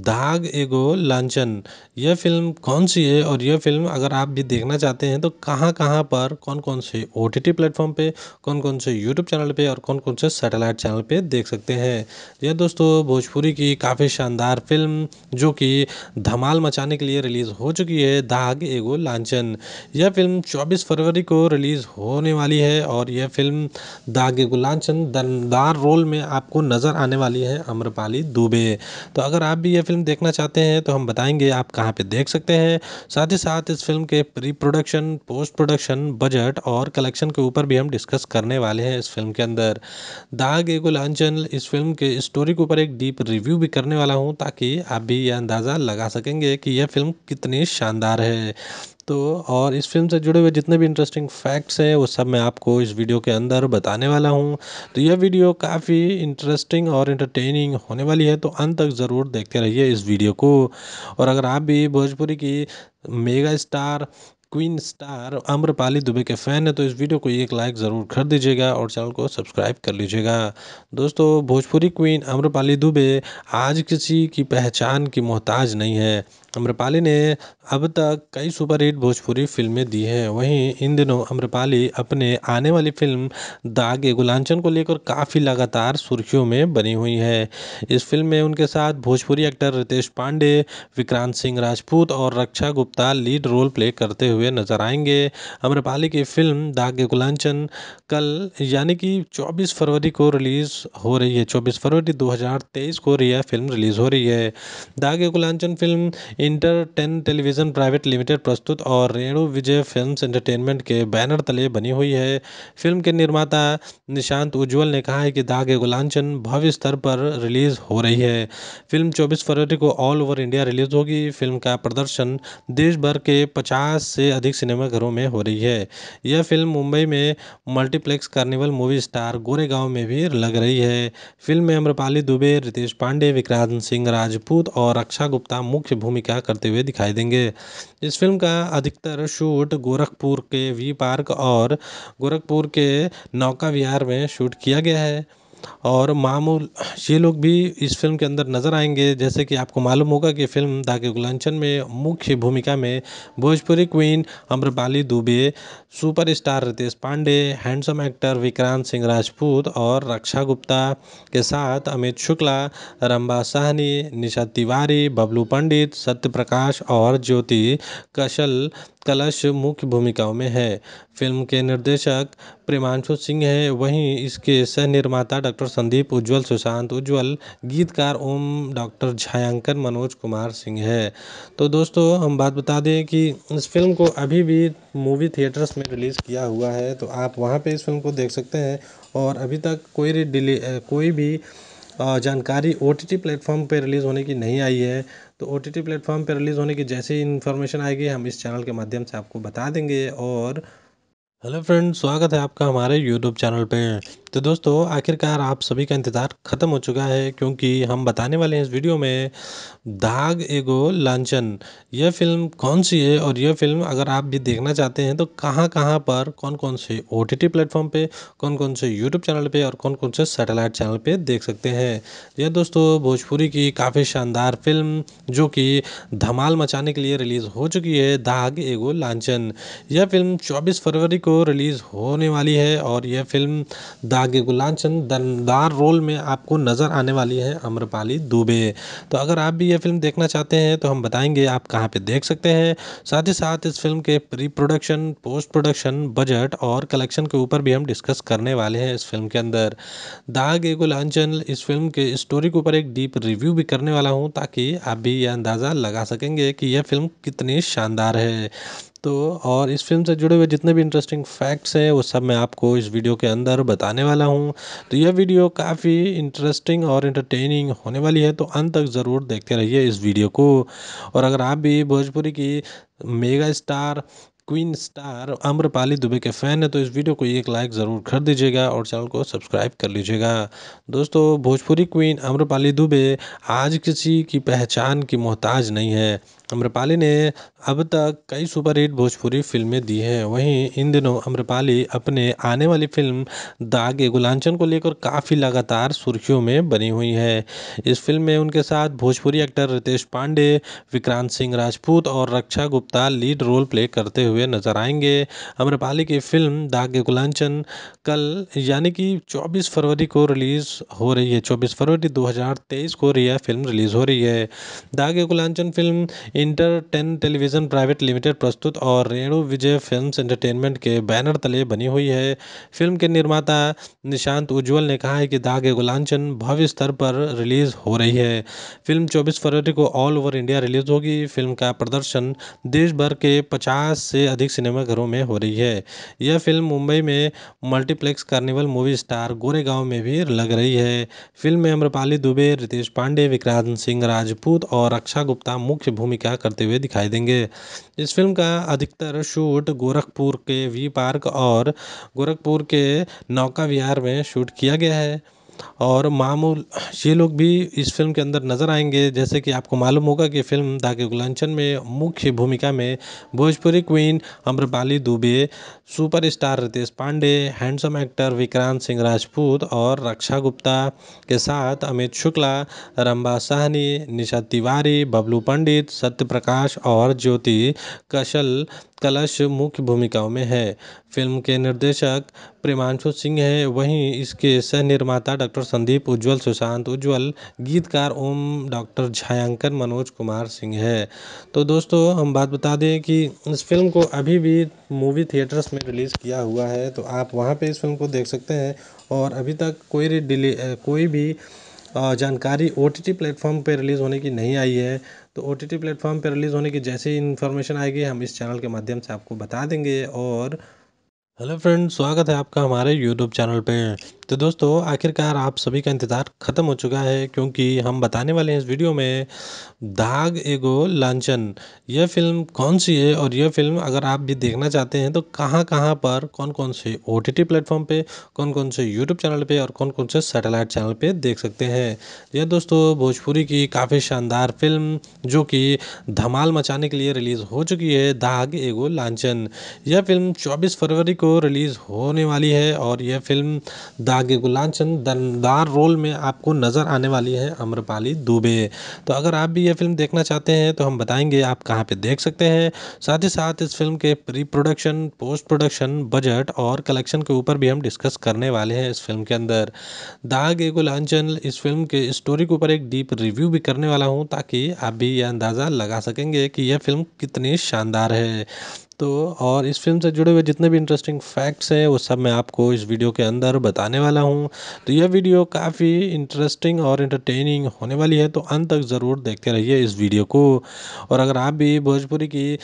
दाग एगो लांचन यह फिल्म कौन सी है और यह फिल्म अगर आप भी देखना चाहते हैं तो कहाँ कहाँ पर कौन कौन से ओ टी प्लेटफॉर्म पर कौन कौन से यूट्यूब चैनल पर और कौन कौन से सेटेलाइट चैनल पर देख सकते हैं यह दोस्तों भोजपुरी की काफ़ी शानदार फिल्म जो कि धमाल मचाने के लिए रिलीज़ हो चुकी है दाग एगो लांचन यह फिल्म चौबीस फरवरी को को रिलीज़ होने वाली है और यह फिल्म दागे गुलाब चंद दमदार रोल में आपको नज़र आने वाली है अम्रपाली दुबे तो अगर आप भी यह फिल्म देखना चाहते हैं तो हम बताएंगे आप कहाँ पे देख सकते हैं साथ ही साथ इस फिल्म के pre production post production budget और कलेक्शन के ऊपर भी हम डिस्कस करने वाले हैं इस फिल्म के अंदर दाग एगो लांचन इस फिल्म के स्टोरी के ऊपर एक डीप रिव्यू भी करने वाला हूँ ताकि आप भी यह अंदाज़ा लगा सकेंगे कि यह फिल्म कितनी शानदार है दोस्तों और इस फिल्म से जुड़े हुए जितने भी इंटरेस्टिंग फैक्ट्स हैं वो सब मैं आपको इस वीडियो के अंदर बताने वाला हूँ तो यह वीडियो काफ़ी इंटरेस्टिंग और इंटरटेनिंग होने वाली है तो अंत तक ज़रूर देखते रहिए इस वीडियो को और अगर आप भी भोजपुरी की mega star queen star Amrapali Dubey के फ़ैन है तो इस वीडियो को एक लाइक ज़रूर कर दीजिएगा और चैनल को सब्सक्राइब कर लीजिएगा दोस्तों भोजपुरी क्वीन अम्रपाली दुबे आज किसी की पहचान की मोहताज नहीं है अम्रपाली ने अब तक कई सुपरहिट भोजपुरी फिल्में दी हैं वहीं इन दिनों अम्रपाली अपने आने वाली फिल्म दागे गुलांचन को लेकर काफ़ी लगातार सुर्खियों में बनी हुई है इस फिल्म में उनके साथ भोजपुरी एक्टर रितेश पांडे विक्रांत सिंह राजपूत और Raksha Gupta lead role play करते हुए नजर आएंगे अम्रपाली की फिल्म दागे गुलांचन कल यानी कि चौबीस फरवरी को रिलीज़ हो रही है चौबीस फरवरी दो को यह फिल्म रिलीज़ हो रही है दागे गुलांचन film inter ten television private limited प्रस्तुत और रेणु विजय फिल्म्स एंटरटेनमेंट के बैनर तले बनी हुई है फिल्म के निर्माता निशांत उज्ज्वल ने कहा है कि दागे गुलांचन भव्य स्तर पर रिलीज़ हो रही है फिल्म 24 फरवरी को ऑल ओवर इंडिया रिलीज़ होगी फिल्म का प्रदर्शन देश भर के पचास से अधिक सिनेमाघरों में हो रही है यह फिल्म मुंबई में multiplex carnival movie star Goregaon में भी लग रही है फिल्म में अम्रपाली दुबे रितेश पांडे विक्रांत सिंह राजपूत और अक्षा गुप्ता मुख्य भूमिका क्या करते हुए दिखाई देंगे इस फिल्म का अधिकतर शूट गोरखपुर के वी पार्क और गोरखपुर के नौका विहार में शूट किया गया है और मामूल ये लोग भी इस फ़िल्म के अंदर नज़र आएंगे जैसे कि आपको मालूम होगा कि फ़िल्म दागे गुलांचन में मुख्य भूमिका में Bhojpuri queen Amrapali Dubey superstar Ritesh Pandey handsome actor Vikrant Singh Rajput और रक्षा गुप्ता के साथ अमित शुक्ला रंबा साहनी निशा तिवारी बबलू पंडित सत्य प्रकाश और ज्योति कशल कलश मुख्य भूमिकाओं में है फ़िल्म के निर्देशक प्रेमांशु सिंह हैं वहीं इसके सह निर्माता डॉक्टर संदीप उज्ज्वल सुशांत उज्ज्वल गीतकार ओम डॉक्टर छायांकन मनोज कुमार सिंह है तो दोस्तों हम बात बता दें कि इस फिल्म को अभी भी मूवी थिएटर्स में रिलीज़ किया हुआ है तो आप वहाँ पे इस फिल्म को देख सकते हैं और अभी तक कोई डिले कोई भी जानकारी ओ टी टी प्लेटफॉर्म पर रिलीज़ होने की नहीं आई है तो ओ टी टी प्लेटफॉर्म पर रिलीज़ होने की जैसे ही इन्फॉर्मेशन आएगी हम इस चैनल के माध्यम से आपको बता देंगे और हेलो फ्रेंड स्वागत है आपका हमारे यूट्यूब चैनल पे तो दोस्तों आखिरकार आप सभी का इंतज़ार ख़त्म हो चुका है क्योंकि हम बताने वाले हैं इस वीडियो में दाग एगो लांचन यह फिल्म कौन सी है और यह फिल्म अगर आप भी देखना चाहते हैं तो कहां कहां पर कौन कौन से ओ टी टी प्लेटफॉर्म पर कौन कौन से यूट्यूब चैनल पर और कौन कौन से सेटेलाइट चैनल पर देख सकते हैं यह दोस्तों भोजपुरी की काफ़ी शानदार फिल्म जो कि धमाल मचाने के लिए रिलीज़ हो चुकी है दाग एगो लांचन यह फिल्म चौबीस फरवरी को रिलीज़ होने वाली है और यह फ़िल्म दागे गुलाबचंद दमदार रोल में आपको नज़र आने वाली है अम्रपाली दुबे तो अगर आप भी यह फ़िल्म देखना चाहते हैं तो हम बताएंगे आप कहाँ पे देख सकते हैं साथ ही साथ इस फिल्म के pre production post production budget और कलेक्शन के ऊपर भी हम डिस्कस करने वाले हैं इस फिल्म के अंदर दाग एगो इस फिल्म के स्टोरी के ऊपर एक डीप रिव्यू भी करने वाला हूँ ताकि आप भी यह अंदाज़ा लगा सकेंगे कि यह फिल्म कितनी शानदार है तो और इस फिल्म से जुड़े हुए जितने भी इंटरेस्टिंग फैक्ट्स हैं वो सब मैं आपको इस वीडियो के अंदर बताने वाला हूँ तो यह वीडियो काफ़ी इंटरेस्टिंग और इंटरटेनिंग होने वाली है तो अंत तक ज़रूर देखते रहिए इस वीडियो को और अगर आप भी भोजपुरी की mega star queen star Amrapali Dubey के फ़ैन है तो इस वीडियो को एक लाइक ज़रूर कर दीजिएगा और चैनल को सब्सक्राइब कर लीजिएगा दोस्तों भोजपुरी क्वीन अम्रपाली दुबे आज किसी की पहचान की मोहताज नहीं है अम्रपाली ने अब तक कई सुपरहिट भोजपुरी फिल्में दी हैं वहीं इन दिनों अम्रपाली अपने आने वाली फिल्म दागे गुलांचन को लेकर काफ़ी लगातार सुर्खियों में बनी हुई है इस फिल्म में उनके साथ भोजपुरी एक्टर रितेश पांडे विक्रांत सिंह राजपूत और Raksha Gupta lead role play करते हुए नजर आएंगे अम्रपाली की फिल्म दागे गुलांचन कल यानी कि चौबीस फरवरी को रिलीज़ हो रही है चौबीस फरवरी दो को यह फिल्म रिलीज़ हो रही है दागे गुलांचन film inter ten television private limited प्रस्तुत और रेणु विजय फिल्म्स एंटरटेनमेंट के बैनर तले बनी हुई है फिल्म के निर्माता निशांत उज्ज्वल ने कहा है कि दागे गुलांचन भव्य स्तर पर रिलीज़ हो रही है फिल्म चौबीस फरवरी को ऑल ओवर इंडिया रिलीज़ होगी फिल्म का प्रदर्शन देश भर के पचास से अधिक सिनेमाघरों में हो रही है यह फिल्म मुंबई में multiplex carnival movie star Goregaon में भी लग रही है फिल्म में अम्रपाली दुबे रितेश पांडे विक्रांत सिंह राजपूत और रक्षा गुप्ता मुख्य भूमिका क्या करते हुए दिखाई देंगे इस फिल्म का अधिकतर शूट गोरखपुर के वी पार्क और गोरखपुर के नौका विहार में शूट किया गया है और मामूल ये लोग भी इस फ़िल्म के अंदर नज़र आएंगे जैसे कि आपको मालूम होगा कि फ़िल्म दागे गुलांचन में मुख्य भूमिका में Bhojpuri queen Amrapali Dubey superstar Ritesh Pandey handsome actor Vikrant Singh Rajput और रक्षा गुप्ता के साथ अमित शुक्ला रंबा साहनी निशा तिवारी बबलू पंडित सत्य प्रकाश और ज्योति कशल कलश मुख्य भूमिकाओं में है फ़िल्म के निर्देशक प्रेमांशु सिंह हैं वहीं इसके सह निर्माता डॉक्टर संदीप उज्ज्वल सुशांत उज्ज्वल गीतकार ओम डॉक्टर छायांकन मनोज कुमार सिंह है तो दोस्तों हम बात बता दें कि इस फिल्म को अभी भी मूवी थिएटर्स में रिलीज़ किया हुआ है तो आप वहाँ पे इस फिल्म को देख सकते हैं और अभी तक कोई डिले कोई भी जानकारी ओ टी टी प्लेटफॉर्म पर रिलीज़ होने की नहीं आई है तो ओ टी टी प्लेटफॉर्म पर रिलीज़ होने की जैसे ही इन्फॉर्मेशन आएगी हम इस चैनल के माध्यम से आपको बता देंगे और हेलो फ्रेंड स्वागत है आपका हमारे यूट्यूब चैनल पर तो दोस्तों आखिरकार आप सभी का इंतज़ार ख़त्म हो चुका है क्योंकि हम बताने वाले हैं इस वीडियो में दाग एगो लांचन यह फिल्म कौन सी है और यह फिल्म अगर आप भी देखना चाहते हैं तो कहाँ कहाँ पर कौन कौन से ओ टी प्लेटफॉर्म पर कौन कौन से यूट्यूब चैनल पर और कौन कौन से सैटेलाइट चैनल पर देख सकते हैं यह दोस्तों भोजपुरी की काफ़ी शानदार फिल्म जो कि धमाल मचाने के लिए रिलीज़ हो चुकी है दाग एगो लांचन यह फिल्म चौबीस फरवरी को रिलीज़ होने वाली है और यह फिल्म दाग आगे गुलानचंद दमदार रोल में आपको नज़र आने वाली है अम्रपाली दुबे तो अगर आप भी ये फिल्म देखना चाहते हैं तो हम बताएंगे आप कहाँ पे देख सकते हैं साथ ही साथ इस फिल्म के pre production post production budget और कलेक्शन के ऊपर भी हम डिस्कस करने वाले हैं इस फिल्म के अंदर दाग ए गुलांचन इस फिल्म के स्टोरी के ऊपर एक डीप रिव्यू भी करने वाला हूँ ताकि आप भी यह अंदाज़ा लगा सकेंगे कि यह फिल्म कितनी शानदार है तो और इस फिल्म से जुड़े हुए जितने भी इंटरेस्टिंग फैक्ट्स हैं वो सब मैं आपको इस वीडियो के अंदर बताने वाला हूँ तो यह वीडियो काफ़ी इंटरेस्टिंग और इंटरटेनिंग होने वाली है तो अंत तक ज़रूर देखते रहिए इस वीडियो को और अगर आप भी भोजपुरी की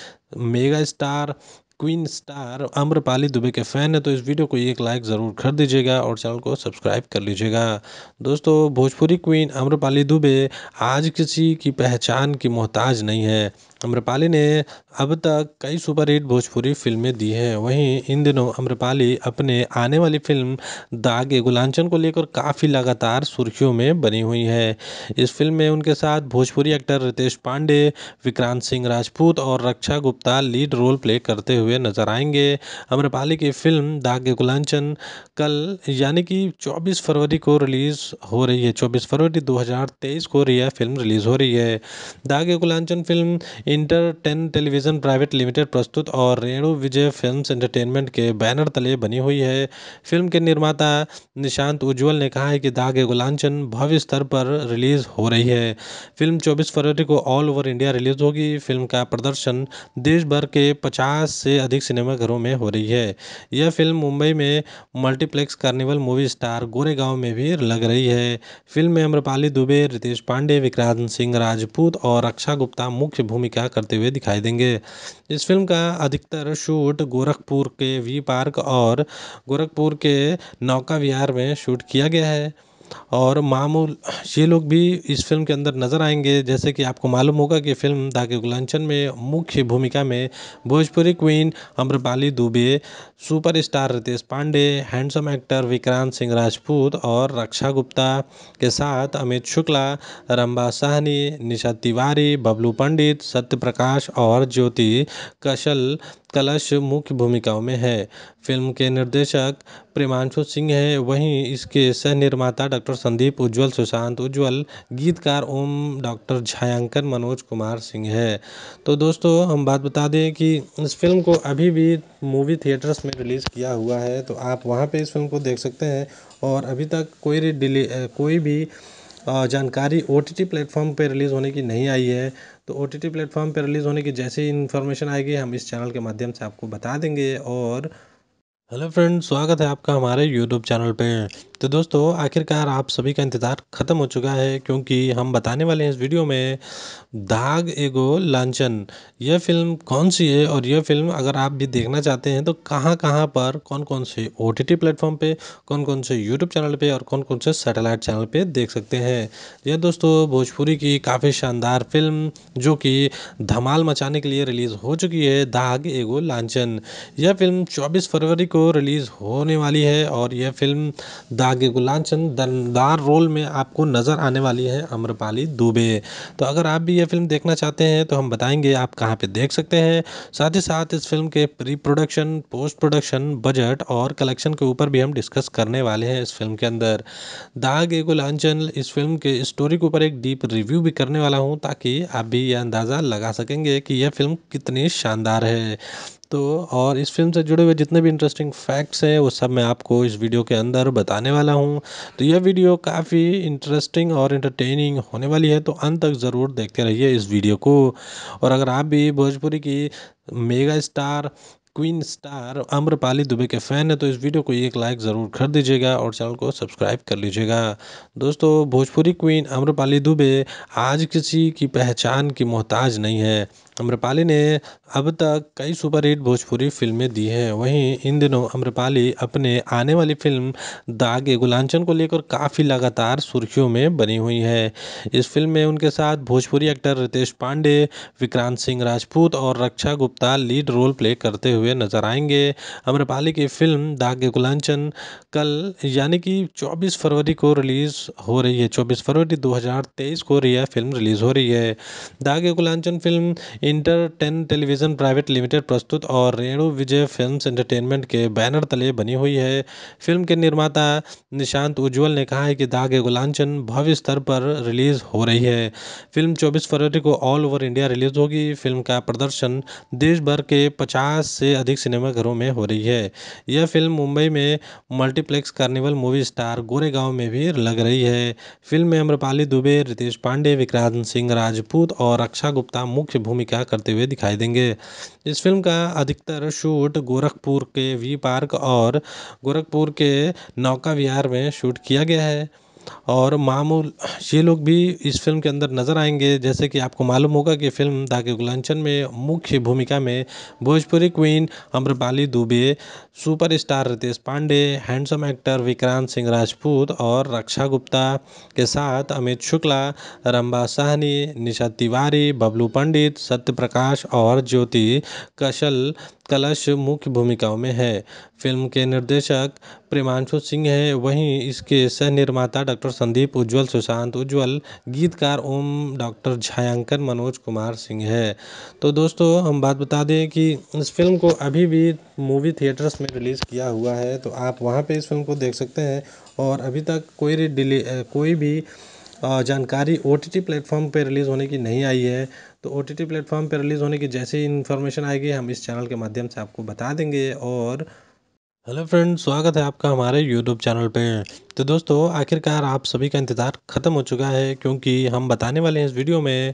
mega star queen star Amrapali Dubey के फ़ैन है तो इस वीडियो को एक लाइक ज़रूर कर दीजिएगा और चैनल को सब्सक्राइब कर लीजिएगा दोस्तों भोजपुरी क्वीन अम्रपाली दुबे आज किसी की पहचान की मोहताज नहीं है अम्रपाली ने अब तक कई सुपरहिट भोजपुरी फिल्में दी हैं वहीं इन दिनों अम्रपाली अपने आने वाली फिल्म दागे गुलांचन को लेकर काफ़ी लगातार सुर्खियों में बनी हुई है इस फिल्म में उनके साथ भोजपुरी एक्टर रितेश पांडे विक्रांत सिंह राजपूत और Raksha Gupta lead role play करते हुए नजर आएंगे अम्रपाली की फिल्म दागे गुलांचन कल यानी कि चौबीस फरवरी को रिलीज़ हो रही है चौबीस फरवरी दो को यह फिल्म रिलीज़ हो रही है दागे गुलांचन film enter television television private limited प्रस्तुत और रेणु विजय फिल्म्स एंटरटेनमेंट के बैनर तले बनी हुई है फिल्म के निर्माता निशांत उज्ज्वल ने कहा है कि दाग गुलांचन भव्य स्तर पर रिलीज़ हो रही है फिल्म 24 फरवरी को ऑल ओवर इंडिया रिलीज़ होगी फिल्म का प्रदर्शन देश भर के पचास से अधिक सिनेमाघरों में हो रही है यह फिल्म मुंबई में multiplex carnival movie star Goregaon में भी लग रही है फिल्म में अम्रपाली दुबे रितेश पांडे विक्रांत सिंह राजपूत और अक्षा गुप्ता मुख्य भूमिका करते हुए दिखाई देंगे इस फिल्म का अधिकतर शूट गोरखपुर के वी पार्क और गोरखपुर के नौका विहार में शूट किया गया है और मामूल ये लोग भी इस फ़िल्म के अंदर नज़र आएंगे जैसे कि आपको मालूम होगा कि फ़िल्म दागे गुलांचन में मुख्य भूमिका में Bhojpuri queen Amrapali Dubey superstar Ritesh Pandey handsome actor Vikrant Singh Rajput और रक्षा गुप्ता के साथ अमित शुक्ला रंबा साहनी निशा तिवारी बबलू पंडित सत्य प्रकाश और ज्योति कशल कलश मुख्य भूमिकाओं में है फ़िल्म के निर्देशक प्रेमांशु सिंह हैं वहीं इसके सह निर्माता डॉक्टर संदीप उज्ज्वल सुशांत उज्ज्वल गीतकार ओम डॉक्टर छायांकन मनोज कुमार सिंह है तो दोस्तों हम बात बता दें कि इस फिल्म को अभी भी मूवी थिएटर्स में रिलीज़ किया हुआ है तो आप वहाँ पे इस फिल्म को देख सकते हैं और अभी तक कोई डिले कोई भी जानकारी ओ टी टी प्लेटफॉर्म पर रिलीज़ होने की नहीं आई है तो ओ टी टी प्लेटफॉर्म पर रिलीज़ होने की जैसी इन्फॉर्मेशन आएगी हम इस चैनल के माध्यम से आपको बता देंगे और हेलो फ्रेंड स्वागत है आपका हमारे यूट्यूब चैनल पे तो दोस्तों आखिरकार आप सभी का इंतज़ार ख़त्म हो चुका है क्योंकि हम बताने वाले हैं इस वीडियो में दाग एगो लांचन यह फ़िल्म कौन सी है और यह फ़िल्म अगर आप भी देखना चाहते हैं तो कहाँ कहाँ पर कौन कौन से ओ टी टी प्लेटफ़ॉर्म पर कौन कौन से यूट्यूब चैनल पे और कौन कौन से सैटेलाइट चैनल पे देख सकते हैं यह दोस्तों भोजपुरी की काफ़ी शानदार फ़िल्म जो कि धमाल मचाने के लिए रिलीज़ हो चुकी है दाग एगो लांचन यह फ़िल्म चौबीस फरवरी को रिलीज़ होने वाली है और यह फ़िल्म दाग एगो लांचन दमदार रोल में आपको नज़र आने वाली है अम्रपाली दुबे तो अगर आप भी ये फिल्म देखना चाहते हैं तो हम बताएंगे आप कहाँ पे देख सकते हैं साथ ही साथ इस फिल्म के pre production post production budget और कलेक्शन के ऊपर भी हम डिस्कस करने वाले हैं इस फिल्म के अंदर दाग एगो लांचन इस फिल्म के स्टोरी के ऊपर एक डीप रिव्यू भी करने वाला हूँ ताकि आप भी यह अंदाज़ा लगा सकेंगे कि यह फिल्म कितनी शानदार है तो और इस फिल्म से जुड़े हुए जितने भी इंटरेस्टिंग फैक्ट्स हैं वो सब मैं आपको इस वीडियो के अंदर बताने वाला हूँ तो यह वीडियो काफ़ी इंटरेस्टिंग और इंटरटेनिंग होने वाली है तो अंत तक ज़रूर देखते रहिए इस वीडियो को और अगर आप भी भोजपुरी की mega star queen star Amrapali Dubey के फ़ैन है तो इस वीडियो को एक लाइक ज़रूर कर दीजिएगा और चैनल को सब्सक्राइब कर लीजिएगा दोस्तों भोजपुरी क्वीन अम्रपाली दुबे आज किसी की पहचान की मोहताज नहीं है अम्रपाली ने अब तक कई सुपरहिट भोजपुरी फिल्में दी हैं वहीं इन दिनों अम्रपाली अपने आने वाली फिल्म दागे गुलांचन को लेकर काफ़ी लगातार सुर्खियों में बनी हुई है इस फिल्म में उनके साथ भोजपुरी एक्टर रितेश पांडे विक्रांत सिंह राजपूत और Raksha Gupta lead role play करते हुए नजर आएंगे अम्रपाली की फिल्म दागे गुलांचन कल यानी कि चौबीस फरवरी को रिलीज़ हो रही है चौबीस फरवरी दो को यह फिल्म रिलीज़ हो रही है दागे गुलांचन film inter ten television private limited प्रस्तुत और रेणु विजय फिल्म्स एंटरटेनमेंट के बैनर तले बनी हुई है फिल्म के निर्माता निशांत उज्ज्वल ने कहा है कि दागे गुलांचन भव्य स्तर पर रिलीज़ हो रही है फिल्म चौबीस फरवरी को ऑल ओवर इंडिया रिलीज़ होगी फिल्म का प्रदर्शन देश भर के पचास से अधिक सिनेमाघरों में हो रही है यह फिल्म मुंबई में multiplex carnival movie star Goregaon में भी लग रही है फिल्म में अम्रपाली दुबे रितेश पांडे विक्रांत सिंह राजपूत और अक्षा गुप्ता मुख्य भूमिका क्या करते हुए दिखाई देंगे इस फिल्म का अधिकतर शूट गोरखपुर के वी पार्क और गोरखपुर के नौका विहार में शूट किया गया है और मामूल ये लोग भी इस फ़िल्म के अंदर नज़र आएंगे जैसे कि आपको मालूम होगा कि फ़िल्म दागे गुलांचन में मुख्य भूमिका में Bhojpuri queen Amrapali Dubey superstar Ritesh Pandey handsome actor Vikrant Singh Rajput और रक्षा गुप्ता के साथ अमित शुक्ला रंबा साहनी निशा तिवारी बबलू पंडित सत्य प्रकाश और ज्योति कशल कलश मुख्य भूमिकाओं में है फ़िल्म के निर्देशक प्रेमांशु सिंह हैं वहीं इसके सह निर्माता डॉक्टर संदीप उज्ज्वल सुशांत उज्ज्वल गीतकार ओम डॉक्टर छायांकन मनोज कुमार सिंह है तो दोस्तों हम बात बता दें कि इस फ़िल्म को अभी भी मूवी थिएटर्स में रिलीज़ किया हुआ है तो आप वहाँ पे इस फिल्म को देख सकते हैं और अभी तक कोई डिले कोई भी जानकारी ओ टी टी प्लेटफॉर्म पर रिलीज़ होने की नहीं आई है तो ओ टी टी प्लेटफॉर्म पर रिलीज़ होने की जैसी इन्फॉर्मेशन आएगी हम इस चैनल के माध्यम से आपको बता देंगे और हेलो फ्रेंड स्वागत है आपका हमारे यूट्यूब चैनल पे तो दोस्तों आखिरकार आप सभी का इंतज़ार ख़त्म हो चुका है क्योंकि हम बताने वाले हैं इस वीडियो में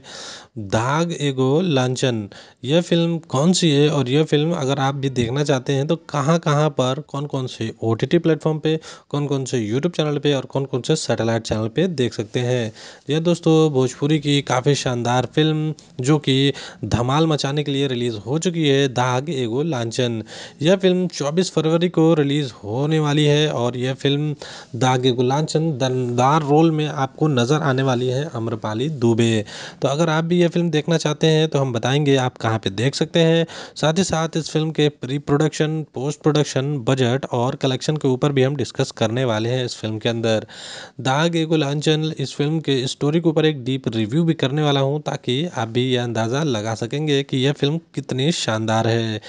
दाग एगो लांचन यह फ़िल्म कौन सी है और यह फ़िल्म अगर आप भी देखना चाहते हैं तो कहाँ कहाँ पर कौन कौन से ओ टी टी प्लेटफ़ॉर्म पे कौन कौन से यूट्यूब चैनल पे और कौन कौन से सैटेलाइट चैनल पे देख सकते हैं यह दोस्तों भोजपुरी की काफ़ी शानदार फ़िल्म जो कि धमाल मचाने के लिए रिलीज़ हो चुकी है दाग एगो लांचन यह फ़िल्म चौबीस फरवरी को रिलीज़ होने वाली है और यह फ़िल्म दाग एगो लांचन दमदार रोल में आपको नज़र आने वाली है अम्रपाली दुबे तो अगर आप भी ये फिल्म देखना चाहते हैं तो हम बताएंगे आप कहाँ पे देख सकते हैं साथ ही साथ इस फिल्म के pre production post production budget और कलेक्शन के ऊपर भी हम डिस्कस करने वाले हैं इस फिल्म के अंदर दाग एगो लांचन इस फिल्म के स्टोरी के ऊपर एक डीप रिव्यू भी करने वाला हूँ ताकि आप भी यह अंदाज़ा लगा सकेंगे कि यह फिल्म कितनी शानदार है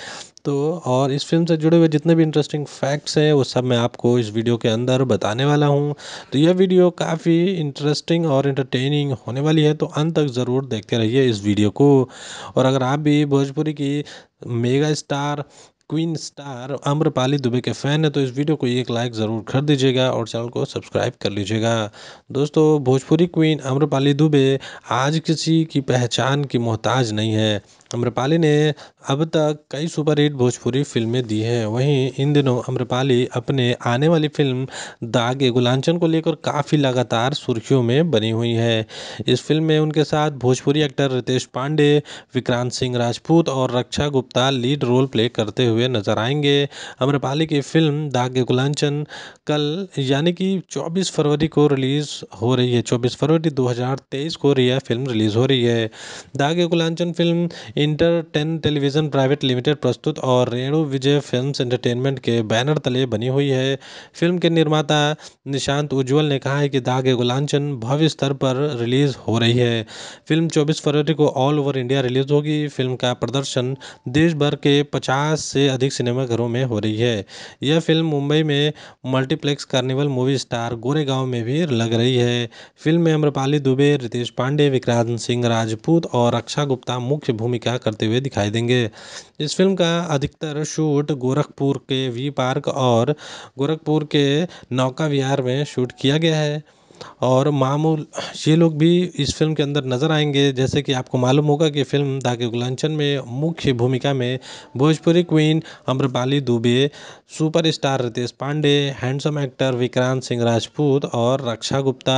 तो और इस फिल्म से जुड़े हुए जितने भी इंटरेस्टिंग फैक्ट्स हैं वो सब मैं आपको इस वीडियो के अंदर बताने वाला हूँ तो यह वीडियो काफ़ी इंटरेस्टिंग और इंटरटेनिंग होने वाली है तो अंत तक ज़रूर देखते रहिए इस वीडियो को और अगर आप भी भोजपुरी की mega star queen star Amrapali Dubey के फ़ैन है तो इस वीडियो को एक लाइक ज़रूर कर दीजिएगा और चैनल को सब्सक्राइब कर लीजिएगा दोस्तों भोजपुरी क्वीन अम्रपाली दुबे आज किसी की पहचान की मोहताज नहीं है अम्रपाली ने अब तक कई सुपरहिट भोजपुरी फिल्में दी हैं वहीं इन दिनों अम्रपाली अपने आने वाली फिल्म दागे गुलांचन को लेकर काफ़ी लगातार सुर्खियों में बनी हुई है इस फिल्म में उनके साथ भोजपुरी एक्टर रितेश पांडे विक्रांत सिंह राजपूत और Raksha Gupta lead role play करते हुए नजर आएंगे अम्रपाली की फिल्म दागे गुलांचन कल यानी कि चौबीस फरवरी को रिलीज़ हो रही है चौबीस फरवरी दो को यह फिल्म रिलीज़ हो रही है दागे गुलांचन film inter ten television private limited प्रस्तुत और रेणु विजय फिल्म्स एंटरटेनमेंट के बैनर तले बनी हुई है फिल्म के निर्माता निशांत उज्ज्वल ने कहा है कि दागे गुलांचन भव्य स्तर पर रिलीज़ हो रही है फिल्म 24 फरवरी को ऑल ओवर इंडिया रिलीज़ होगी फिल्म का प्रदर्शन देश भर के पचास से अधिक सिनेमाघरों में हो रही है यह फिल्म मुंबई में multiplex carnival movie star Goregaon में भी लग रही है फिल्म में अम्रपाली दुबे रितेश पांडे विक्रांत सिंह राजपूत और अक्षा गुप्ता मुख्य भूमिका क्या करते हुए दिखाई देंगे इस फिल्म का अधिकतर शूट गोरखपुर के वी पार्क और गोरखपुर के नौका विहार में शूट किया गया है और मामूल ये लोग भी इस फ़िल्म के अंदर नज़र आएंगे जैसे कि आपको मालूम होगा कि फ़िल्म दागे गुलांचन में मुख्य भूमिका में Bhojpuri queen Amrapali Dubey superstar Ritesh Pandey handsome actor Vikrant Singh Rajput और रक्षा गुप्ता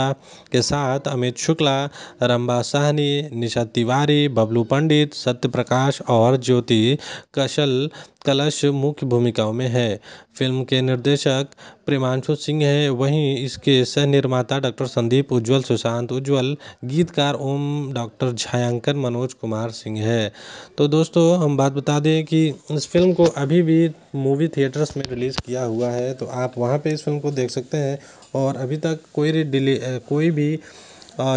के साथ अमित शुक्ला रंबा साहनी निशा तिवारी बबलू पंडित सत्य प्रकाश और ज्योति कशल कलश मुख्य भूमिकाओं में है फिल्म के निर्देशक प्रेमांशु सिंह हैं वहीं इसके सह निर्माता डॉक्टर संदीप उज्ज्वल सुशांत उज्ज्वल गीतकार ओम डॉक्टर छायांकन मनोज कुमार सिंह है तो दोस्तों हम बात बता दें कि इस फिल्म को अभी भी मूवी थिएटर्स में रिलीज़ किया हुआ है तो आप वहाँ पे इस फिल्म को देख सकते हैं और अभी तक कोई डिले कोई भी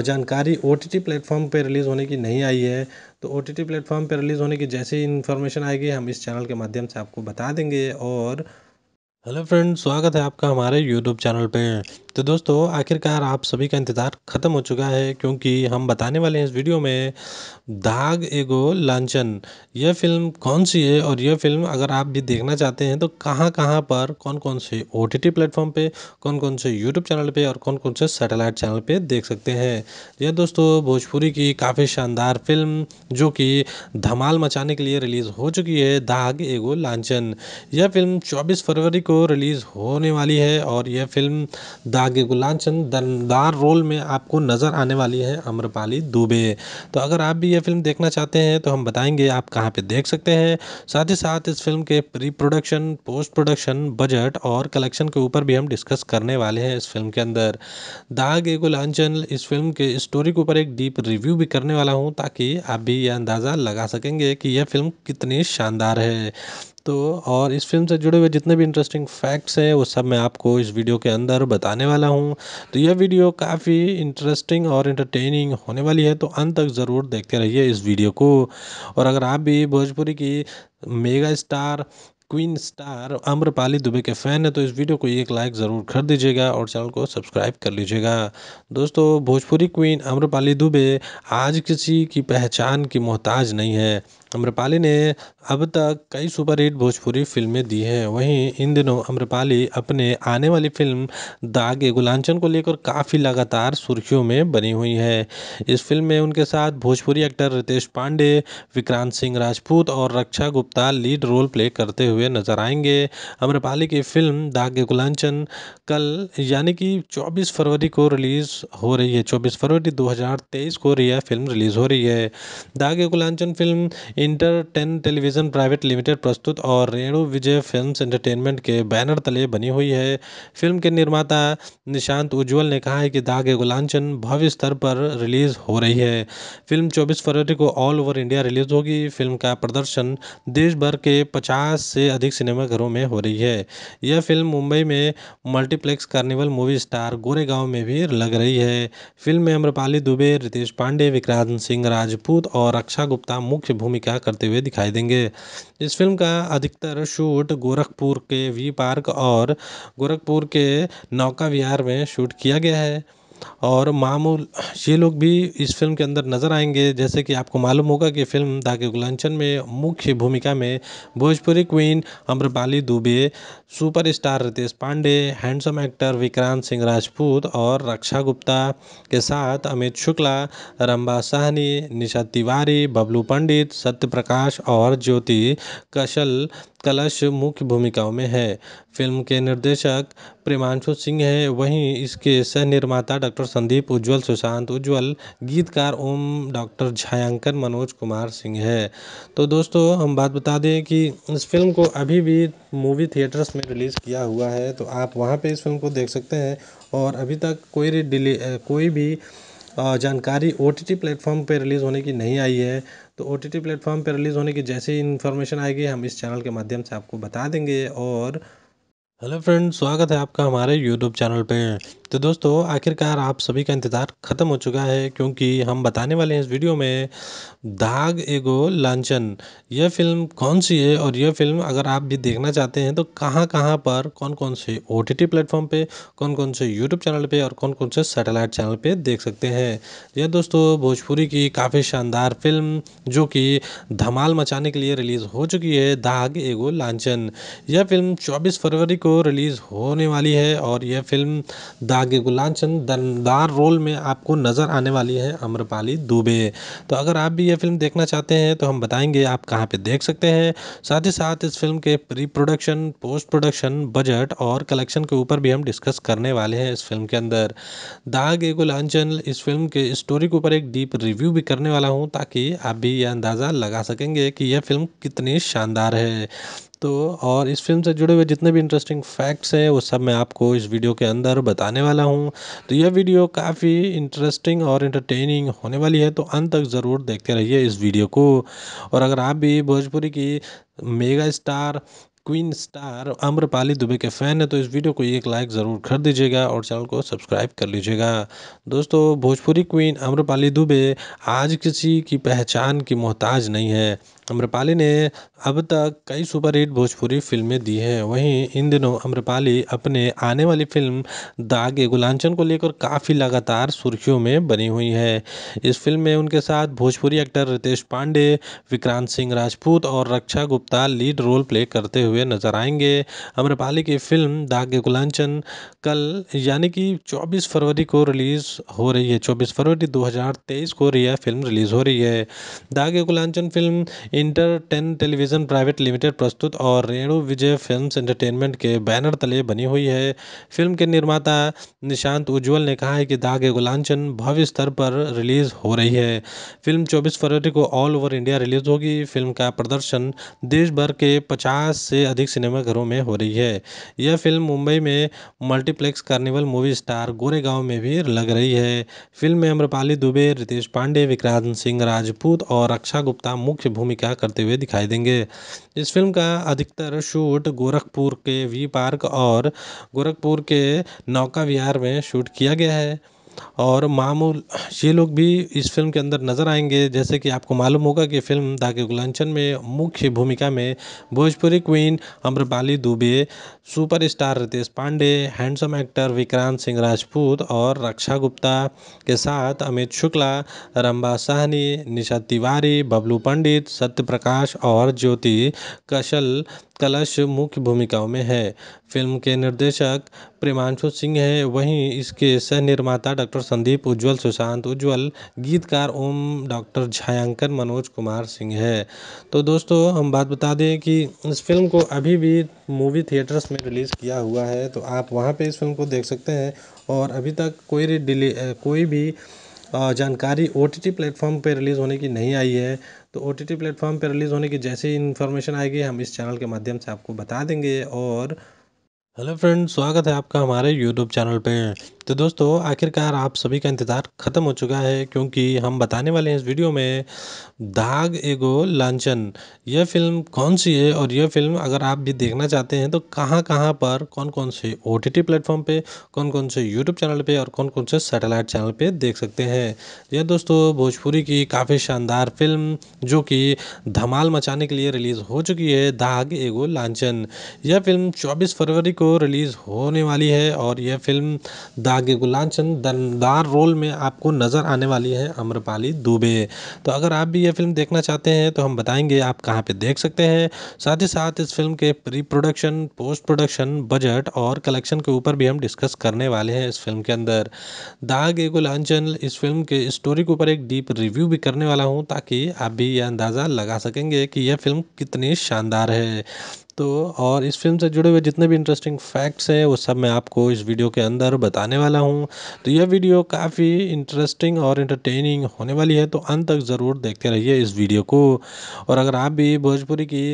जानकारी ओ टी टी प्लेटफॉर्म पर रिलीज़ होने की नहीं आई है तो ओ टी टी प्लेटफॉर्म पर रिलीज़ होने की जैसे ही इन्फॉर्मेशन आएगी हम इस चैनल के माध्यम से आपको बता देंगे और हेलो फ्रेंड स्वागत है आपका हमारे यूट्यूब चैनल पे तो दोस्तों आखिरकार आप सभी का इंतज़ार ख़त्म हो चुका है क्योंकि हम बताने वाले हैं इस वीडियो में दाग एगो लांचन यह फिल्म कौन सी है और यह फिल्म अगर आप भी देखना चाहते हैं तो कहाँ कहाँ पर कौन कौन से ओ टी टी प्लेटफॉर्म पर कौन कौन से यूट्यूब चैनल पर और कौन कौन से सैटेलाइट चैनल पर देख सकते हैं यह दोस्तों भोजपुरी की काफ़ी शानदार फिल्म जो कि धमाल मचाने के लिए रिलीज़ हो चुकी है दाग एगो लांचन यह फिल्म चौबीस फरवरी को रिलीज़ होने वाली है और यह फ़िल्म दागे गुलाबचंद दमदार रोल में आपको नज़र आने वाली है अम्रपाली दुबे तो अगर आप भी यह फ़िल्म देखना चाहते हैं तो हम बताएंगे आप कहाँ पे देख सकते हैं साथ ही साथ इस फिल्म के pre production post production budget और कलेक्शन के ऊपर भी हम डिस्कस करने वाले हैं इस फिल्म के अंदर दागे ए इस फिल्म के स्टोरी के ऊपर एक डीप रिव्यू भी करने वाला हूँ ताकि आप भी यह अंदाज़ा लगा सकेंगे कि यह फिल्म कितनी शानदार है दोस्तों और इस फिल्म से जुड़े हुए जितने भी इंटरेस्टिंग फैक्ट्स हैं वो सब मैं आपको इस वीडियो के अंदर बताने वाला हूँ तो यह वीडियो काफ़ी इंटरेस्टिंग और इंटरटेनिंग होने वाली है तो अंत तक ज़रूर देखते रहिए इस वीडियो को और अगर आप भी भोजपुरी की mega star queen star Amrapali Dubey के फ़ैन है तो इस वीडियो को एक लाइक ज़रूर कर दीजिएगा और चैनल को सब्सक्राइब कर लीजिएगा दोस्तों भोजपुरी क्वीन अम्रपाली दुबे आज किसी की पहचान की मोहताज नहीं है अम्रपाली ने अब तक कई सुपरहिट भोजपुरी फिल्में दी हैं वहीं इन दिनों अम्रपाली अपने आने वाली फिल्म दागे गुलांचन को लेकर काफ़ी लगातार सुर्खियों में बनी हुई है इस फिल्म में उनके साथ भोजपुरी एक्टर रितेश पांडे विक्रांत सिंह राजपूत और Raksha Gupta lead role play करते हुए नजर आएंगे अम्रपाली की फिल्म दागे गुलांचन कल यानी कि चौबीस फरवरी को रिलीज़ हो रही है चौबीस फरवरी दो को यह फिल्म रिलीज़ हो रही है दागे गुलांचन film inter ten television private limited प्रस्तुत और रेणु विजय फिल्म्स एंटरटेनमेंट के बैनर तले बनी हुई है फिल्म के निर्माता निशांत उज्ज्वल ने कहा है कि दागे गुलांचन भव्य स्तर पर रिलीज़ हो रही है फिल्म चौबीस फरवरी को ऑल ओवर इंडिया रिलीज़ होगी फिल्म का प्रदर्शन देश भर के पचास से अधिक सिनेमाघरों में हो रही है यह फिल्म मुंबई में multiplex carnival movie star Goregaon में भी लग रही है फिल्म में अम्रपाली दुबे रितेश पांडे विक्रांत सिंह राजपूत और रक्षा गुप्ता मुख्य भूमिका क्या करते हुए दिखाई देंगे इस फिल्म का अधिकतर शूट गोरखपुर के वी पार्क और गोरखपुर के नौका विहार में शूट किया गया है और मामूल ये लोग भी इस फ़िल्म के अंदर नज़र आएंगे जैसे कि आपको मालूम होगा कि फ़िल्म दागे गुलांचन में मुख्य भूमिका में Bhojpuri queen Amrapali Dubey superstar Ritesh Pandey handsome actor Vikrant Singh Rajput और रक्षा गुप्ता के साथ अमित शुक्ला रंबा साहनी निशा तिवारी बबलू पंडित सत्य प्रकाश और ज्योति कशल कलश मुख्य भूमिकाओं में है फ़िल्म के निर्देशक प्रेमांशु सिंह हैं वहीं इसके सह निर्माता डॉक्टर संदीप उज्ज्वल सुशांत उज्ज्वल गीतकार ओम डॉक्टर छायांकन मनोज कुमार सिंह है तो दोस्तों हम बात बता दें कि इस फ़िल्म को अभी भी मूवी थिएटर्स में रिलीज़ किया हुआ है तो आप वहाँ पे इस फ़िल्म को देख सकते हैं और अभी तक कोई डिले कोई भी जानकारी ओ टी टी प्लेटफॉर्म पर रिलीज़ होने की नहीं आई है तो ओ टी टी प्लेटफॉर्म पर रिलीज़ होने की जैसे ही इन्फॉर्मेशन आएगी हम इस चैनल के माध्यम से आपको बता देंगे और हेलो फ्रेंड स्वागत है आपका हमारे यूट्यूब चैनल पे तो दोस्तों आखिरकार आप सभी का इंतज़ार ख़त्म हो चुका है क्योंकि हम बताने वाले हैं इस वीडियो में दाग एगो लांचन यह फिल्म कौन सी है और यह फिल्म अगर आप भी देखना चाहते हैं तो कहां कहां पर कौन कौन से ओ टी टी प्लेटफॉर्म पर कौन कौन से यूट्यूब चैनल पर और कौन कौन से सेटेलाइट चैनल पर देख सकते हैं यह दोस्तों भोजपुरी की काफ़ी शानदार फिल्म जो कि धमाल मचाने के लिए रिलीज़ हो चुकी है दाग एगो लांचन यह फिल्म चौबीस फरवरी को रिलीज़ होने वाली है और यह फ़िल्म दागे गुलाबचंद दमदार रोल में आपको नज़र आने वाली है अम्रपाली दुबे तो अगर आप भी यह फ़िल्म देखना चाहते हैं तो हम बताएंगे आप कहाँ पे देख सकते हैं साथ ही साथ इस फिल्म के pre production post production budget और कलेक्शन के ऊपर भी हम डिस्कस करने वाले हैं इस फिल्म के अंदर दाग ए इस फिल्म के स्टोरी के ऊपर एक डीप रिव्यू भी करने वाला हूँ ताकि आप भी यह अंदाज़ा लगा सकेंगे कि यह फिल्म कितनी शानदार है तो और इस फिल्म से जुड़े हुए जितने भी इंटरेस्टिंग फैक्ट्स हैं वो सब मैं आपको इस वीडियो के अंदर बताने वाला हूँ तो यह वीडियो काफ़ी इंटरेस्टिंग और इंटरटेनिंग होने वाली है तो अंत तक ज़रूर देखते रहिए इस वीडियो को और अगर आप भी भोजपुरी की mega star queen star Amrapali Dubey के फ़ैन है तो इस वीडियो को एक लाइक ज़रूर कर दीजिएगा और चैनल को सब्सक्राइब कर लीजिएगा दोस्तों भोजपुरी क्वीन अम्रपाली दुबे आज किसी की पहचान की मोहताज नहीं है अम्रपाली ने अब तक कई सुपरहिट भोजपुरी फिल्में दी हैं वहीं इन दिनों अम्रपाली अपने आने वाली फिल्म दागे गुलांचन को लेकर काफ़ी लगातार सुर्खियों में बनी हुई हैं इस फिल्म में उनके साथ भोजपुरी एक्टर रितेश पांडे विक्रांत सिंह राजपूत और Raksha Gupta lead role play करते हुए नजर आएंगे अम्रपाली की फिल्म दागे गुलांचन कल यानी कि चौबीस फरवरी को रिलीज़ हो रही है चौबीस फरवरी दो को यह फिल्म रिलीज़ हो रही है दागे गुलांचन film inter ten television private limited प्रस्तुत और रेणु विजय फिल्म्स एंटरटेनमेंट के बैनर तले बनी हुई है फिल्म के निर्माता निशांत उज्ज्वल ने कहा है कि दाग ए गुलांचन भव्य स्तर पर रिलीज़ हो रही है फिल्म चौबीस फरवरी को ऑल ओवर इंडिया रिलीज़ होगी फिल्म का प्रदर्शन देश भर के पचास से अधिक सिनेमाघरों में हो रही है यह फिल्म मुंबई में multiplex carnival movie star Goregaon में भी लग रही है फिल्म में अम्रपाली दुबे रितेश पांडे विक्रांत सिंह राजपूत और रक्षा गुप्ता मुख्य भूमिका क्या करते हुए दिखाई देंगे इस फिल्म का अधिकतर शूट गोरखपुर के वी पार्क और गोरखपुर के नौका विहार में शूट किया गया है और मामूल ये लोग भी इस फ़िल्म के अंदर नज़र आएंगे जैसे कि आपको मालूम होगा कि फ़िल्म दागे गुलांचन में मुख्य भूमिका में Bhojpuri queen Amrapali Dubey superstar Ritesh Pandey handsome actor Vikrant Singh Rajput और रक्षा गुप्ता के साथ अमित शुक्ला रंबा साहनी निशा तिवारी बबलू पंडित सत्य प्रकाश और ज्योति कशल कलश मुख्य भूमिकाओं में है फ़िल्म के निर्देशक प्रेमांशु सिंह हैं वहीं इसके सह निर्माता डॉक्टर संदीप उज्ज्वल सुशांत उज्ज्वल गीतकार ओम डॉक्टर छायांकन मनोज कुमार सिंह है तो दोस्तों हम बात बता दें कि इस फिल्म को अभी भी मूवी थिएटर्स में रिलीज़ किया हुआ है तो आप वहाँ पे इस फिल्म को देख सकते हैं और अभी तक कोई डिले कोई भी जानकारी ओ टी टी प्लेटफॉर्म पर रिलीज़ होने की नहीं आई है तो ओ टी टी प्लेटफॉर्म पर रिलीज़ होने की जैसे ही इन्फॉर्मेशन आएगी हम इस चैनल के माध्यम से आपको बता देंगे और हेलो फ्रेंड्स स्वागत है आपका हमारे यूट्यूब चैनल पर तो दोस्तों आखिरकार आप सभी का इंतज़ार ख़त्म हो चुका है क्योंकि हम बताने वाले हैं इस वीडियो में दाग एगो लांचन यह फिल्म कौन सी है और यह फिल्म अगर आप भी देखना चाहते हैं तो कहाँ कहाँ पर कौन कौन से ओ टी टी प्लेटफॉर्म पर कौन कौन से यूट्यूब चैनल पर और कौन कौन से सैटेलाइट चैनल पर देख सकते हैं यह दोस्तों भोजपुरी की काफ़ी शानदार फिल्म जो कि धमाल मचाने के लिए रिलीज़ हो चुकी है दाग एगो लांचन यह फिल्म चौबीस फरवरी को रिलीज़ होने वाली है और यह फिल्म दाग आगे गुलाल चंद दमदार रोल में आपको नज़र आने वाली है अम्रपाली दुबे तो अगर आप भी ये फिल्म देखना चाहते हैं तो हम बताएंगे आप कहाँ पे देख सकते हैं साथ ही साथ इस फिल्म के pre production post production budget और कलेक्शन के ऊपर भी हम डिस्कस करने वाले हैं इस फिल्म के अंदर दाग ए गुलांचन इस फिल्म के स्टोरी के ऊपर एक डीप रिव्यू भी करने वाला हूँ ताकि आप भी यह अंदाज़ा लगा सकेंगे कि यह फिल्म कितनी शानदार है दोस्तों और इस फिल्म से जुड़े हुए जितने भी इंटरेस्टिंग फैक्ट्स हैं वो सब मैं आपको इस वीडियो के अंदर बताने वाला हूँ तो यह वीडियो काफ़ी इंटरेस्टिंग और इंटरटेनिंग होने वाली है तो अंत तक ज़रूर देखते रहिए इस वीडियो को और अगर आप भी भोजपुरी की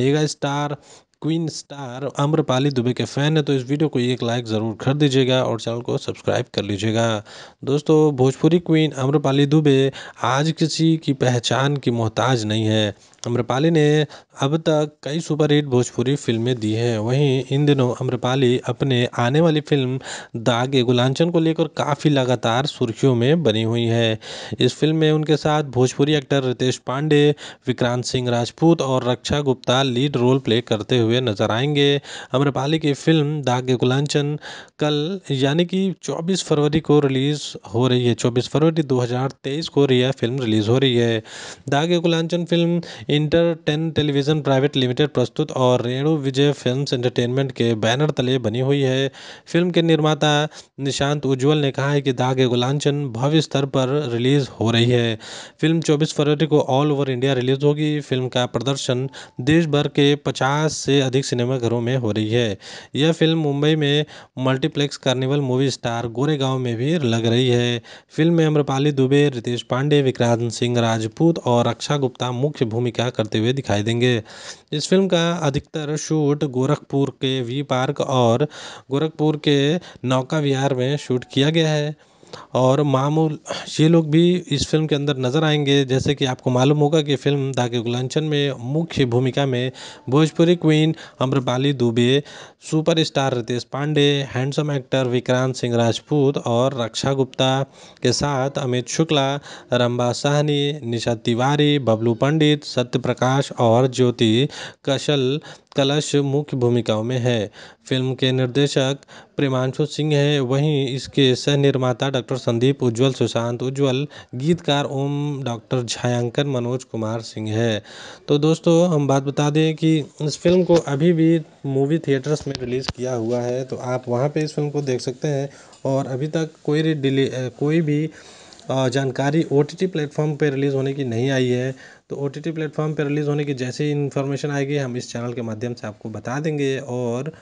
mega star queen star Amrapali Dubey के फ़ैन है तो इस वीडियो को एक लाइक ज़रूर कर दीजिएगा और चैनल को सब्सक्राइब कर लीजिएगा दोस्तों भोजपुरी क्वीन अम्रपाली दुबे आज किसी की पहचान की मोहताज नहीं है अम्रपाली ने अब तक कई सुपरहिट भोजपुरी फिल्में दी हैं वहीं इन दिनों अम्रपाली अपने आने वाली फिल्म दागे गुलांचन को लेकर काफ़ी लगातार सुर्खियों में बनी हुई है इस फिल्म में उनके साथ भोजपुरी एक्टर रितेश पांडे विक्रांत सिंह राजपूत और Raksha Gupta lead role play करते हुए नजर आएंगे अम्रपाली की फिल्म दागे गुलांचन कल यानी कि चौबीस फरवरी को रिलीज़ हो रही है चौबीस फरवरी दो को यह फिल्म रिलीज़ हो रही है दागे गुलांचन film inter television television private limited प्रस्तुत और रेणु विजय फिल्म्स एंटरटेनमेंट के बैनर तले बनी हुई है फिल्म के निर्माता निशांत उज्ज्वल ने कहा है कि दागे गुलांचन भव्य स्तर पर रिलीज़ हो रही है फिल्म 24 फरवरी को ऑल ओवर इंडिया रिलीज़ होगी फिल्म का प्रदर्शन देश भर के पचास से अधिक सिनेमाघरों में हो रही है यह फिल्म मुंबई में multiplex carnival movie star Goregaon में भी लग रही है फिल्म में अम्रपाली दुबे रितेश पांडे विक्रांत सिंह राजपूत और रक्षा गुप्ता मुख्य भूमिका करते हुए दिखाई देंगे इस फिल्म का अधिकतर शूट गोरखपुर के वी पार्क और गोरखपुर के नौका विहार में शूट किया गया है और मामूल ये लोग भी इस फ़िल्म के अंदर नज़र आएंगे जैसे कि आपको मालूम होगा कि फ़िल्म दागे गुलांचन में मुख्य भूमिका में Bhojpuri queen Amrapali Dubey superstar Ritesh Pandey handsome actor Vikrant Singh Rajput और रक्षा गुप्ता के साथ अमित शुक्ला रंबा साहनी निशा तिवारी बबलू पंडित सत्य प्रकाश और ज्योति कशल कलश मुख्य भूमिकाओं में है फ़िल्म के निर्देशक प्रेमांशु सिंह हैं वहीं इसके सह निर्माता डॉक्टर संदीप उज्ज्वल सुशांत उज्ज्वल गीतकार ओम डॉक्टर छायांकन मनोज कुमार सिंह है तो दोस्तों हम बात बता दें कि इस फिल्म को अभी भी मूवी थिएटर्स में रिलीज़ किया हुआ है तो आप वहाँ पे इस फिल्म को देख सकते हैं और अभी तक कोई डिले कोई भी जानकारी ओ टी टी प्लेटफॉर्म पर रिलीज़ होने की नहीं आई है तो ओ टी टी प्लेटफॉर्म पर रिलीज़ होने की जैसी इन्फॉर्मेशन आएगी हम इस चैनल के माध्यम से आपको बता देंगे और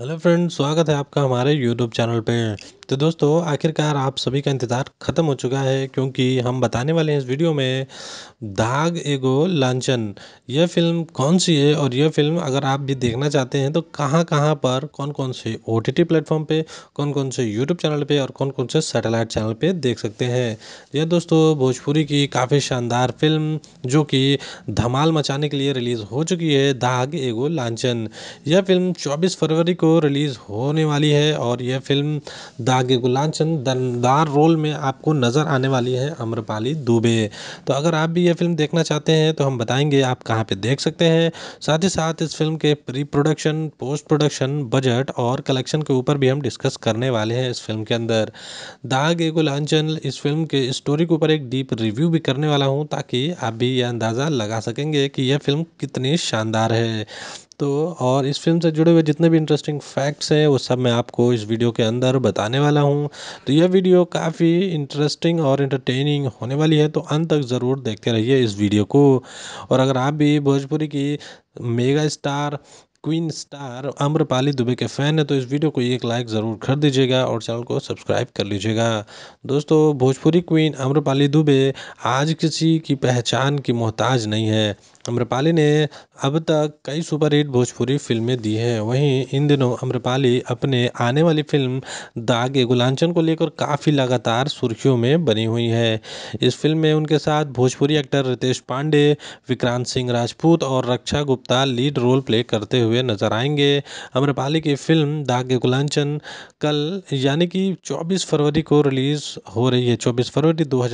हेलो फ्रेंड स्वागत है आपका हमारे यूट्यूब चैनल पे तो दोस्तों आखिरकार आप सभी का इंतज़ार ख़त्म हो चुका है क्योंकि हम बताने वाले हैं इस वीडियो में दाग एगो लांचन यह फ़िल्म कौन सी है और यह फ़िल्म अगर आप भी देखना चाहते हैं तो कहाँ कहाँ पर कौन कौन से ओ टी टी प्लेटफ़ॉर्म पर कौन कौन से यूट्यूब चैनल पे और कौन कौन से सैटेलाइट चैनल पे देख सकते हैं यह दोस्तों भोजपुरी की काफ़ी शानदार फ़िल्म जो कि धमाल मचाने के लिए रिलीज़ हो चुकी है दाग एगो लांचन यह फ़िल्म चौबीस फरवरी को रिलीज़ होने वाली है और यह फ़िल्म दाग एगो लांचन दमदार रोल में आपको नज़र आने वाली है अम्रपाली दुबे तो अगर आप भी ये फिल्म देखना चाहते हैं तो हम बताएंगे आप कहाँ पे देख सकते हैं साथ ही साथ इस फिल्म के pre production post production budget और कलेक्शन के ऊपर भी हम डिस्कस करने वाले हैं इस फिल्म के अंदर दाग एगो लांचन इस फिल्म के स्टोरी के ऊपर एक डीप रिव्यू भी करने वाला हूँ ताकि आप भी यह अंदाज़ा लगा सकेंगे कि यह फिल्म कितनी शानदार है दोस्तों और इस फिल्म से जुड़े हुए जितने भी इंटरेस्टिंग फैक्ट्स हैं वो सब मैं आपको इस वीडियो के अंदर बताने वाला हूँ तो यह वीडियो काफ़ी इंटरेस्टिंग और इंटरटेनिंग होने वाली है तो अंत तक ज़रूर देखते रहिए इस वीडियो को और अगर आप भी भोजपुरी की mega star queen star Amrapali Dubey के फ़ैन है तो इस वीडियो को एक लाइक ज़रूर कर दीजिएगा और चैनल को सब्सक्राइब कर लीजिएगा दोस्तों भोजपुरी क्वीन अम्रपाली दुबे आज किसी की पहचान की मोहताज नहीं है अम्रपाली ने अब तक कई सुपरहिट भोजपुरी फिल्में दी हैं वहीं इन दिनों अम्रपाली अपने आने वाली फिल्म दागे गुलांचन को लेकर काफ़ी लगातार सुर्खियों में बनी हुई है इस फिल्म में उनके साथ भोजपुरी एक्टर रितेश पांडे विक्रांत सिंह राजपूत और Raksha Gupta lead role play करते हुए नजर आएंगे अम्रपाली की फिल्म दागे गुलांचन कल यानी कि चौबीस फरवरी को रिलीज़ हो रही है चौबीस फरवरी दो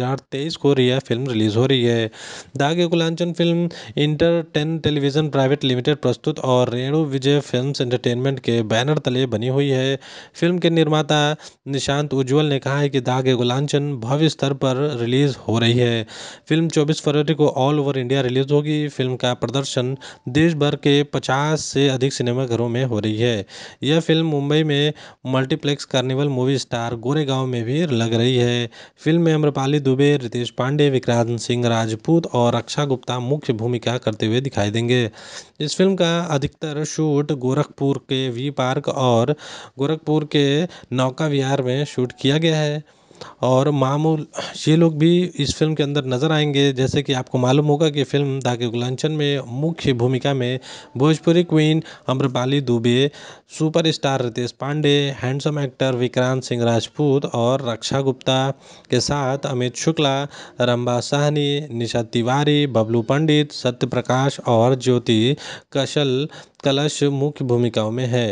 को यह फिल्म रिलीज़ हो रही है दागे गुलांचन film inter ten television private limited प्रस्तुत और रेणु विजय फिल्म्स एंटरटेनमेंट के बैनर तले बनी हुई है फिल्म के निर्माता निशांत उज्ज्वल ने कहा है कि दागे गुलांचन भव्य स्तर पर रिलीज़ हो रही है फिल्म चौबीस फरवरी को ऑल ओवर इंडिया रिलीज़ होगी फिल्म का प्रदर्शन देश भर के पचास से अधिक सिनेमाघरों में हो रही है यह फिल्म मुंबई में multiplex carnival movie star Goregaon में भी लग रही है फिल्म में अम्रपाली दुबे रितेश पांडे विक्रांत सिंह राजपूत और रक्षा गुप्ता मुख्य भूमिका क्या करते हुए दिखाई देंगे इस फिल्म का अधिकतर शूट गोरखपुर के वी पार्क और गोरखपुर के नौका विहार में शूट किया गया है और मामूल ये लोग भी इस फ़िल्म के अंदर नज़र आएंगे जैसे कि आपको मालूम होगा कि फ़िल्म दागे गुलांचन में मुख्य भूमिका में Bhojpuri queen Amrapali Dubey superstar Ritesh Pandey handsome actor Vikrant Singh Rajput और रक्षा गुप्ता के साथ अमित शुक्ला रंबा साहनी निशा तिवारी बबलू पंडित सत्य प्रकाश और ज्योति कशल कलश मुख्य भूमिकाओं में है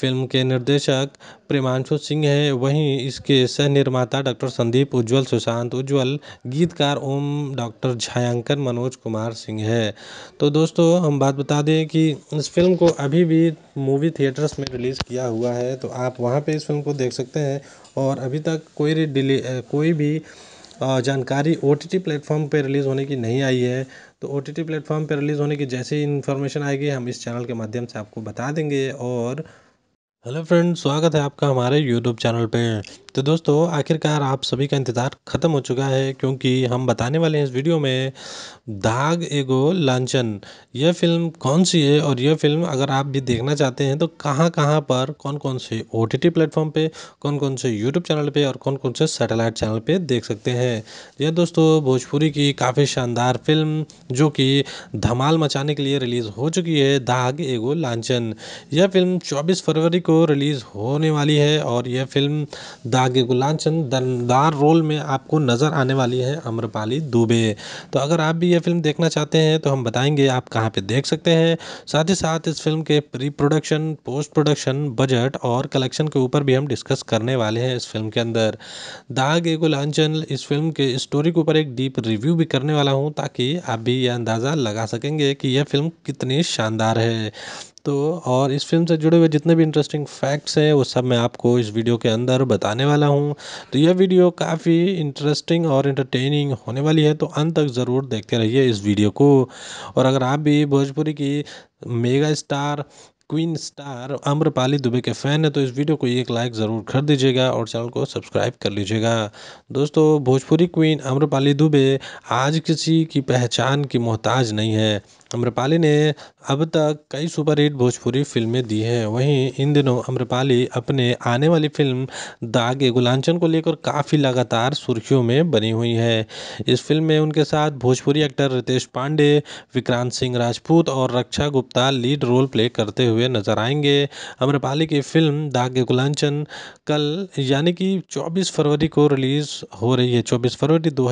फ़िल्म के निर्देशक प्रेमांशु सिंह हैं वहीं इसके सह निर्माता डॉक्टर संदीप उज्ज्वल सुशांत उज्ज्वल गीतकार ओम डॉक्टर छायांकन मनोज कुमार सिंह है तो दोस्तों हम बात बता दें कि इस फिल्म को अभी भी मूवी थिएटर्स में रिलीज़ किया हुआ है तो आप वहाँ पे इस फिल्म को देख सकते हैं और अभी तक कोई डिले कोई भी जानकारी ओ टी टी प्लेटफॉर्म पर रिलीज़ होने की नहीं आई है तो ओ टी टी प्लेटफॉर्म पर रिलीज़ होने की जैसे ही इन्फॉर्मेशन आएगी हम इस चैनल के माध्यम से आपको बता देंगे और हेलो फ्रेंड स्वागत है आपका हमारे यूट्यूब चैनल पे तो दोस्तों आखिरकार आप सभी का इंतज़ार ख़त्म हो चुका है क्योंकि हम बताने वाले हैं इस वीडियो में दाग एगो लांचन यह फ़िल्म कौन सी है और यह फ़िल्म अगर आप भी देखना चाहते हैं तो कहाँ कहाँ पर कौन कौन से ओ टी टी प्लेटफॉर्म पर कौन कौन से यूट्यूब चैनल पे और कौन कौन से सैटेलाइट चैनल पे देख सकते हैं यह हाँ दोस्तों भोजपुरी की काफ़ी शानदार फ़िल्म जो कि धमाल मचाने के लिए रिलीज़ हो चुकी है दाग एगो लांचन यह फ़िल्म चौबीस फरवरी को रिलीज़ होने वाली है और यह फ़िल्म दाग एगो लांचन दमदार रोल में आपको नज़र आने वाली है अम्रपाली दुबे तो अगर आप भी ये फिल्म देखना चाहते हैं तो हम बताएंगे आप कहाँ पे देख सकते हैं साथ ही साथ इस फिल्म के pre production post production budget और कलेक्शन के ऊपर भी हम डिस्कस करने वाले हैं इस फिल्म के अंदर दाग एगो लांचन इस फिल्म के स्टोरी के ऊपर एक डीप रिव्यू भी करने वाला हूँ ताकि आप भी यह अंदाज़ा लगा सकेंगे कि यह फिल्म कितनी शानदार है तो और इस फिल्म से जुड़े हुए जितने भी इंटरेस्टिंग फैक्ट्स हैं वो सब मैं आपको इस वीडियो के अंदर बताने वाला हूँ तो यह वीडियो काफ़ी इंटरेस्टिंग और इंटरटेनिंग होने वाली है तो अंत तक ज़रूर देखते रहिए इस वीडियो को और अगर आप भी भोजपुरी की mega star queen star Amrapali Dubey के फ़ैन है तो इस वीडियो को एक लाइक ज़रूर कर दीजिएगा और चैनल को सब्सक्राइब कर लीजिएगा दोस्तों भोजपुरी क्वीन अम्रपाली दुबे आज किसी की पहचान की मोहताज नहीं है अम्रपाली ने अब तक कई सुपरहिट भोजपुरी फिल्में दी हैं वहीं इन दिनों अम्रपाली अपने आने वाली फिल्म दागे गुलांचन को लेकर काफ़ी लगातार सुर्खियों में बनी हुई हैं इस फिल्म में उनके साथ भोजपुरी एक्टर रितेश पांडे विक्रांत सिंह राजपूत और Raksha Gupta lead role play करते हुए नजर आएंगे अम्रपाली की फिल्म दागे गुलांचन कल यानी कि चौबीस फरवरी को रिलीज़ हो रही है चौबीस फरवरी दो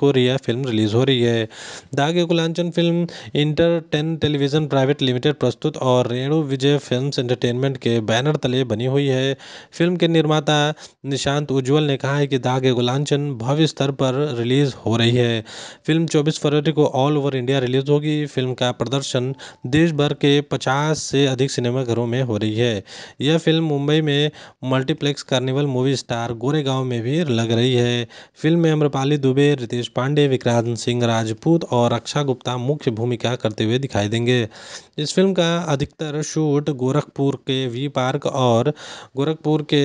को यह फिल्म रिलीज़ हो रही है दागे गुलांचन film inter ten television private limited प्रस्तुत और रेणु विजय फिल्म्स एंटरटेनमेंट के बैनर तले बनी हुई है फिल्म के निर्माता निशांत उज्ज्वल ने कहा है कि दाग गुलांचन भव्य स्तर पर रिलीज़ हो रही है फिल्म 24 फरवरी को ऑल ओवर इंडिया रिलीज़ होगी फिल्म का प्रदर्शन देश भर के पचास से अधिक सिनेमाघरों में हो रही है यह फिल्म मुंबई में multiplex carnival movie star Goregaon में भी लग रही है फिल्म में अम्रपाली दुबे रितेश पांडे विक्रांत सिंह राजपूत और अक्षा गुप्ता मुख्य भूमिका का करते हुए दिखाई देंगे इस फिल्म का अधिकतर शूट गोरखपुर के वी पार्क और गोरखपुर के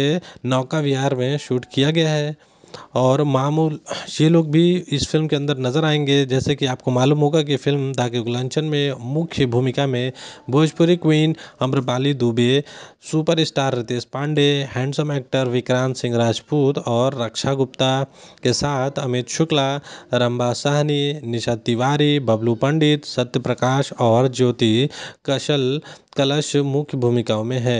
नौका विहार में शूट किया गया है और मामूल ये लोग भी इस फ़िल्म के अंदर नज़र आएंगे जैसे कि आपको मालूम होगा कि फ़िल्म दागे गुलांचन में मुख्य भूमिका में Bhojpuri queen Amrapali Dubey superstar Ritesh Pandey handsome actor Vikrant Singh Rajput और रक्षा गुप्ता के साथ अमित शुक्ला रंबा साहनी निशा तिवारी बबलू पंडित सत्य प्रकाश और ज्योति कशल कलश मुख्य भूमिकाओं में है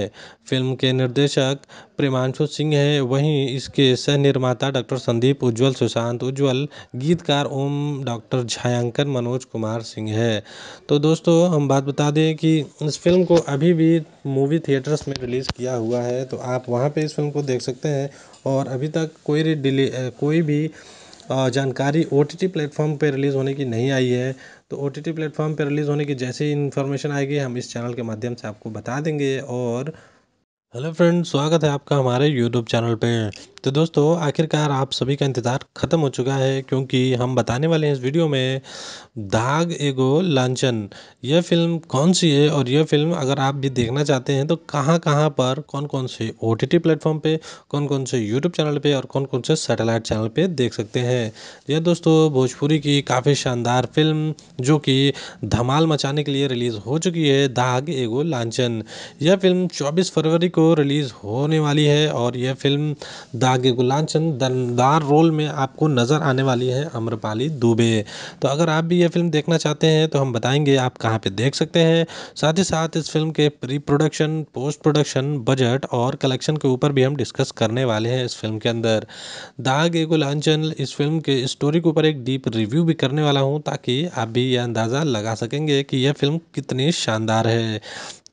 फिल्म के निर्देशक प्रेमांशु सिंह हैं वहीं इसके सह निर्माता डॉक्टर संदीप उज्ज्वल सुशांत उज्ज्वल गीतकार ओम डॉक्टर छायांकन मनोज कुमार सिंह है तो दोस्तों हम बात बता दें कि इस फिल्म को अभी भी मूवी थिएटर्स में रिलीज़ किया हुआ है तो आप वहाँ पे इस फिल्म को देख सकते हैं और अभी तक कोई डिले कोई भी जानकारी ओ टी टी प्लेटफॉर्म पर रिलीज़ होने की नहीं आई है तो ओ टी टी प्लेटफॉर्म पर रिलीज़ होने की जैसे ही इन्फॉर्मेशन आएगी हम इस चैनल के माध्यम से आपको बता देंगे और हेलो फ्रेंड स्वागत है आपका हमारे यूट्यूब चैनल पे तो दोस्तों आखिरकार आप सभी का इंतज़ार ख़त्म हो चुका है क्योंकि हम बताने वाले हैं इस वीडियो में दाग एगो लांचन यह फिल्म कौन सी है और यह फिल्म अगर आप भी देखना चाहते हैं तो कहाँ कहाँ पर कौन कौन से ओ टी टी प्लेटफॉर्म पर कौन कौन से यूट्यूब चैनल पर और कौन कौन से सैटेलाइट चैनल पर देख सकते हैं यह दोस्तों भोजपुरी की काफ़ी शानदार फिल्म जो कि धमाल मचाने के लिए रिलीज़ हो चुकी है दाग एगो लांचन यह फिल्म चौबीस फरवरी को रिलीज़ होने वाली है और यह फ़िल्म दागे गुलाब चंद दमदार रोल में आपको नज़र आने वाली है अम्रपाली दुबे तो अगर आप भी यह फ़िल्म देखना चाहते हैं तो हम बताएंगे आप कहाँ पे देख सकते हैं साथ ही साथ इस फिल्म के pre production post production budget और कलेक्शन के ऊपर भी हम डिस्कस करने वाले हैं इस फिल्म के अंदर दाग एगो लांचन इस फिल्म के स्टोरी के ऊपर एक डीप रिव्यू भी करने वाला हूँ ताकि आप भी यह अंदाज़ा लगा सकेंगे कि यह फिल्म कितनी शानदार है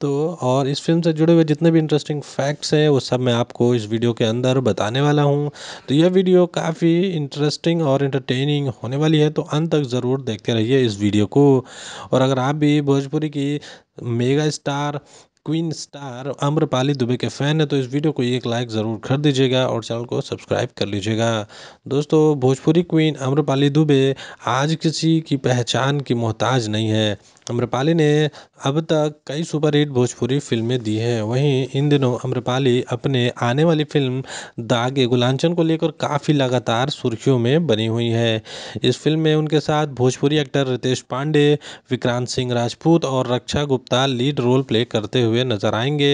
तो और इस फिल्म से जुड़े हुए जितने भी इंटरेस्टिंग फैक्ट्स हैं वो सब मैं आपको इस वीडियो के अंदर बताने वाला हूँ तो यह वीडियो काफ़ी इंटरेस्टिंग और इंटरटेनिंग होने वाली है तो अंत तक ज़रूर देखते रहिए इस वीडियो को और अगर आप भी भोजपुरी की mega star queen star Amrapali Dubey के फ़ैन है तो इस वीडियो को एक लाइक ज़रूर कर दीजिएगा और चैनल को सब्सक्राइब कर लीजिएगा दोस्तों भोजपुरी क्वीन अम्रपाली दुबे आज किसी की पहचान की मोहताज नहीं है अम्रपाली ने अब तक कई सुपरहिट भोजपुरी फिल्में दी हैं वहीं इन दिनों अम्रपाली अपने आने वाली फिल्म दागे गुलांचन को लेकर काफ़ी लगातार सुर्खियों में बनी हुई है इस फिल्म में उनके साथ भोजपुरी एक्टर रितेश पांडे विक्रांत सिंह राजपूत और Raksha Gupta lead role play करते हुए नजर आएंगे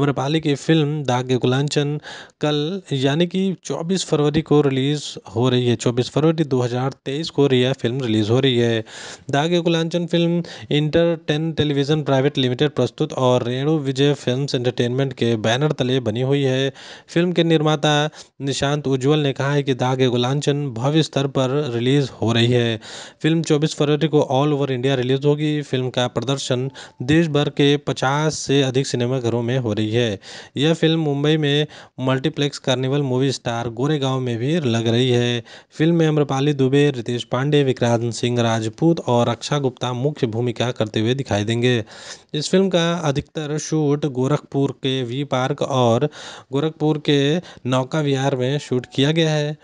अम्रपाली की फिल्म दागे गुलांचन कल यानी कि चौबीस फरवरी को रिलीज़ हो रही है चौबीस फरवरी दो को यह फिल्म रिलीज़ हो रही है दागे गुलांचन film inter ten television private limited प्रस्तुत और रेणु विजय फिल्म्स एंटरटेनमेंट के बैनर तले बनी हुई है फिल्म के निर्माता निशांत उज्ज्वल ने कहा है कि दागे गुलांचन भव्य स्तर पर रिलीज़ हो रही है फिल्म चौबीस फरवरी को ऑल ओवर इंडिया रिलीज़ होगी फिल्म का प्रदर्शन देश भर के पचास से अधिक सिनेमाघरों में हो रही है यह फिल्म मुंबई में multiplex carnival movie star Goregaon में भी लग रही है फिल्म में अम्रपाली दुबे रितेश पांडे विक्रांत सिंह राजपूत और रक्षा गुप्ता मुख्य भूमिका क्या करते हुए दिखाई देंगे इस फिल्म का अधिकतर शूट गोरखपुर के वी पार्क और गोरखपुर के नौका विहार में शूट किया गया है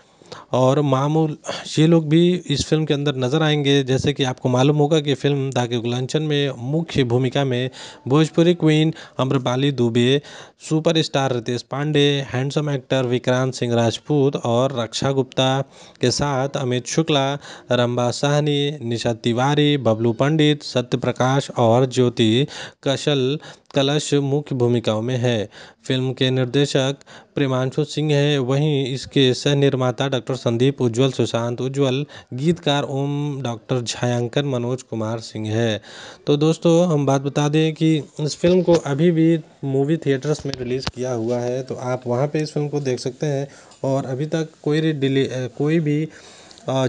और मामूल ये लोग भी इस फ़िल्म के अंदर नज़र आएंगे जैसे कि आपको मालूम होगा कि फ़िल्म दागे गुलांचन में मुख्य भूमिका में Bhojpuri queen Amrapali Dubey superstar Ritesh Pandey handsome actor Vikrant Singh Rajput और रक्षा गुप्ता के साथ अमित शुक्ला रंबा साहनी निशा तिवारी बबलू पंडित सत्य प्रकाश और ज्योति कशल कलश मुख्य भूमिकाओं में है फ़िल्म के निर्देशक प्रेमांशु सिंह हैं वहीं इसके सह निर्माता डॉक्टर संदीप उज्ज्वल सुशांत उज्ज्वल गीतकार ओम डॉक्टर छायांकन मनोज कुमार सिंह है तो दोस्तों हम बात बता दें कि इस फ़िल्म को अभी भी मूवी थिएटर्स में रिलीज़ किया हुआ है तो आप वहाँ पे इस फ़िल्म को देख सकते हैं और अभी तक कोई डिले कोई भी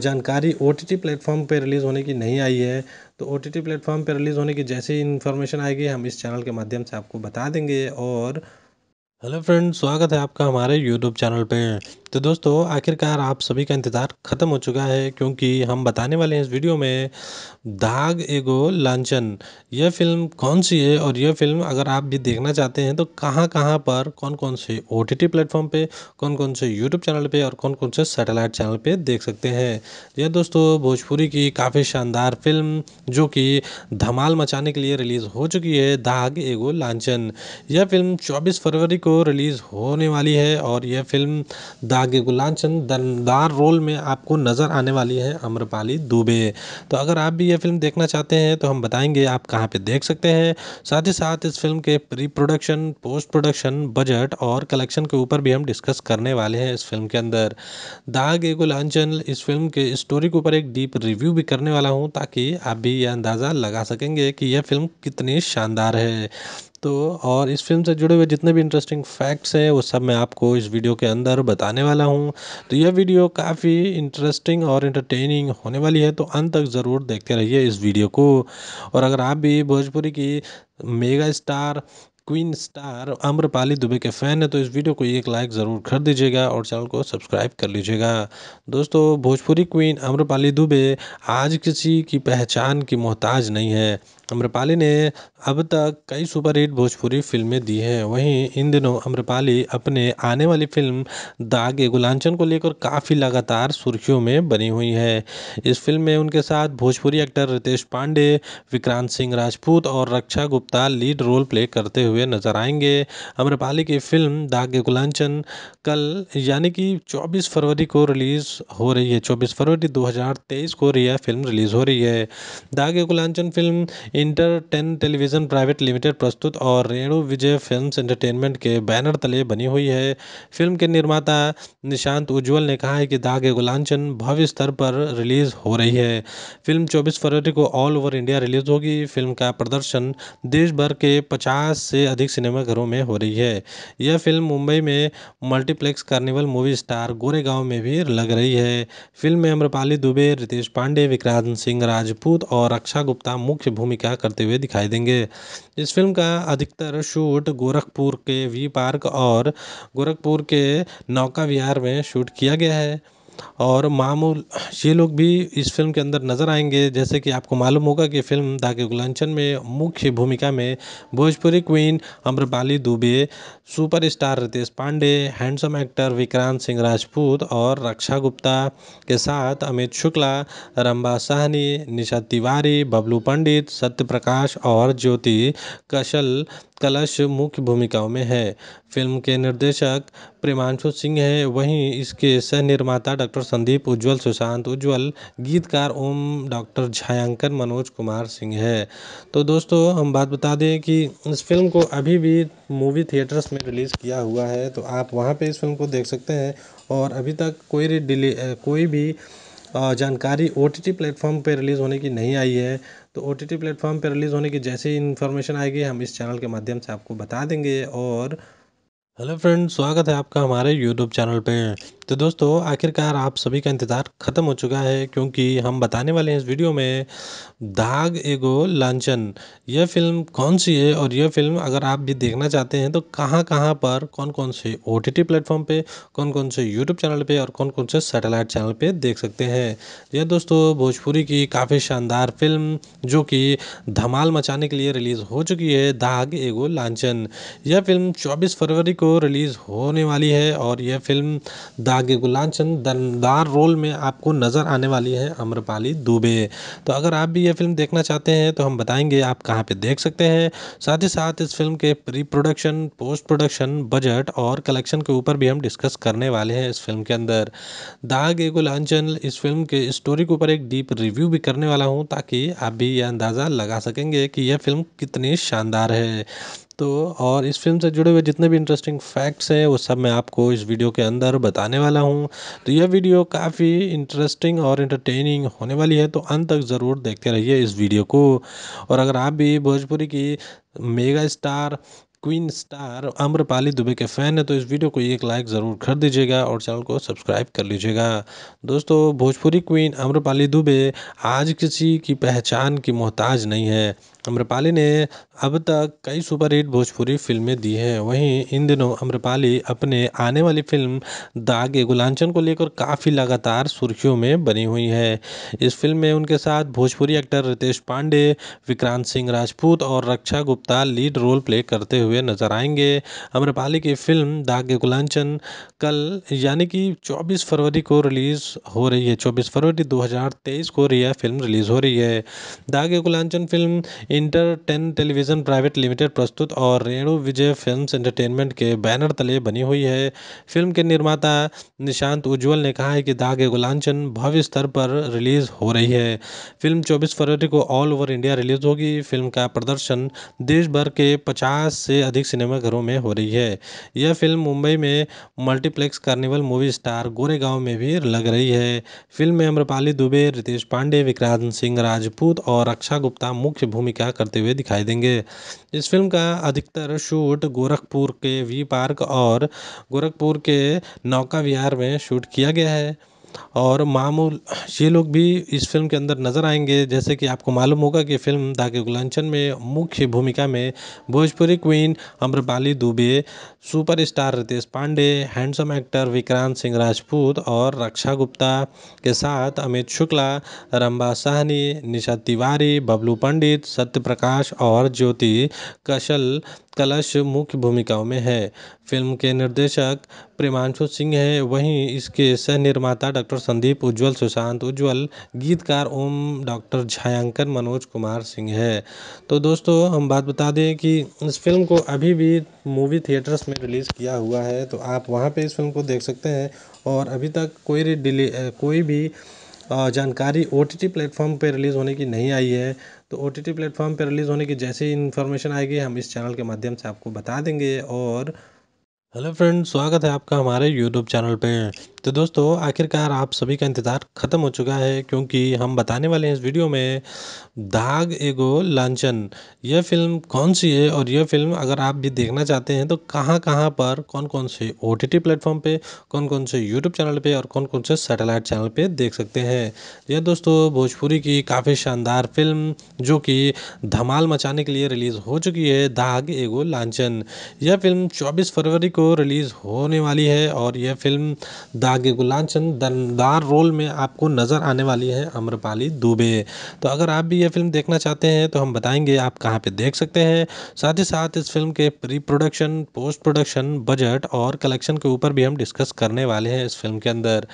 जानकारी ओ टी टी प्लेटफॉर्म पर रिलीज़ होने की नहीं आई है तो ओ टी टी प्लेटफॉर्म पर रिलीज़ होने की जैसे ही इन्फॉर्मेशन आएगी हम इस चैनल के माध्यम से आपको बता देंगे और हेलो फ्रेंड स्वागत है आपका हमारे यूट्यूब चैनल पे तो दोस्तों आखिरकार आप सभी का इंतज़ार ख़त्म हो चुका है क्योंकि हम बताने वाले हैं इस वीडियो में दाग एगो लांचन यह फिल्म कौन सी है और यह फिल्म अगर आप भी देखना चाहते हैं तो कहां कहां पर कौन कौन से ओ टी टी प्लेटफॉर्म पर कौन कौन से यूट्यूब चैनल पर और कौन कौन से सेटेलाइट चैनल पर देख सकते हैं यह दोस्तों भोजपुरी की काफ़ी शानदार फिल्म जो कि धमाल मचाने के लिए रिलीज़ हो चुकी है दाग एगो लांचन यह फिल्म चौबीस फरवरी को रिलीज़ होने वाली है और यह फ़िल्म दागे गुलांचन दमदार रोल में आपको नज़र आने वाली है अम्रपाली दुबे तो अगर आप भी यह फ़िल्म देखना चाहते हैं तो हम बताएंगे आप कहाँ पे देख सकते हैं साथ ही साथ इस फिल्म के pre production post production budget और कलेक्शन के ऊपर भी हम डिस्कस करने वाले हैं इस फिल्म के अंदर दाग एगो इस फिल्म के स्टोरी के ऊपर एक डीप रिव्यू भी करने वाला हूँ ताकि आप भी यह अंदाज़ा लगा सकेंगे कि यह फिल्म कितनी शानदार है तो और इस फिल्म से जुड़े हुए जितने भी इंटरेस्टिंग फैक्ट्स हैं वो सब मैं आपको इस वीडियो के अंदर बताने वाला हूँ तो यह वीडियो काफ़ी इंटरेस्टिंग और इंटरटेनिंग होने वाली है तो अंत तक ज़रूर देखते रहिए इस वीडियो को और अगर आप भी भोजपुरी की mega star queen star Amrapali Dubey के फ़ैन है तो इस वीडियो को एक लाइक ज़रूर कर दीजिएगा और चैनल को सब्सक्राइब कर लीजिएगा दोस्तों भोजपुरी क्वीन अम्रपाली दुबे आज किसी की पहचान की मोहताज नहीं है अम्रपाली ने अब तक कई सुपरहिट भोजपुरी फिल्में दी हैं वहीं इन दिनों अम्रपाली अपने आने वाली फिल्म दागे गुलांचन को लेकर काफ़ी लगातार सुर्खियों में बनी हुई हैं इस फिल्म में उनके साथ भोजपुरी एक्टर रितेश पांडे विक्रांत सिंह राजपूत और Raksha Gupta lead role play करते हुए नजर आएंगे अम्रपाली की फिल्म दागे गुलांचन कल यानी कि चौबीस फरवरी को रिलीज़ हो रही है चौबीस फरवरी दो को यह फिल्म रिलीज़ हो रही है दागे गुलांचन film inter ten television private limited प्रस्तुत और रेणु विजय फिल्म्स एंटरटेनमेंट के बैनर तले बनी हुई है फिल्म के निर्माता निशांत उज्ज्वल ने कहा है कि दाग ए गुलांचन भव्य स्तर पर रिलीज़ हो रही है फिल्म 24 फरवरी को ऑल ओवर इंडिया रिलीज़ होगी फिल्म का प्रदर्शन देश भर के पचास से अधिक सिनेमाघरों में हो रही है यह फिल्म मुंबई में multiplex carnival movie star Goregaon में भी लग रही है फिल्म में अम्रपाली दुबे रितेश पांडे विक्रांत सिंह राजपूत और रक्षा गुप्ता मुख्य भूमिका का करते हुए दिखाई देंगे इस फिल्म का अधिकतर शूट गोरखपुर के वी पार्क और गोरखपुर के नौका विहार में शूट किया गया है और मामूल ये लोग भी इस फ़िल्म के अंदर नज़र आएंगे जैसे कि आपको मालूम होगा कि फ़िल्म दागे गुलांचन में मुख्य भूमिका में Bhojpuri queen Amrapali Dubey superstar Ritesh Pandey handsome actor Vikrant Singh Rajput और रक्षा गुप्ता के साथ अमित शुक्ला रंबा साहनी निशा तिवारी बबलू पंडित सत्य प्रकाश और ज्योति कशल कलश मुख्य भूमिकाओं में है फ़िल्म के निर्देशक प्रेमांशु सिंह हैं वहीं इसके सह निर्माता डॉक्टर संदीप उज्ज्वल सुशांत उज्ज्वल गीतकार ओम डॉक्टर छायांकन मनोज कुमार सिंह है तो दोस्तों हम बात बता दें कि इस फिल्म को अभी भी मूवी थिएटर्स में रिलीज़ किया हुआ है तो आप वहाँ पे इस फिल्म को देख सकते हैं और अभी तक कोई डिले कोई भी जानकारी ओ टी टी प्लेटफॉर्म पर रिलीज़ होने की नहीं आई है तो ओ टी टी प्लेटफॉर्म पर रिलीज़ होने की जैसे ही इन्फॉर्मेशन आएगी हम इस चैनल के माध्यम से आपको बता देंगे और हेलो फ्रेंड स्वागत है आपका हमारे यूट्यूब चैनल पर तो दोस्तों आखिरकार आप सभी का इंतज़ार ख़त्म हो चुका है क्योंकि हम बताने वाले हैं इस वीडियो में दाग एगो लांचन यह फिल्म कौन सी है और यह फिल्म अगर आप भी देखना चाहते हैं तो कहाँ कहाँ पर कौन कौन से ओ टी प्लेटफॉर्म पे कौन कौन से यूट्यूब चैनल पे और कौन कौन से सैटेलाइट चैनल पे देख सकते हैं यह दोस्तों भोजपुरी की काफ़ी शानदार फिल्म जो कि धमाल मचाने के लिए रिलीज़ हो चुकी है दाग एगो लांचन यह फिल्म चौबीस फरवरी को रिलीज़ होने वाली है और यह फिल्म दाग आगे चंद दमदार रोल में आपको नज़र आने वाली है अम्रपाली दुबे तो अगर आप भी ये फिल्म देखना चाहते हैं तो हम बताएंगे आप कहाँ पे देख सकते हैं साथ ही साथ इस फिल्म के pre production post production budget और कलेक्शन के ऊपर भी हम डिस्कस करने वाले हैं इस फिल्म के अंदर दाग ए गुलांचन इस फिल्म के स्टोरी के ऊपर एक डीप रिव्यू भी करने वाला हूँ ताकि आप भी यह अंदाज़ा लगा सकेंगे कि यह फिल्म कितनी शानदार है दोस्तों और इस फिल्म से जुड़े हुए जितने भी इंटरेस्टिंग फैक्ट्स हैं वो सब मैं आपको इस वीडियो के अंदर बताने वाला हूँ तो यह वीडियो काफ़ी इंटरेस्टिंग और इंटरटेनिंग होने वाली है तो अंत तक ज़रूर देखते रहिए इस वीडियो को और अगर आप भी भोजपुरी की mega star queen star Amrapali Dubey के फ़ैन है तो इस वीडियो को एक लाइक ज़रूर कर दीजिएगा और चैनल को सब्सक्राइब कर लीजिएगा दोस्तों भोजपुरी क्वीन अम्रपाली दुबे आज किसी की पहचान की मोहताज नहीं है अम्रपाली ने अब तक कई सुपरहिट भोजपुरी फिल्में दी हैं वहीं इन दिनों अम्रपाली अपने आने वाली फिल्म दागे गुलांचन को लेकर काफ़ी लगातार सुर्खियों में बनी हुई है इस फिल्म में उनके साथ भोजपुरी एक्टर रितेश पांडे विक्रांत सिंह राजपूत और Raksha Gupta lead role play करते हुए नजर आएंगे अम्रपाली की फिल्म दागे गुलांचन कल यानी कि चौबीस फरवरी को रिलीज़ हो रही है चौबीस फरवरी दो को यह फिल्म रिलीज़ हो रही है दागे गुलांचन film inter television television private limited प्रस्तुत और रेणु विजय फिल्म्स एंटरटेनमेंट के बैनर तले बनी हुई है फिल्म के निर्माता निशांत उज्ज्वल ने कहा है कि दागे गुलांचन भव्य स्तर पर रिलीज़ हो रही है फिल्म 24 फरवरी को ऑल ओवर इंडिया रिलीज़ होगी फिल्म का प्रदर्शन देश भर के पचास से अधिक सिनेमाघरों में हो रही है यह फिल्म मुंबई में multiplex carnival movie star Goregaon में भी लग रही है फिल्म में अम्रपाली दुबे रितेश पांडे विक्रांत सिंह राजपूत और रक्षा गुप्ता मुख्य भूमिका करते हुए दिखाई देंगे है इस फिल्म का अधिकतर शूट गोरखपुर के वी पार्क और गोरखपुर के नौका विहार में शूट किया गया है और मामूल ये लोग भी इस फ़िल्म के अंदर नज़र आएंगे जैसे कि आपको मालूम होगा कि फ़िल्म दागे गुलांचन में मुख्य भूमिका में Bhojpuri queen Amrapali Dubey superstar Ritesh Pandey handsome actor Vikrant Singh Rajput और रक्षा गुप्ता के साथ अमित शुक्ला रंबा साहनी निशा तिवारी बबलू पंडित सत्य प्रकाश और ज्योति कशल कलश मुख्य भूमिकाओं में है फ़िल्म के निर्देशक प्रेमांशु सिंह हैं वहीं इसके सह निर्माता डॉक्टर संदीप उज्ज्वल सुशांत उज्ज्वल गीतकार ओम डॉक्टर छायांकन मनोज कुमार सिंह है तो दोस्तों हम बात बता दें कि इस फिल्म को अभी भी मूवी थिएटर्स में रिलीज़ किया हुआ है तो आप वहाँ पे इस फिल्म को देख सकते हैं और अभी तक कोई डिले कोई भी जानकारी ओ टी टी प्लेटफॉर्म पर रिलीज़ होने की नहीं आई है तो ओ टी टी प्लेटफॉर्म पर रिलीज़ होने की जैसी इन्फॉर्मेशन आएगी हम इस चैनल के माध्यम से आपको बता देंगे और हेलो फ्रेंड स्वागत है आपका हमारे यूट्यूब चैनल पे तो दोस्तों आखिरकार आप सभी का इंतज़ार ख़त्म हो चुका है क्योंकि हम बताने वाले हैं इस वीडियो में दाग एगो लांचन यह फ़िल्म कौन सी है और यह फ़िल्म अगर आप भी देखना चाहते हैं तो कहाँ कहाँ पर कौन कौन से ओ टी टी प्लेटफ़ॉर्म पर कौन कौन से यूट्यूब चैनल पे और कौन कौन से सैटेलाइट चैनल पे देख सकते हैं यह दोस्तों भोजपुरी की काफ़ी शानदार फ़िल्म जो कि धमाल मचाने के लिए रिलीज़ हो चुकी है दाग एगो लांचन यह फ़िल्म चौबीस फरवरी को रिलीज़ होने वाली है और यह फ़िल्म दाग एगो लांचन दमदार रोल में आपको नज़र आने वाली है अम्रपाली दुबे तो अगर आप भी फिल्म देखना चाहते हैं तो हम बताएंगे आप कहाँ पे देख सकते हैं साथ ही साथ इस फिल्म के pre production post production budget और कलेक्शन के ऊपर भी हम डिस्कस करने वाले हैं इस फिल्म के अंदर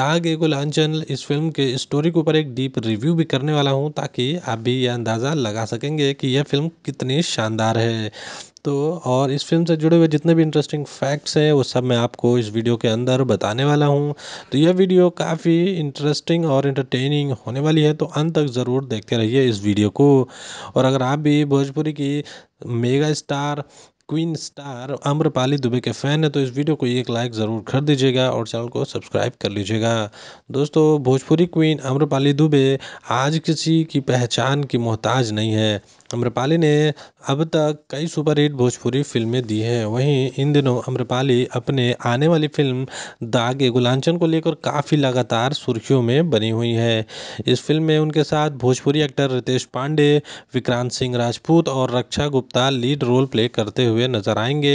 दाग एगो लांचन इस फिल्म के स्टोरी के ऊपर एक डीप रिव्यू भी करने वाला हूँ ताकि आप भी यह अंदाज़ा लगा सकेंगे कि यह फिल्म कितनी शानदार है दोस्तों और इस फिल्म से जुड़े हुए जितने भी इंटरेस्टिंग फैक्ट्स हैं वो सब मैं आपको इस वीडियो के अंदर बताने वाला हूँ तो यह वीडियो काफ़ी इंटरेस्टिंग और इंटरटेनिंग होने वाली है तो अंत तक ज़रूर देखते रहिए इस वीडियो को और अगर आप भी भोजपुरी की mega star queen star Amrapali Dubey के फ़ैन है तो इस वीडियो को एक लाइक ज़रूर कर दीजिएगा और चैनल को सब्सक्राइब कर लीजिएगा दोस्तों भोजपुरी क्वीन अम्रपाली दुबे आज किसी की पहचान की मोहताज नहीं है अम्रपाली ने अब तक कई सुपरहिट भोजपुरी फिल्में दी हैं वहीं इन दिनों अम्रपाली अपने आने वाली फिल्म दागे गुलांचन को लेकर काफ़ी लगातार सुर्खियों में बनी हुई है इस फिल्म में उनके साथ भोजपुरी एक्टर रितेश पांडे विक्रांत सिंह राजपूत और Raksha Gupta lead role play करते हुए नजर आएंगे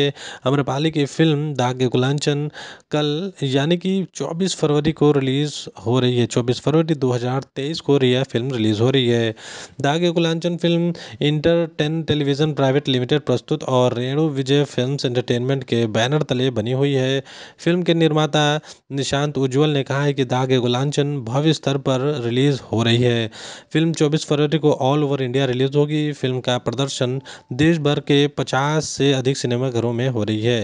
अम्रपाली की फिल्म दागे गुलांचन कल यानी कि चौबीस फरवरी को रिलीज़ हो रही है चौबीस फरवरी दो को यह फिल्म रिलीज़ हो रही है दागे गुलांचन film inter ten television private limited प्रस्तुत और रेणु विजय फिल्म्स एंटरटेनमेंट के बैनर तले बनी हुई है फिल्म के निर्माता निशांत उज्ज्वल ने कहा है कि दागे गुलांचन भव्य स्तर पर रिलीज़ हो रही है फिल्म चौबीस फरवरी को ऑल ओवर इंडिया रिलीज़ होगी फिल्म का प्रदर्शन देश भर के पचास से अधिक सिनेमाघरों में हो रही है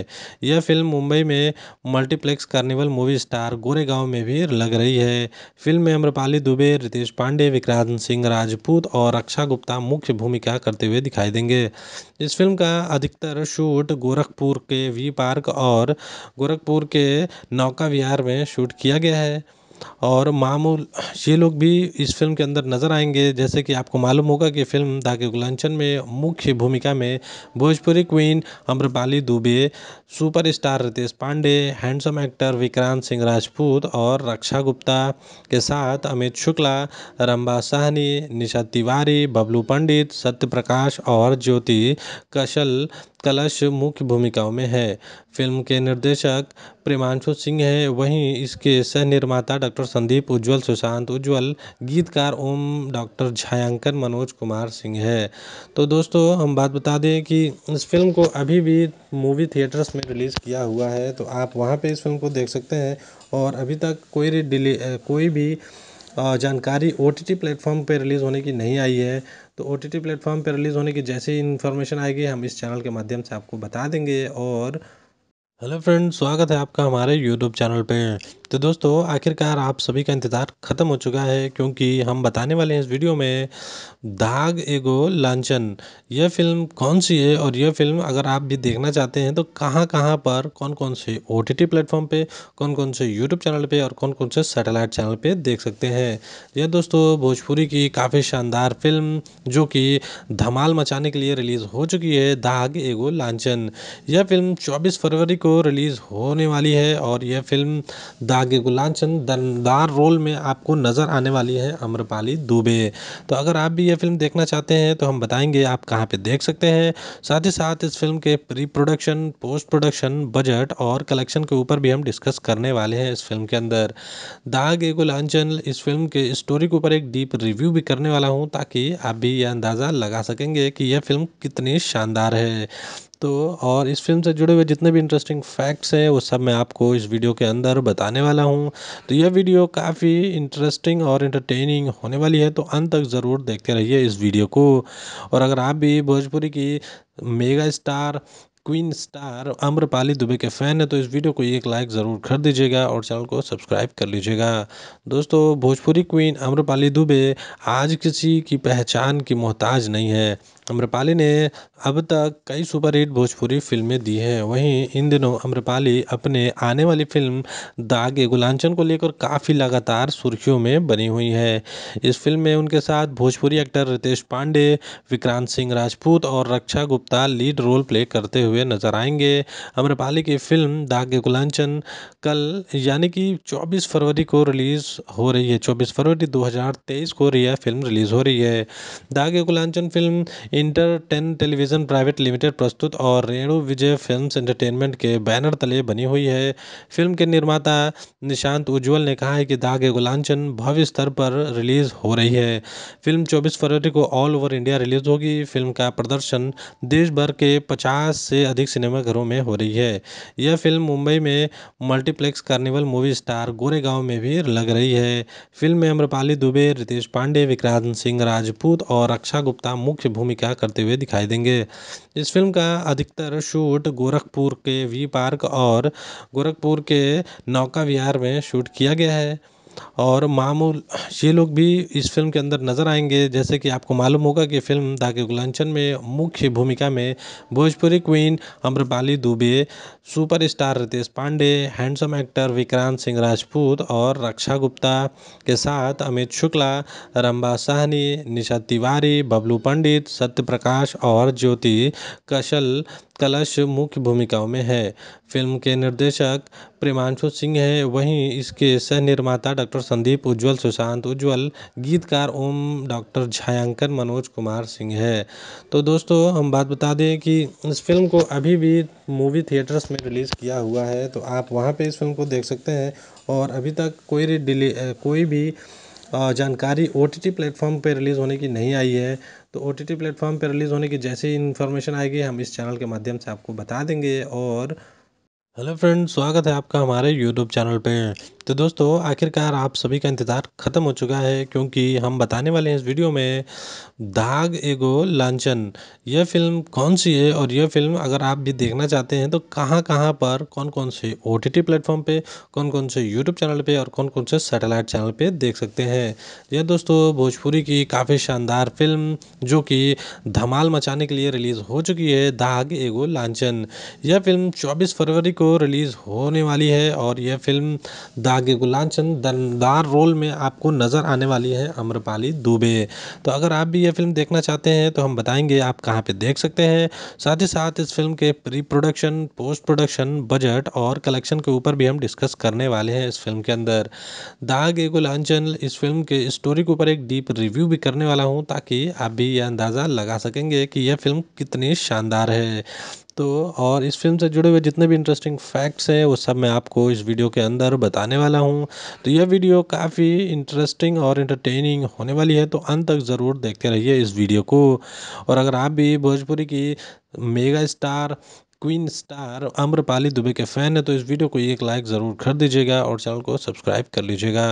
यह फिल्म मुंबई में multiplex carnival movie star Goregaon में भी लग रही है फिल्म में अम्रपाली दुबे रितेश पांडे विक्रांत सिंह राजपूत और रक्षा गुप्ता मुख्य भूमिका क्या करते हुए दिखाई देंगे इस फिल्म का अधिकतर शूट गोरखपुर के वी पार्क और गोरखपुर के नौका विहार में शूट किया गया है और मामूल ये लोग भी इस फ़िल्म के अंदर नज़र आएंगे जैसे कि आपको मालूम होगा कि फ़िल्म दागे गुलांचन में मुख्य भूमिका में Bhojpuri queen Amrapali Dubey superstar Ritesh Pandey handsome actor Vikrant Singh Rajput और रक्षा गुप्ता के साथ अमित शुक्ला रंबा साहनी निशा तिवारी बबलू पंडित सत्य प्रकाश और ज्योति कशल कलश मुख्य भूमिकाओं में है फ़िल्म के निर्देशक प्रेमांशु सिंह हैं वहीं इसके सह निर्माता डॉक्टर संदीप उज्ज्वल सुशांत उज्ज्वल गीतकार ओम डॉक्टर छायांकन मनोज कुमार सिंह है तो दोस्तों हम बात बता दें कि इस फिल्म को अभी भी मूवी थिएटर्स में रिलीज़ किया हुआ है तो आप वहाँ पे इस फिल्म को देख सकते हैं और अभी तक कोई डिले कोई भी जानकारी ओ टी टी प्लेटफॉर्म पर रिलीज़ होने की नहीं आई है तो ओ टी टी प्लेटफॉर्म पर रिलीज़ होने की जैसे ही इन्फॉर्मेशन आएगी हम इस चैनल के माध्यम से आपको बता देंगे और हेलो फ्रेंड स्वागत है आपका हमारे यूट्यूब चैनल पे तो दोस्तों आखिरकार आप सभी का इंतज़ार ख़त्म हो चुका है क्योंकि हम बताने वाले हैं इस वीडियो में दाग एगो लांचन यह फ़िल्म कौन सी है और यह फ़िल्म अगर आप भी देखना चाहते हैं तो कहाँ कहाँ पर कौन कौन से ओ टी टी प्लेटफॉर्म पे कौन कौन से यूट्यूब चैनल पे और कौन कौन से सैटेलाइट चैनल पे देख सकते हैं यह दोस्तों भोजपुरी की काफ़ी शानदार फिल्म जो कि धमाल मचाने के लिए रिलीज़ हो चुकी है दाग एगो लांचन यह फिल्म चौबीस फरवरी को रिलीज़ होने वाली है और यह फिल्म दाग एगो लांचन दमदार रोल में आपको नज़र आने वाली है अम्रपाली दुबे तो अगर आप भी ये फिल्म देखना चाहते हैं तो हम बताएंगे आप कहाँ पे देख सकते हैं साथ ही साथ इस फिल्म के pre production post production budget और कलेक्शन के ऊपर भी हम डिस्कस करने वाले हैं इस फिल्म के अंदर दाग एगो लांचन इस फिल्म के स्टोरी के ऊपर एक डीप रिव्यू भी करने वाला हूँ ताकि आप भी यह अंदाज़ा लगा सकेंगे कि यह फिल्म कितनी शानदार है तो और इस फिल्म से जुड़े हुए जितने भी इंटरेस्टिंग फैक्ट्स हैं वो सब मैं आपको इस वीडियो के अंदर बताने वाला हूँ तो यह वीडियो काफ़ी इंटरेस्टिंग और इंटरटेनिंग होने वाली है तो अंत तक ज़रूर देखते रहिए इस वीडियो को और अगर आप भी भोजपुरी की mega star queen star Amrapali Dubey के फ़ैन है तो इस वीडियो को एक लाइक ज़रूर कर दीजिएगा और चैनल को सब्सक्राइब कर लीजिएगा दोस्तों भोजपुरी क्वीन अम्रपाली दुबे आज किसी की पहचान की मोहताज नहीं है अम्रपाली ने अब तक कई सुपरहिट भोजपुरी फिल्में दी हैं वहीं इन दिनों अम्रपाली अपने आने वाली फिल्म दागे गुलांचन को लेकर काफ़ी लगातार सुर्खियों में बनी हुई है इस फिल्म में उनके साथ भोजपुरी एक्टर रितेश पांडे विक्रांत सिंह राजपूत और Raksha Gupta lead role play करते हुए नजर आएंगे अम्रपाली की फिल्म दागे गुलांचन कल यानी कि चौबीस फरवरी को रिलीज़ हो रही है चौबीस फरवरी दो को यह फिल्म रिलीज़ हो रही है दागे गुलांचन film inter ten television private limited प्रस्तुत और रेणु विजय फिल्म्स एंटरटेनमेंट के बैनर तले बनी हुई है फिल्म के निर्माता निशांत उज्ज्वल ने कहा है कि दाग ए गुलांचन भव्य स्तर पर रिलीज़ हो रही है फिल्म 24 फरवरी को ऑल ओवर इंडिया रिलीज़ होगी फिल्म का प्रदर्शन देश भर के पचास से अधिक सिनेमाघरों में हो रही है यह फिल्म मुंबई में multiplex carnival movie star Goregaon में भी लग रही है फिल्म में अम्रपाली दुबे रितेश पांडे विक्रांत सिंह राजपूत और अक्षा गुप्ता मुख्य भूमिका अदा करते हुए दिखाई देंगे इस फिल्म का अधिकतर शूट गोरखपुर के वी पार्क और गोरखपुर के नौका विहार में शूट किया गया है और मामूल ये लोग भी इस फिल्म के अंदर नज़र आएंगे जैसे कि आपको मालूम होगा कि फिल्म दागे गुलंचन में मुख्य भूमिका में Bhojpuri queen Amrapali Dubey superstar Ritesh Pandey handsome actor Vikrant Singh Rajput और रक्षा गुप्ता के साथ अमित शुक्ला रंबा साहनी निशा तिवारी बबलू पंडित सत्य प्रकाश और ज्योति कशल कलश मुख्य भूमिकाओं में है फिल्म के निर्देशक प्रेमांशु सिंह हैं वहीं इसके सह निर्माता डॉक्टर संदीप उज्जवल सुशांत उज्जवल गीतकार ओम डॉक्टर छायांकन मनोज कुमार सिंह है तो दोस्तों हम बात बता दें कि इस फिल्म को अभी भी मूवी थिएटर्स में रिलीज़ किया हुआ है तो आप वहाँ पे इस फ़िल्म को देख सकते हैं और अभी तक कोई डिले कोई भी जानकारी ओ टी टी प्लेटफॉर्म पर रिलीज़ होने की नहीं आई है तो ओ टी टी प्लेटफॉर्म पर रिलीज़ होने की जैसे ही इन्फॉर्मेशन आएगी हम इस चैनल के माध्यम से आपको बता देंगे और हेलो फ्रेंड स्वागत है आपका हमारे यूट्यूब चैनल पे तो दोस्तों आखिरकार आप सभी का इंतज़ार ख़त्म हो चुका है क्योंकि हम बताने वाले हैं इस वीडियो में दाग एगो लांचन यह फिल्म कौन सी है और यह फिल्म अगर आप भी देखना चाहते हैं तो कहाँ कहाँ पर कौन कौन से ओ टी टी प्लेटफॉर्म पर कौन कौन से यूट्यूब चैनल पर और कौन कौन से सेटेलाइट चैनल पर देख सकते हैं यह दोस्तों भोजपुरी की काफ़ी शानदार फिल्म जो कि धमाल मचाने के लिए रिलीज़ हो चुकी है दाग एगो लांचन यह फिल्म चौबीस फरवरी को रिलीज़ होने वाली है और यह फ़िल्म दागे गुलाबचंद दमदार रोल में आपको नज़र आने वाली है अम्रपाली दुबे तो अगर आप भी यह फ़िल्म देखना चाहते हैं तो हम बताएंगे आप कहाँ पे देख सकते हैं साथ ही साथ इस फिल्म के pre production post production budget और कलेक्शन के ऊपर भी हम डिस्कस करने वाले हैं इस फिल्म के अंदर दाग एगो इस फिल्म के स्टोरी के ऊपर एक डीप रिव्यू भी करने वाला हूँ ताकि आप भी यह अंदाज़ा लगा सकेंगे कि यह फिल्म कितनी शानदार है तो और इस फिल्म से जुड़े हुए जितने भी इंटरेस्टिंग फैक्ट्स हैं वो सब मैं आपको इस वीडियो के अंदर बताने वाला हूँ तो यह वीडियो काफ़ी इंटरेस्टिंग और इंटरटेनिंग होने वाली है तो अंत तक ज़रूर देखते रहिए इस वीडियो को और अगर आप भी भोजपुरी की mega star queen star Amrapali Dubey के फ़ैन है तो इस वीडियो को एक लाइक ज़रूर कर दीजिएगा और चैनल को सब्सक्राइब कर लीजिएगा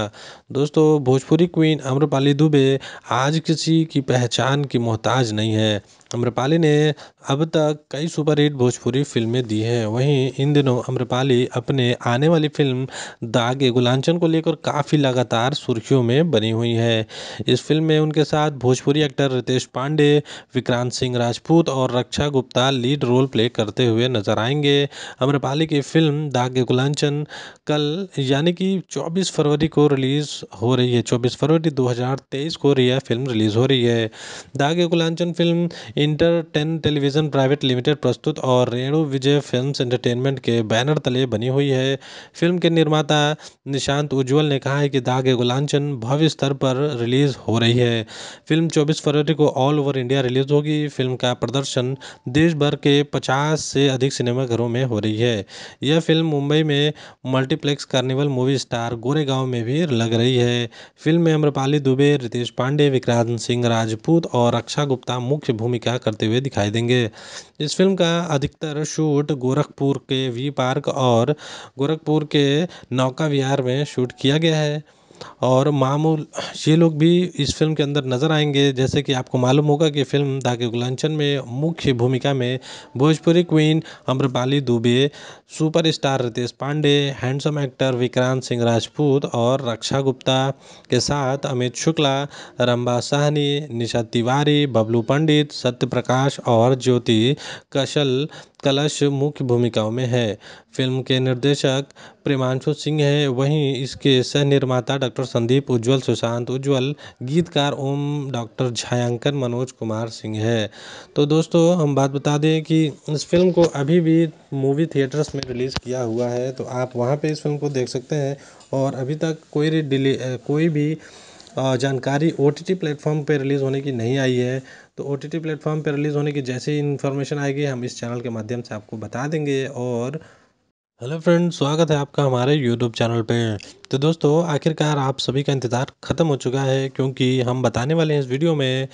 दोस्तों भोजपुरी क्वीन अम्रपाली दुबे आज किसी की पहचान की मोहताज नहीं है अम्रपाली ने अब तक कई सुपरहिट भोजपुरी फिल्में दी हैं वहीं इन दिनों अम्रपाली अपने आने वाली फिल्म दागे गुलांचन को लेकर काफ़ी लगातार सुर्खियों में बनी हुई है इस फिल्म में उनके साथ भोजपुरी एक्टर रितेश पांडे विक्रांत सिंह राजपूत और Raksha Gupta lead role play करते हुए नजर आएंगे अम्रपाली की फिल्म दागे गुलांचन कल यानी कि चौबीस फरवरी को रिलीज़ हो रही है चौबीस फरवरी दो को यह फिल्म रिलीज़ हो रही है दागे गुलांचन film inter ten television private limited प्रस्तुत और रेणु विजय फिल्म्स एंटरटेनमेंट के बैनर तले बनी हुई है फिल्म के निर्माता निशांत उज्ज्वल ने कहा है कि दागे गुलांचन भव्य स्तर पर रिलीज़ हो रही है फिल्म चौबीस फरवरी को ऑल ओवर इंडिया रिलीज़ होगी फिल्म का प्रदर्शन देश भर के पचास से अधिक सिनेमाघरों में हो रही है यह फिल्म मुंबई में multiplex carnival movie star Goregaon में भी लग रही है फिल्म में अम्रपाली दुबे रितेश पांडे विक्रांत सिंह राजपूत और अक्षा गुप्ता मुख्य भूमिका क्या करते हुए दिखाई देंगे इस फिल्म का अधिकतर शूट गोरखपुर के वी पार्क और गोरखपुर के नौका विहार में शूट किया गया है और मामूल ये लोग भी इस फ़िल्म के अंदर नज़र आएंगे जैसे कि आपको मालूम होगा कि फ़िल्म दागे गुलांचन में मुख्य भूमिका में Bhojpuri queen Amrapali Dubey superstar Ritesh Pandey handsome actor Vikrant Singh Rajput और रक्षा गुप्ता के साथ अमित शुक्ला रंबा साहनी निशा तिवारी बबलू पंडित सत्य प्रकाश और ज्योति कशल कलश मुख्य भूमिकाओं में है फ़िल्म के निर्देशक प्रेमांशु सिंह हैं वहीं इसके सह निर्माता डॉक्टर संदीप उज्ज्वल सुशांत उज्ज्वल गीतकार ओम डॉक्टर छायांकन मनोज कुमार सिंह है तो दोस्तों हम बात बता दें कि इस फ़िल्म को अभी भी मूवी थिएटर्स में रिलीज़ किया हुआ है तो आप वहाँ पे इस फ़िल्म को देख सकते हैं और अभी तक कोई डिले कोई भी जानकारी ओ टी टी प्लेटफॉर्म पर रिलीज़ होने की नहीं आई है तो ओ टी टी प्लेटफॉर्म पर रिलीज़ होने की जैसे ही इन्फॉर्मेशन आएगी हम इस चैनल के माध्यम से आपको बता देंगे और हेलो फ्रेंड स्वागत है आपका हमारे यूट्यूब चैनल पे तो दोस्तों आखिरकार आप सभी का इंतज़ार ख़त्म हो चुका है क्योंकि हम बताने वाले हैं इस वीडियो में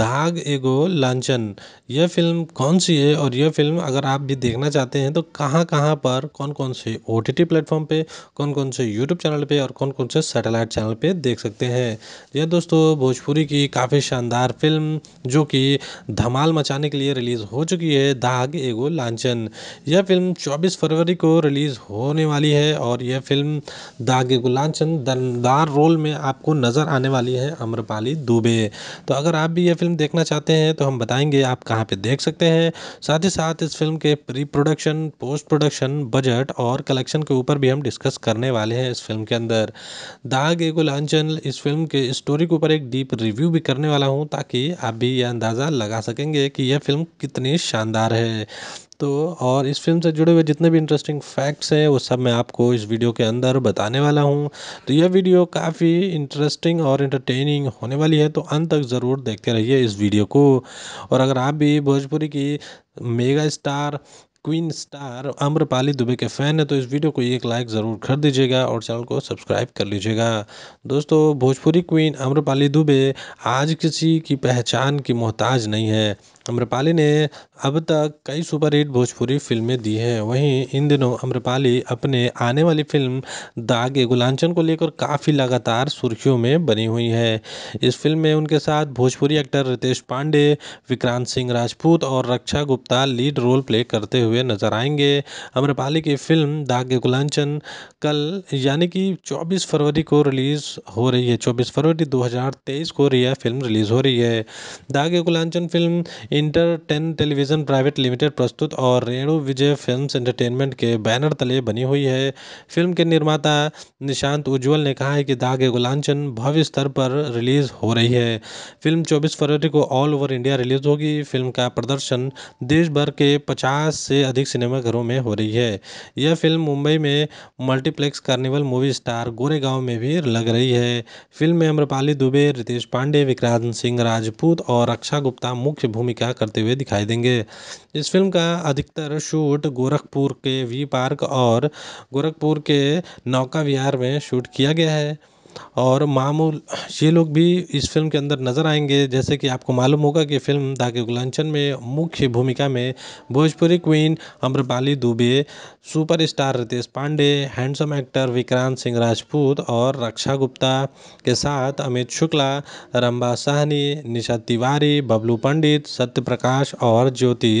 दाग एगो लांचन यह फिल्म कौन सी है और यह फिल्म अगर आप भी देखना चाहते हैं तो कहाँ कहाँ पर कौन कौन से ओ टी प्लेटफॉर्म पे कौन कौन से यूट्यूब चैनल पे और कौन कौन से सैटेलाइट चैनल पर देख सकते हैं यह दोस्तों भोजपुरी की काफ़ी शानदार फिल्म जो कि धमाल मचाने के लिए रिलीज़ हो चुकी है दाग एगो लांचन यह फिल्म चौबीस फरवरी को को रिलीज़ होने वाली है और यह फ़िल्म दागे गुलाबचंद दमदार रोल में आपको नज़र आने वाली है अम्रपाली दुबे तो अगर आप भी यह फ़िल्म देखना चाहते हैं तो हम बताएंगे आप कहाँ पे देख सकते हैं साथ ही साथ इस फिल्म के pre production post production budget और कलेक्शन के ऊपर भी हम डिस्कस करने वाले हैं इस फिल्म के अंदर दाग एगो इस फिल्म के स्टोरी के ऊपर एक डीप रिव्यू भी करने वाला हूँ ताकि आप भी यह अंदाज़ा लगा सकेंगे कि यह फिल्म कितनी शानदार है तो और इस फिल्म से जुड़े हुए जितने भी इंटरेस्टिंग फैक्ट्स हैं वो सब मैं आपको इस वीडियो के अंदर बताने वाला हूँ तो यह वीडियो काफ़ी इंटरेस्टिंग और इंटरटेनिंग होने वाली है तो अंत तक ज़रूर देखते रहिए इस वीडियो को और अगर आप भी भोजपुरी की mega star queen star Amrapali Dubey के फ़ैन है तो इस वीडियो को एक लाइक ज़रूर कर दीजिएगा और चैनल को सब्सक्राइब कर लीजिएगा दोस्तों भोजपुरी क्वीन अम्रपाली दुबे आज किसी की पहचान की मोहताज नहीं है अम्रपाली ने अब तक कई सुपरहिट भोजपुरी फिल्में दी हैं वहीं इन दिनों अम्रपाली अपने आने वाली फिल्म दागे गुलांचन को लेकर काफ़ी लगातार सुर्खियों में बनी हुई है इस फिल्म में उनके साथ भोजपुरी एक्टर रितेश पांडे विक्रांत सिंह राजपूत और Raksha Gupta lead role play करते हुए नजर आएंगे अम्रपाली की फिल्म दागे गुलांचन कल यानी कि चौबीस फरवरी को रिलीज़ हो रही है चौबीस फरवरी दो को यह फिल्म रिलीज़ हो रही है दागे गुलांचन film inter ten television private limited प्रस्तुत और रेणु विजय फिल्म्स एंटरटेनमेंट के बैनर तले बनी हुई है फिल्म के निर्माता निशांत उज्ज्वल ने कहा है कि दाग गुलांचन भव्य स्तर पर रिलीज़ हो रही है फिल्म 24 फरवरी को ऑल ओवर इंडिया रिलीज़ होगी फिल्म का प्रदर्शन देश भर के पचास से अधिक सिनेमाघरों में हो रही है यह फिल्म मुंबई में multiplex carnival movie star Goregaon में भी लग रही है फिल्म में अम्रपाली दुबे रितेश पांडे विक्रांत सिंह राजपूत और अक्षा गुप्ता मुख्य भूमिका क्या करते हुए दिखाई देंगे इस फिल्म का अधिकतर शूट गोरखपुर के वी पार्क और गोरखपुर के नौका विहार में शूट किया गया है और मामूल ये लोग भी इस फ़िल्म के अंदर नज़र आएंगे जैसे कि आपको मालूम होगा कि फ़िल्म दागे गुलांचन में मुख्य भूमिका में Bhojpuri queen Amrapali Dubey superstar Ritesh Pandey handsome actor Vikrant Singh Rajput और रक्षा गुप्ता के साथ अमित शुक्ला रंबा साहनी निशा तिवारी बबलू पंडित सत्य प्रकाश और ज्योति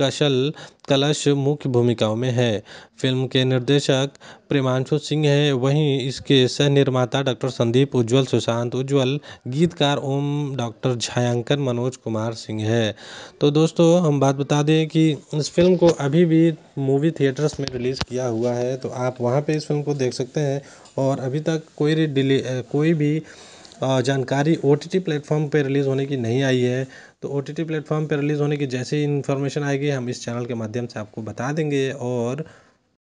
कशल कलश मुख्य भूमिकाओं में है फ़िल्म के निर्देशक प्रेमांशु सिंह हैं वहीं इसके सह निर्माता डॉक्टर संदीप उज्ज्वल सुशांत उज्ज्वल गीतकार ओम डॉक्टर छायांकन मनोज कुमार सिंह है तो दोस्तों हम बात बता दें कि इस फिल्म को अभी भी मूवी थिएटर्स में रिलीज़ किया हुआ है तो आप वहाँ पे इस फिल्म को देख सकते हैं और अभी तक कोई डिले कोई भी जानकारी ओ टी टी प्लेटफॉर्म पर रिलीज़ होने की नहीं आई है तो ओ टी टी प्लेटफॉर्म पर रिलीज़ होने की जैसे ही इन्फॉर्मेशन आएगी हम इस चैनल के माध्यम से आपको बता देंगे और